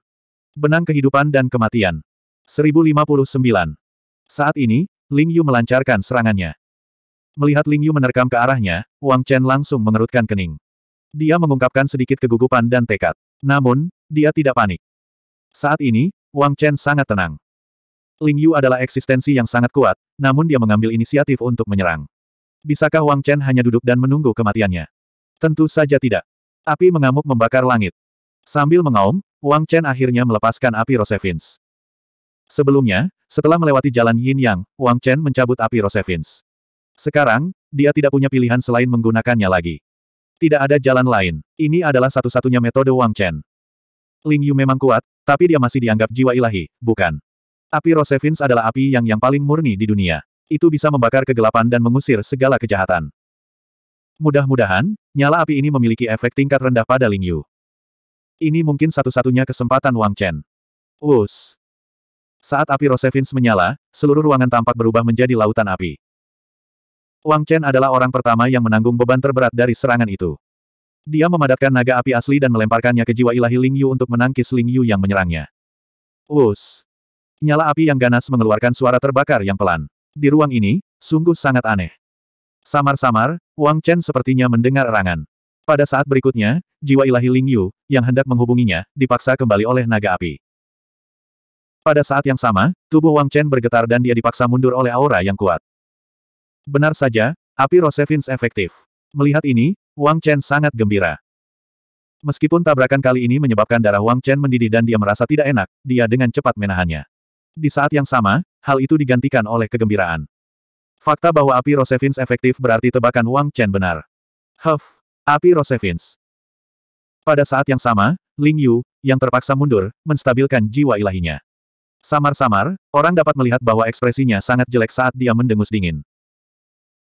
Benang kehidupan dan kematian. 1059. Saat ini, Ling Yu melancarkan serangannya. Melihat Ling Yu menerkam ke arahnya, Wang Chen langsung mengerutkan kening. Dia mengungkapkan sedikit kegugupan dan tekad. Namun, dia tidak panik. Saat ini, Wang Chen sangat tenang. Ling Yu adalah eksistensi yang sangat kuat, namun dia mengambil inisiatif untuk menyerang. Bisakah Wang Chen hanya duduk dan menunggu kematiannya? Tentu saja tidak. Api mengamuk membakar langit. Sambil mengaum, Wang Chen akhirnya melepaskan api Rosevins. Sebelumnya, setelah melewati jalan Yin Yang, Wang Chen mencabut api Rosevins. Sekarang, dia tidak punya pilihan selain menggunakannya lagi. Tidak ada jalan lain. Ini adalah satu-satunya metode Wang Chen. Ling Yu memang kuat, tapi dia masih dianggap jiwa ilahi, bukan? Api Rosevins adalah api yang yang paling murni di dunia. Itu bisa membakar kegelapan dan mengusir segala kejahatan. Mudah-mudahan, nyala api ini memiliki efek tingkat rendah pada Ling Yu. Ini mungkin satu-satunya kesempatan Wang Chen. Us. Saat api Rosevins menyala, seluruh ruangan tampak berubah menjadi lautan api. Wang Chen adalah orang pertama yang menanggung beban terberat dari serangan itu. Dia memadatkan naga api asli dan melemparkannya ke jiwa ilahi Ling Yu untuk menangkis Ling Yu yang menyerangnya. Wus! Nyala api yang ganas mengeluarkan suara terbakar yang pelan. Di ruang ini, sungguh sangat aneh. Samar-samar, Wang Chen sepertinya mendengar erangan. Pada saat berikutnya, jiwa ilahi Ling Yu, yang hendak menghubunginya, dipaksa kembali oleh naga api. Pada saat yang sama, tubuh Wang Chen bergetar dan dia dipaksa mundur oleh aura yang kuat. Benar saja, api Rosevins efektif. Melihat ini, Wang Chen sangat gembira. Meskipun tabrakan kali ini menyebabkan darah Wang Chen mendidih dan dia merasa tidak enak, dia dengan cepat menahannya. Di saat yang sama, hal itu digantikan oleh kegembiraan. Fakta bahwa api Rosevins efektif berarti tebakan Wang Chen benar. Huff, api Rosevins. Pada saat yang sama, Ling Yu, yang terpaksa mundur, menstabilkan jiwa ilahinya. Samar-samar, orang dapat melihat bahwa ekspresinya sangat jelek saat dia mendengus dingin.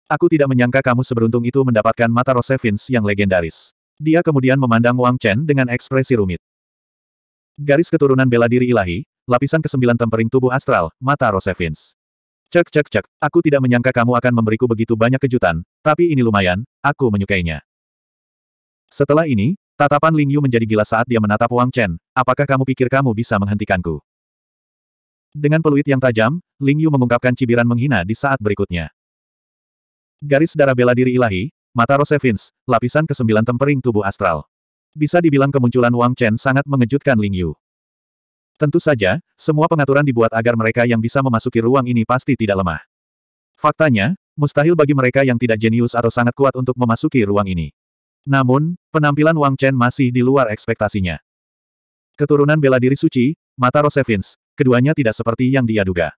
Aku tidak menyangka kamu seberuntung itu mendapatkan mata Rosevins yang legendaris. Dia kemudian memandang Wang Chen dengan ekspresi rumit. Garis keturunan bela diri ilahi, lapisan kesembilan tempering tubuh astral, mata Rosevins. Cek cek cek, aku tidak menyangka kamu akan memberiku begitu banyak kejutan, tapi ini lumayan, aku menyukainya. Setelah ini, tatapan Ling Yu menjadi gila saat dia menatap Wang Chen, apakah kamu pikir kamu bisa menghentikanku? Dengan peluit yang tajam, Ling Yu mengungkapkan cibiran menghina di saat berikutnya. Garis darah bela diri ilahi, mata rosevins, lapisan lapisan kesembilan tempering tubuh astral. Bisa dibilang kemunculan Wang Chen sangat mengejutkan Ling Yu. Tentu saja, semua pengaturan dibuat agar mereka yang bisa memasuki ruang ini pasti tidak lemah. Faktanya, mustahil bagi mereka yang tidak jenius atau sangat kuat untuk memasuki ruang ini. Namun, penampilan Wang Chen masih di luar ekspektasinya. Keturunan bela diri suci, mata Rosevins, keduanya tidak seperti yang dia duga.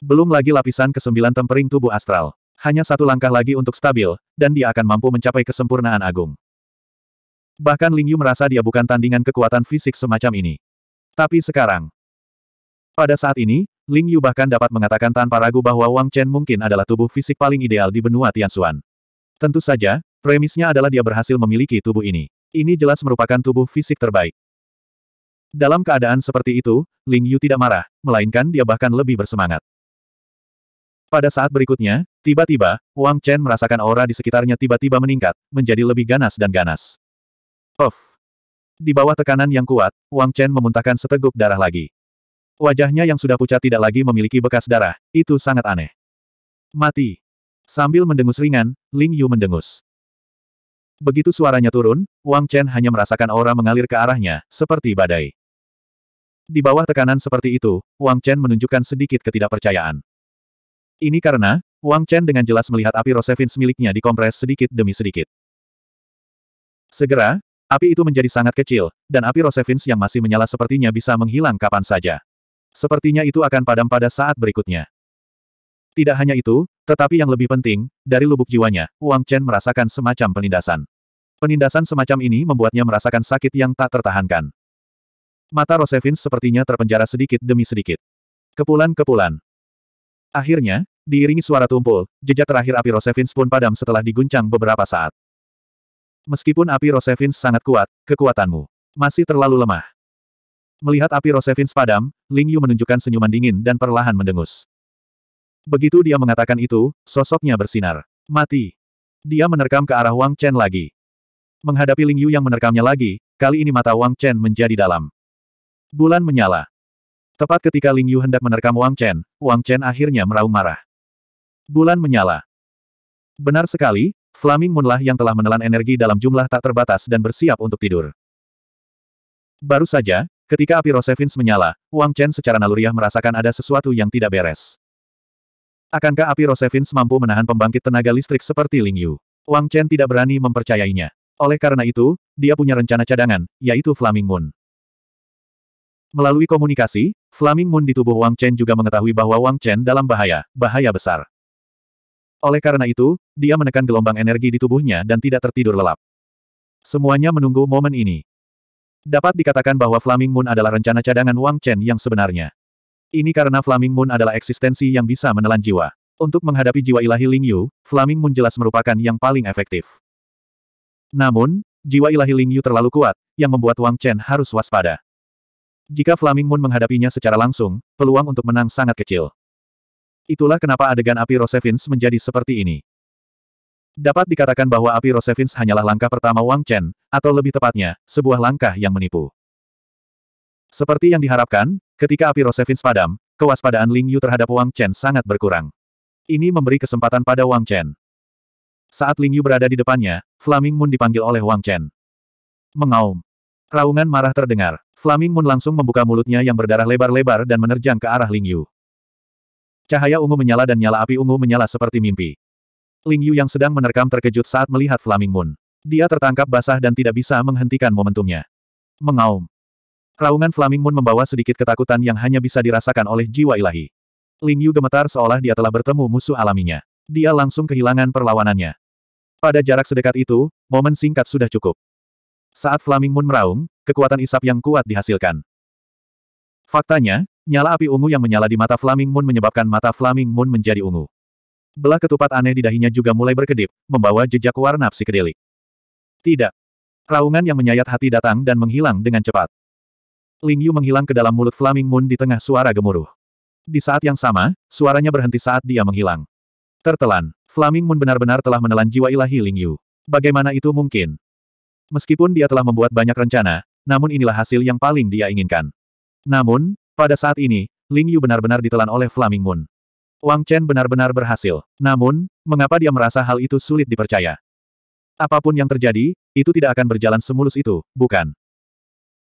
Belum lagi lapisan kesembilan tempering tubuh astral. Hanya satu langkah lagi untuk stabil, dan dia akan mampu mencapai kesempurnaan agung. Bahkan Ling Yu merasa dia bukan tandingan kekuatan fisik semacam ini. Tapi sekarang, pada saat ini, Ling Yu bahkan dapat mengatakan tanpa ragu bahwa Wang Chen mungkin adalah tubuh fisik paling ideal di benua Tianxuan. Tentu saja, premisnya adalah dia berhasil memiliki tubuh ini. Ini jelas merupakan tubuh fisik terbaik. Dalam keadaan seperti itu, Ling Yu tidak marah, melainkan dia bahkan lebih bersemangat. Pada saat berikutnya, tiba-tiba, Wang Chen merasakan aura di sekitarnya tiba-tiba meningkat, menjadi lebih ganas dan ganas. Of! Di bawah tekanan yang kuat, Wang Chen memuntahkan seteguk darah lagi. Wajahnya yang sudah pucat tidak lagi memiliki bekas darah, itu sangat aneh. Mati! Sambil mendengus ringan, Ling Yu mendengus. Begitu suaranya turun, Wang Chen hanya merasakan aura mengalir ke arahnya, seperti badai. Di bawah tekanan seperti itu, Wang Chen menunjukkan sedikit ketidakpercayaan. Ini karena, Wang Chen dengan jelas melihat api Rosevins miliknya dikompres sedikit demi sedikit. Segera, api itu menjadi sangat kecil, dan api Rosevins yang masih menyala sepertinya bisa menghilang kapan saja. Sepertinya itu akan padam pada saat berikutnya. Tidak hanya itu, tetapi yang lebih penting, dari lubuk jiwanya, Wang Chen merasakan semacam penindasan. Penindasan semacam ini membuatnya merasakan sakit yang tak tertahankan. Mata Rosevin sepertinya terpenjara sedikit demi sedikit. Kepulan-kepulan. Akhirnya, diiringi suara tumpul, jejak terakhir api Rosevins pun padam setelah diguncang beberapa saat. Meskipun api Rosevins sangat kuat, kekuatanmu masih terlalu lemah. Melihat api Rosevins padam, Ling Yu menunjukkan senyuman dingin dan perlahan mendengus. Begitu dia mengatakan itu, sosoknya bersinar. Mati. Dia menerkam ke arah Wang Chen lagi. Menghadapi Ling Yu yang menerkamnya lagi, kali ini mata Wang Chen menjadi dalam. Bulan menyala. Tepat ketika Ling Yu hendak menerkam Wang Chen, Wang Chen akhirnya meraung marah. Bulan menyala. Benar sekali, Flaming Moonlah yang telah menelan energi dalam jumlah tak terbatas dan bersiap untuk tidur. Baru saja, ketika api Rosevins menyala, Wang Chen secara naluriah merasakan ada sesuatu yang tidak beres. Akankah api Rosevins mampu menahan pembangkit tenaga listrik seperti Ling Yu? Wang Chen tidak berani mempercayainya. Oleh karena itu, dia punya rencana cadangan, yaitu Flaming Moon. Melalui komunikasi, Flaming Moon di tubuh Wang Chen juga mengetahui bahwa Wang Chen dalam bahaya, bahaya besar. Oleh karena itu, dia menekan gelombang energi di tubuhnya dan tidak tertidur lelap. Semuanya menunggu momen ini. Dapat dikatakan bahwa Flaming Moon adalah rencana cadangan Wang Chen yang sebenarnya. Ini karena Flaming Moon adalah eksistensi yang bisa menelan jiwa. Untuk menghadapi jiwa ilahi Ling Yu, Flaming Moon jelas merupakan yang paling efektif. Namun, jiwa ilahi Ling Yu terlalu kuat, yang membuat Wang Chen harus waspada. Jika Flaming Moon menghadapinya secara langsung, peluang untuk menang sangat kecil. Itulah kenapa adegan api Rosevins menjadi seperti ini. Dapat dikatakan bahwa api Rosevins hanyalah langkah pertama Wang Chen, atau lebih tepatnya, sebuah langkah yang menipu. Seperti yang diharapkan, ketika api Rosevins padam, kewaspadaan Ling Yu terhadap Wang Chen sangat berkurang. Ini memberi kesempatan pada Wang Chen. Saat Ling Yu berada di depannya, Flaming Moon dipanggil oleh Wang Chen. Mengaum. Raungan marah terdengar. Flaming Moon langsung membuka mulutnya yang berdarah lebar-lebar dan menerjang ke arah Ling Yu. Cahaya ungu menyala dan nyala api ungu menyala seperti mimpi. Ling Yu yang sedang menerkam terkejut saat melihat Flaming Moon. Dia tertangkap basah dan tidak bisa menghentikan momentumnya. Mengaum. Raungan Flaming Moon membawa sedikit ketakutan yang hanya bisa dirasakan oleh jiwa ilahi. Ling Yu gemetar seolah dia telah bertemu musuh alaminya. Dia langsung kehilangan perlawanannya. Pada jarak sedekat itu, momen singkat sudah cukup. Saat Flaming Moon meraung, kekuatan isap yang kuat dihasilkan. Faktanya, nyala api ungu yang menyala di mata Flaming Moon menyebabkan mata Flaming Moon menjadi ungu. Belah ketupat aneh di dahinya juga mulai berkedip, membawa jejak warna psikedelik. Tidak. Raungan yang menyayat hati datang dan menghilang dengan cepat. Ling Yu menghilang ke dalam mulut Flaming Moon di tengah suara gemuruh. Di saat yang sama, suaranya berhenti saat dia menghilang. Tertelan, Flaming Moon benar-benar telah menelan jiwa ilahi Ling Yu. Bagaimana itu mungkin? Meskipun dia telah membuat banyak rencana, namun inilah hasil yang paling dia inginkan. Namun, pada saat ini, Ling Yu benar-benar ditelan oleh Flaming Moon. Wang Chen benar-benar berhasil. Namun, mengapa dia merasa hal itu sulit dipercaya? Apapun yang terjadi, itu tidak akan berjalan semulus itu, bukan?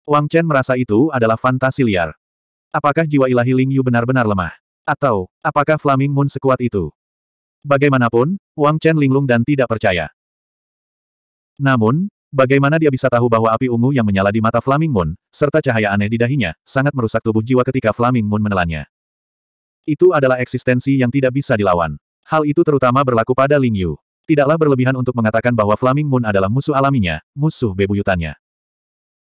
Wang Chen merasa itu adalah fantasi liar. Apakah jiwa ilahi Ling Yu benar-benar lemah? Atau, apakah Flaming Moon sekuat itu? Bagaimanapun, Wang Chen linglung dan tidak percaya. Namun, Bagaimana dia bisa tahu bahwa api ungu yang menyala di mata Flaming Moon, serta cahaya aneh di dahinya, sangat merusak tubuh jiwa ketika Flaming Moon menelannya? Itu adalah eksistensi yang tidak bisa dilawan. Hal itu terutama berlaku pada Ling Yu. Tidaklah berlebihan untuk mengatakan bahwa Flaming Moon adalah musuh alaminya, musuh bebuyutannya.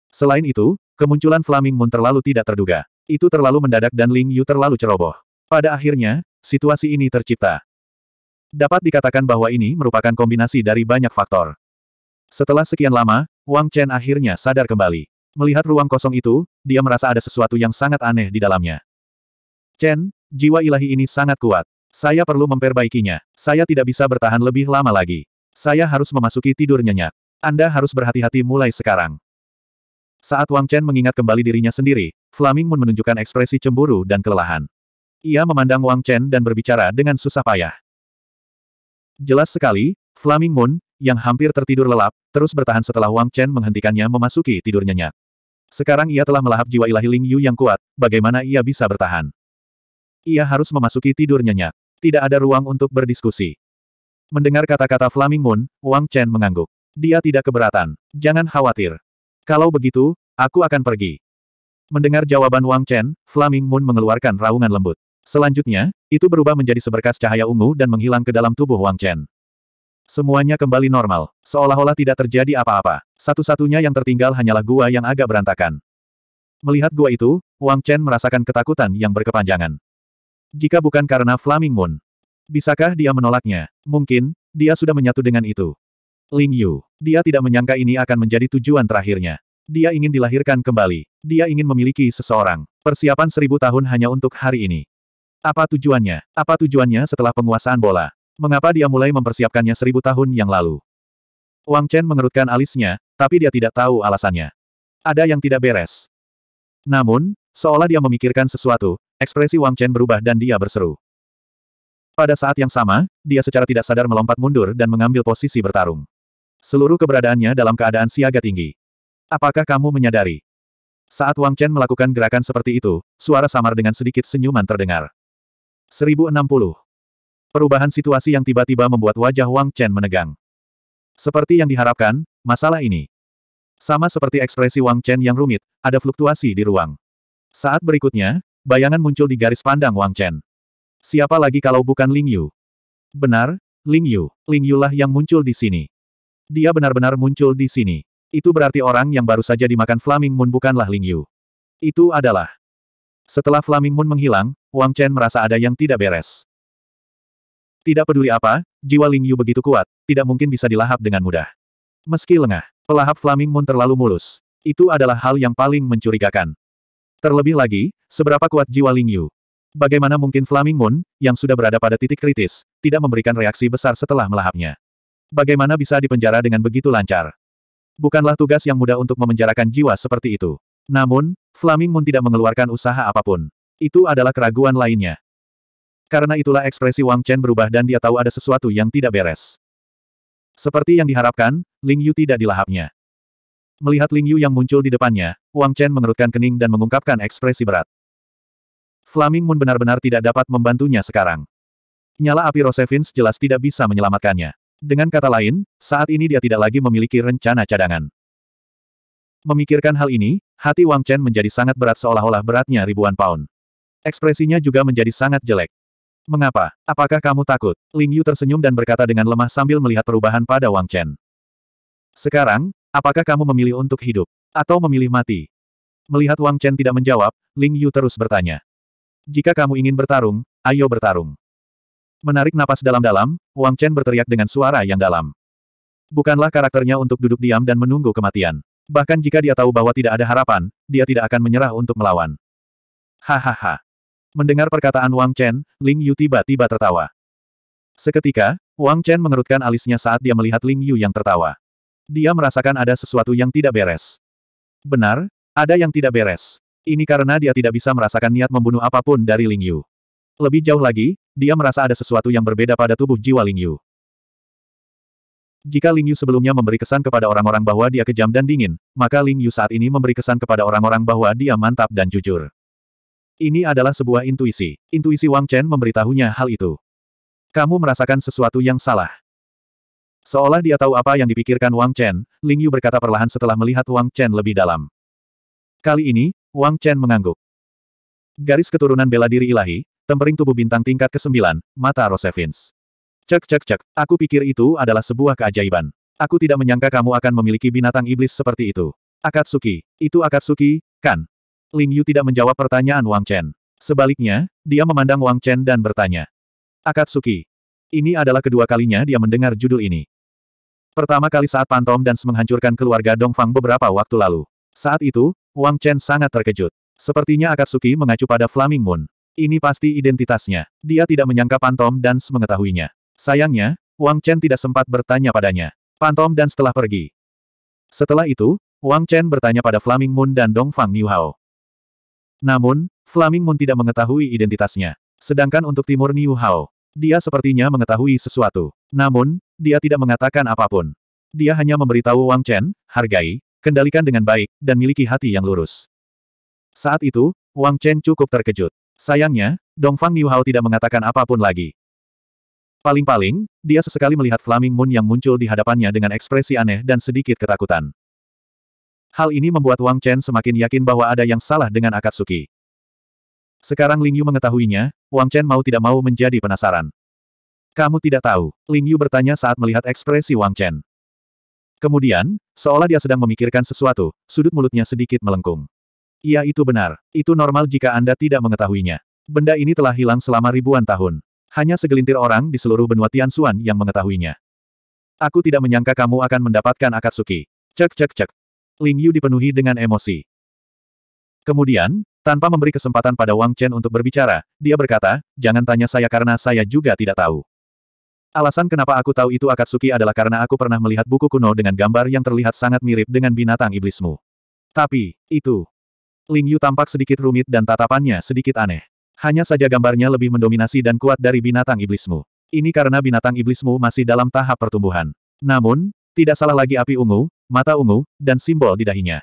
Selain itu, kemunculan Flaming Moon terlalu tidak terduga. Itu terlalu mendadak dan Ling Yu terlalu ceroboh. Pada akhirnya, situasi ini tercipta. Dapat dikatakan bahwa ini merupakan kombinasi dari banyak faktor. Setelah sekian lama, Wang Chen akhirnya sadar kembali. Melihat ruang kosong itu, dia merasa ada sesuatu yang sangat aneh di dalamnya. Chen, jiwa ilahi ini sangat kuat. Saya perlu memperbaikinya. Saya tidak bisa bertahan lebih lama lagi. Saya harus memasuki tidur nyenyak. Anda harus berhati-hati mulai sekarang. Saat Wang Chen mengingat kembali dirinya sendiri, Flaming Moon menunjukkan ekspresi cemburu dan kelelahan. Ia memandang Wang Chen dan berbicara dengan susah payah. Jelas sekali, Flaming Moon, yang hampir tertidur lelap, terus bertahan setelah Wang Chen menghentikannya memasuki tidur nyenyak. Sekarang ia telah melahap jiwa ilahi Ling Yu yang kuat, bagaimana ia bisa bertahan? Ia harus memasuki tidur nyenyak. Tidak ada ruang untuk berdiskusi. Mendengar kata-kata Flaming Moon, Wang Chen mengangguk. Dia tidak keberatan. Jangan khawatir. Kalau begitu, aku akan pergi. Mendengar jawaban Wang Chen, Flaming Moon mengeluarkan raungan lembut. Selanjutnya, itu berubah menjadi seberkas cahaya ungu dan menghilang ke dalam tubuh Wang Chen. Semuanya kembali normal, seolah-olah tidak terjadi apa-apa. Satu-satunya yang tertinggal hanyalah gua yang agak berantakan. Melihat gua itu, Wang Chen merasakan ketakutan yang berkepanjangan. Jika bukan karena Flaming Moon, bisakah dia menolaknya? Mungkin, dia sudah menyatu dengan itu. Ling Yu, dia tidak menyangka ini akan menjadi tujuan terakhirnya. Dia ingin dilahirkan kembali. Dia ingin memiliki seseorang. Persiapan seribu tahun hanya untuk hari ini. Apa tujuannya? Apa tujuannya setelah penguasaan bola? Mengapa dia mulai mempersiapkannya seribu tahun yang lalu? Wang Chen mengerutkan alisnya, tapi dia tidak tahu alasannya. Ada yang tidak beres. Namun, seolah dia memikirkan sesuatu, ekspresi Wang Chen berubah dan dia berseru. Pada saat yang sama, dia secara tidak sadar melompat mundur dan mengambil posisi bertarung. Seluruh keberadaannya dalam keadaan siaga tinggi. Apakah kamu menyadari? Saat Wang Chen melakukan gerakan seperti itu, suara samar dengan sedikit senyuman terdengar. 1060 Perubahan situasi yang tiba-tiba membuat wajah Wang Chen menegang. Seperti yang diharapkan, masalah ini. Sama seperti ekspresi Wang Chen yang rumit, ada fluktuasi di ruang. Saat berikutnya, bayangan muncul di garis pandang Wang Chen. Siapa lagi kalau bukan Ling Yu? Benar, Ling Yu. Ling Yu lah yang muncul di sini. Dia benar-benar muncul di sini. Itu berarti orang yang baru saja dimakan Flaming Moon bukanlah Ling Yu. Itu adalah. Setelah Flaming Moon menghilang, Wang Chen merasa ada yang tidak beres. Tidak peduli apa, jiwa Ling Yu begitu kuat, tidak mungkin bisa dilahap dengan mudah. Meski lengah, pelahap Flaming Moon terlalu mulus. Itu adalah hal yang paling mencurigakan. Terlebih lagi, seberapa kuat jiwa Ling Yu. Bagaimana mungkin Flaming Moon, yang sudah berada pada titik kritis, tidak memberikan reaksi besar setelah melahapnya? Bagaimana bisa dipenjara dengan begitu lancar? Bukanlah tugas yang mudah untuk memenjarakan jiwa seperti itu. Namun, Flaming Moon tidak mengeluarkan usaha apapun. Itu adalah keraguan lainnya. Karena itulah ekspresi Wang Chen berubah dan dia tahu ada sesuatu yang tidak beres. Seperti yang diharapkan, Ling Yu tidak dilahapnya. Melihat Ling Yu yang muncul di depannya, Wang Chen mengerutkan kening dan mengungkapkan ekspresi berat. Flaming Moon benar-benar tidak dapat membantunya sekarang. Nyala api Rosevins jelas tidak bisa menyelamatkannya. Dengan kata lain, saat ini dia tidak lagi memiliki rencana cadangan. Memikirkan hal ini, hati Wang Chen menjadi sangat berat seolah-olah beratnya ribuan pound. Ekspresinya juga menjadi sangat jelek. Mengapa? Apakah kamu takut? Ling Yu tersenyum dan berkata dengan lemah sambil melihat perubahan pada Wang Chen. Sekarang, apakah kamu memilih untuk hidup? Atau memilih mati? Melihat Wang Chen tidak menjawab, Ling Yu terus bertanya. Jika kamu ingin bertarung, ayo bertarung. Menarik napas dalam-dalam, Wang Chen berteriak dengan suara yang dalam. Bukanlah karakternya untuk duduk diam dan menunggu kematian. Bahkan jika dia tahu bahwa tidak ada harapan, dia tidak akan menyerah untuk melawan. Hahaha. Mendengar perkataan Wang Chen, Ling Yu tiba-tiba tertawa. Seketika, Wang Chen mengerutkan alisnya saat dia melihat Ling Yu yang tertawa. Dia merasakan ada sesuatu yang tidak beres. Benar, ada yang tidak beres. Ini karena dia tidak bisa merasakan niat membunuh apapun dari Ling Yu. Lebih jauh lagi, dia merasa ada sesuatu yang berbeda pada tubuh jiwa Ling Yu. Jika Ling Yu sebelumnya memberi kesan kepada orang-orang bahwa dia kejam dan dingin, maka Ling Yu saat ini memberi kesan kepada orang-orang bahwa dia mantap dan jujur. Ini adalah sebuah intuisi. Intuisi Wang Chen memberitahunya hal itu. Kamu merasakan sesuatu yang salah. Seolah dia tahu apa yang dipikirkan Wang Chen, Ling Yu berkata perlahan setelah melihat Wang Chen lebih dalam. Kali ini, Wang Chen mengangguk. Garis keturunan bela diri ilahi, tempering tubuh bintang tingkat ke-9, mata Rosevins. Cek cek cek, aku pikir itu adalah sebuah keajaiban. Aku tidak menyangka kamu akan memiliki binatang iblis seperti itu. Akatsuki, itu Akatsuki, kan? Ling Yu tidak menjawab pertanyaan Wang Chen. Sebaliknya, dia memandang Wang Chen dan bertanya. Akatsuki. Ini adalah kedua kalinya dia mendengar judul ini. Pertama kali saat Pantom dan menghancurkan keluarga Dongfang beberapa waktu lalu. Saat itu, Wang Chen sangat terkejut. Sepertinya Akatsuki mengacu pada Flaming Moon. Ini pasti identitasnya. Dia tidak menyangka Pantom dan mengetahuinya. Sayangnya, Wang Chen tidak sempat bertanya padanya. Pantom dan setelah pergi. Setelah itu, Wang Chen bertanya pada Flaming Moon dan Dongfang Niuhao. Namun, Flaming Moon tidak mengetahui identitasnya. Sedangkan untuk Timur Niu Hao, dia sepertinya mengetahui sesuatu. Namun, dia tidak mengatakan apapun. Dia hanya memberitahu Wang Chen, hargai, kendalikan dengan baik, dan miliki hati yang lurus. Saat itu, Wang Chen cukup terkejut. Sayangnya, Dongfang Niu Hao tidak mengatakan apapun lagi. Paling-paling, dia sesekali melihat Flaming Moon yang muncul di hadapannya dengan ekspresi aneh dan sedikit ketakutan. Hal ini membuat Wang Chen semakin yakin bahwa ada yang salah dengan Akatsuki. Sekarang Ling Yu mengetahuinya, Wang Chen mau tidak mau menjadi penasaran. Kamu tidak tahu, Ling Yu bertanya saat melihat ekspresi Wang Chen. Kemudian, seolah dia sedang memikirkan sesuatu, sudut mulutnya sedikit melengkung. Iya itu benar, itu normal jika Anda tidak mengetahuinya. Benda ini telah hilang selama ribuan tahun. Hanya segelintir orang di seluruh benua Tianxuan yang mengetahuinya. Aku tidak menyangka kamu akan mendapatkan Akatsuki. Cek cek cek, Ling Yu dipenuhi dengan emosi. Kemudian, tanpa memberi kesempatan pada Wang Chen untuk berbicara, dia berkata, jangan tanya saya karena saya juga tidak tahu. Alasan kenapa aku tahu itu Akatsuki adalah karena aku pernah melihat buku kuno dengan gambar yang terlihat sangat mirip dengan binatang iblismu. Tapi, itu. Ling Yu tampak sedikit rumit dan tatapannya sedikit aneh. Hanya saja gambarnya lebih mendominasi dan kuat dari binatang iblismu. Ini karena binatang iblismu masih dalam tahap pertumbuhan. Namun, tidak salah lagi api ungu, mata ungu, dan simbol di dahinya.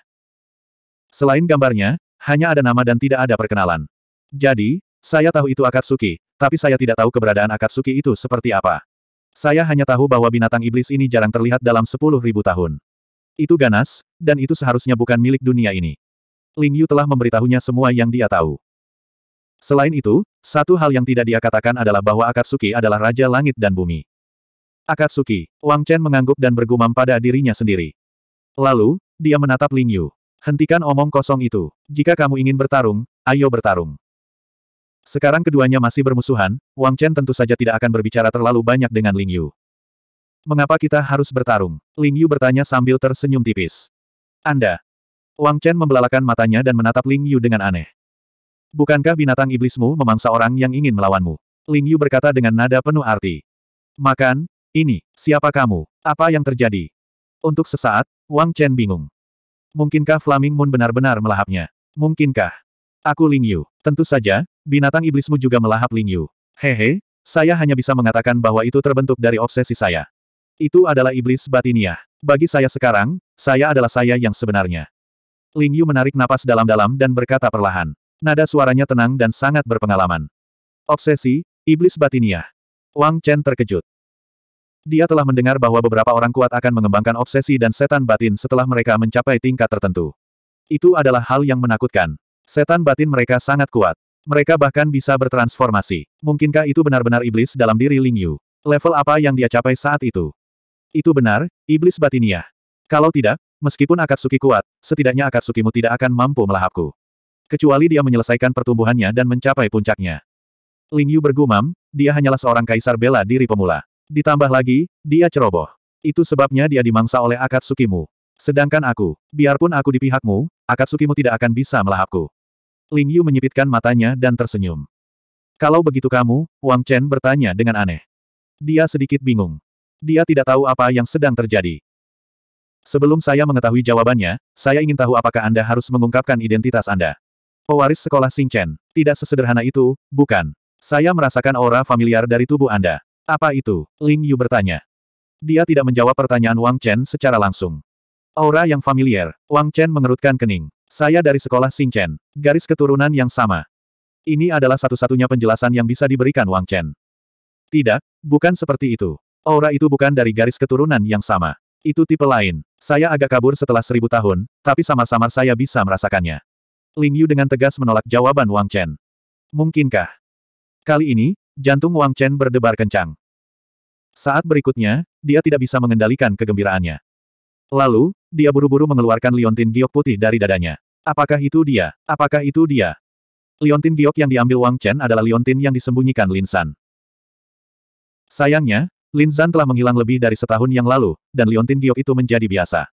Selain gambarnya, hanya ada nama dan tidak ada perkenalan. Jadi, saya tahu itu Akatsuki, tapi saya tidak tahu keberadaan Akatsuki itu seperti apa. Saya hanya tahu bahwa binatang iblis ini jarang terlihat dalam sepuluh ribu tahun. Itu ganas, dan itu seharusnya bukan milik dunia ini. Ling Yu telah memberitahunya semua yang dia tahu. Selain itu, satu hal yang tidak dia katakan adalah bahwa Akatsuki adalah Raja Langit dan Bumi. Akatsuki, Wang Chen mengangguk dan bergumam pada dirinya sendiri. Lalu, dia menatap Ling Yu. Hentikan omong kosong itu. Jika kamu ingin bertarung, ayo bertarung. Sekarang keduanya masih bermusuhan, Wang Chen tentu saja tidak akan berbicara terlalu banyak dengan Ling Yu. Mengapa kita harus bertarung? Ling Yu bertanya sambil tersenyum tipis. Anda. Wang Chen membelalakan matanya dan menatap Ling Yu dengan aneh. Bukankah binatang iblismu memangsa orang yang ingin melawanmu? Ling Yu berkata dengan nada penuh arti. Makan, ini, siapa kamu? Apa yang terjadi? Untuk sesaat, Wang Chen bingung. Mungkinkah Flaming Moon benar-benar melahapnya? Mungkinkah? Aku Ling Yu. Tentu saja, binatang iblismu juga melahap Ling Yu. Hehe, saya hanya bisa mengatakan bahwa itu terbentuk dari obsesi saya. Itu adalah iblis batiniah. Bagi saya sekarang, saya adalah saya yang sebenarnya. Ling Yu menarik napas dalam-dalam dan berkata perlahan. Nada suaranya tenang dan sangat berpengalaman. Obsesi, iblis batiniah. Wang Chen terkejut. Dia telah mendengar bahwa beberapa orang kuat akan mengembangkan obsesi dan setan batin setelah mereka mencapai tingkat tertentu. Itu adalah hal yang menakutkan. Setan batin mereka sangat kuat. Mereka bahkan bisa bertransformasi. Mungkinkah itu benar-benar iblis dalam diri Ling Yu? Level apa yang dia capai saat itu? Itu benar, iblis batinia. Kalau tidak, meskipun Akatsuki kuat, setidaknya Akatsukimu tidak akan mampu melahapku. Kecuali dia menyelesaikan pertumbuhannya dan mencapai puncaknya. Ling Yu bergumam, dia hanyalah seorang kaisar bela diri pemula. Ditambah lagi, dia ceroboh. Itu sebabnya dia dimangsa oleh Akatsukimu. Sedangkan aku, biarpun aku di pihakmu, Akatsukimu tidak akan bisa melahapku. Ling Yu menyipitkan matanya dan tersenyum. Kalau begitu kamu, Wang Chen bertanya dengan aneh. Dia sedikit bingung. Dia tidak tahu apa yang sedang terjadi. Sebelum saya mengetahui jawabannya, saya ingin tahu apakah Anda harus mengungkapkan identitas Anda. Pewaris sekolah Chen tidak sesederhana itu, bukan. Saya merasakan aura familiar dari tubuh Anda. Apa itu? Ling Yu bertanya. Dia tidak menjawab pertanyaan Wang Chen secara langsung. Aura yang familiar, Wang Chen mengerutkan kening. Saya dari sekolah Xing Chen, garis keturunan yang sama. Ini adalah satu-satunya penjelasan yang bisa diberikan Wang Chen. Tidak, bukan seperti itu. Aura itu bukan dari garis keturunan yang sama. Itu tipe lain. Saya agak kabur setelah seribu tahun, tapi samar-samar saya bisa merasakannya. Ling Yu dengan tegas menolak jawaban Wang Chen. Mungkinkah? Kali ini, Jantung Wang Chen berdebar kencang. Saat berikutnya, dia tidak bisa mengendalikan kegembiraannya. Lalu, dia buru-buru mengeluarkan liontin giok putih dari dadanya. Apakah itu dia? Apakah itu dia? Liontin giok yang diambil Wang Chen adalah liontin yang disembunyikan Lin San. Sayangnya, Lin San telah menghilang lebih dari setahun yang lalu, dan liontin giok itu menjadi biasa.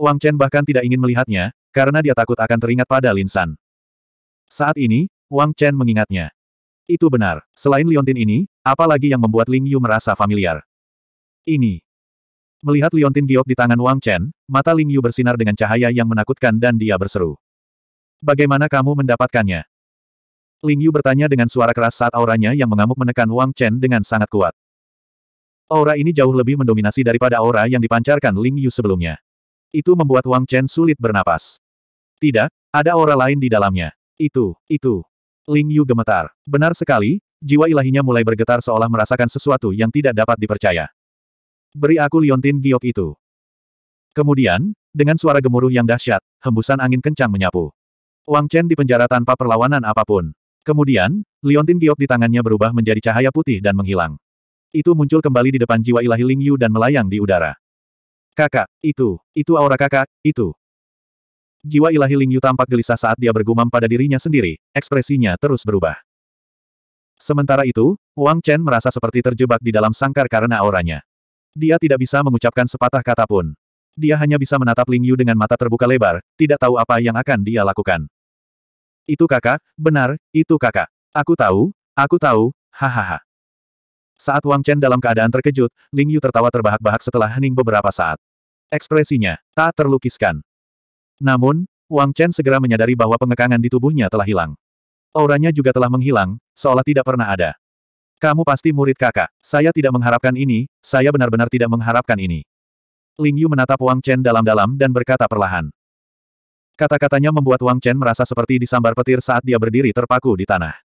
Wang Chen bahkan tidak ingin melihatnya, karena dia takut akan teringat pada Lin San. Saat ini, Wang Chen mengingatnya. Itu benar. Selain liontin ini, apa lagi yang membuat Ling Yu merasa familiar? Ini. Melihat liontin giok di tangan Wang Chen, mata Ling Yu bersinar dengan cahaya yang menakutkan dan dia berseru. Bagaimana kamu mendapatkannya? Ling Yu bertanya dengan suara keras saat auranya yang mengamuk menekan Wang Chen dengan sangat kuat. Aura ini jauh lebih mendominasi daripada aura yang dipancarkan Ling Yu sebelumnya. Itu membuat Wang Chen sulit bernapas. Tidak, ada aura lain di dalamnya. Itu, itu, Ling Yu gemetar. Benar sekali, jiwa ilahinya mulai bergetar seolah merasakan sesuatu yang tidak dapat dipercaya. Beri aku liontin giok itu. Kemudian, dengan suara gemuruh yang dahsyat, hembusan angin kencang menyapu. Wang Chen dipenjara tanpa perlawanan apapun. Kemudian, liontin giok di tangannya berubah menjadi cahaya putih dan menghilang. Itu muncul kembali di depan jiwa ilahi Ling Yu dan melayang di udara. Kakak, itu, itu aura kakak, itu. Jiwa ilahi Ling Yu tampak gelisah saat dia bergumam pada dirinya sendiri, ekspresinya terus berubah. Sementara itu, Wang Chen merasa seperti terjebak di dalam sangkar karena auranya. Dia tidak bisa mengucapkan sepatah kata pun. Dia hanya bisa menatap Ling Yu dengan mata terbuka lebar, tidak tahu apa yang akan dia lakukan. Itu kakak, benar, itu kakak. Aku tahu, aku tahu, hahaha. Saat Wang Chen dalam keadaan terkejut, Ling Yu tertawa terbahak-bahak setelah hening beberapa saat. Ekspresinya, tak terlukiskan. Namun, Wang Chen segera menyadari bahwa pengekangan di tubuhnya telah hilang. Auranya juga telah menghilang, seolah tidak pernah ada. Kamu pasti murid kakak. Saya tidak mengharapkan ini, saya benar-benar tidak mengharapkan ini. Ling Yu menatap Wang Chen dalam-dalam dan berkata perlahan. Kata-katanya membuat Wang Chen merasa seperti disambar petir saat dia berdiri terpaku di tanah.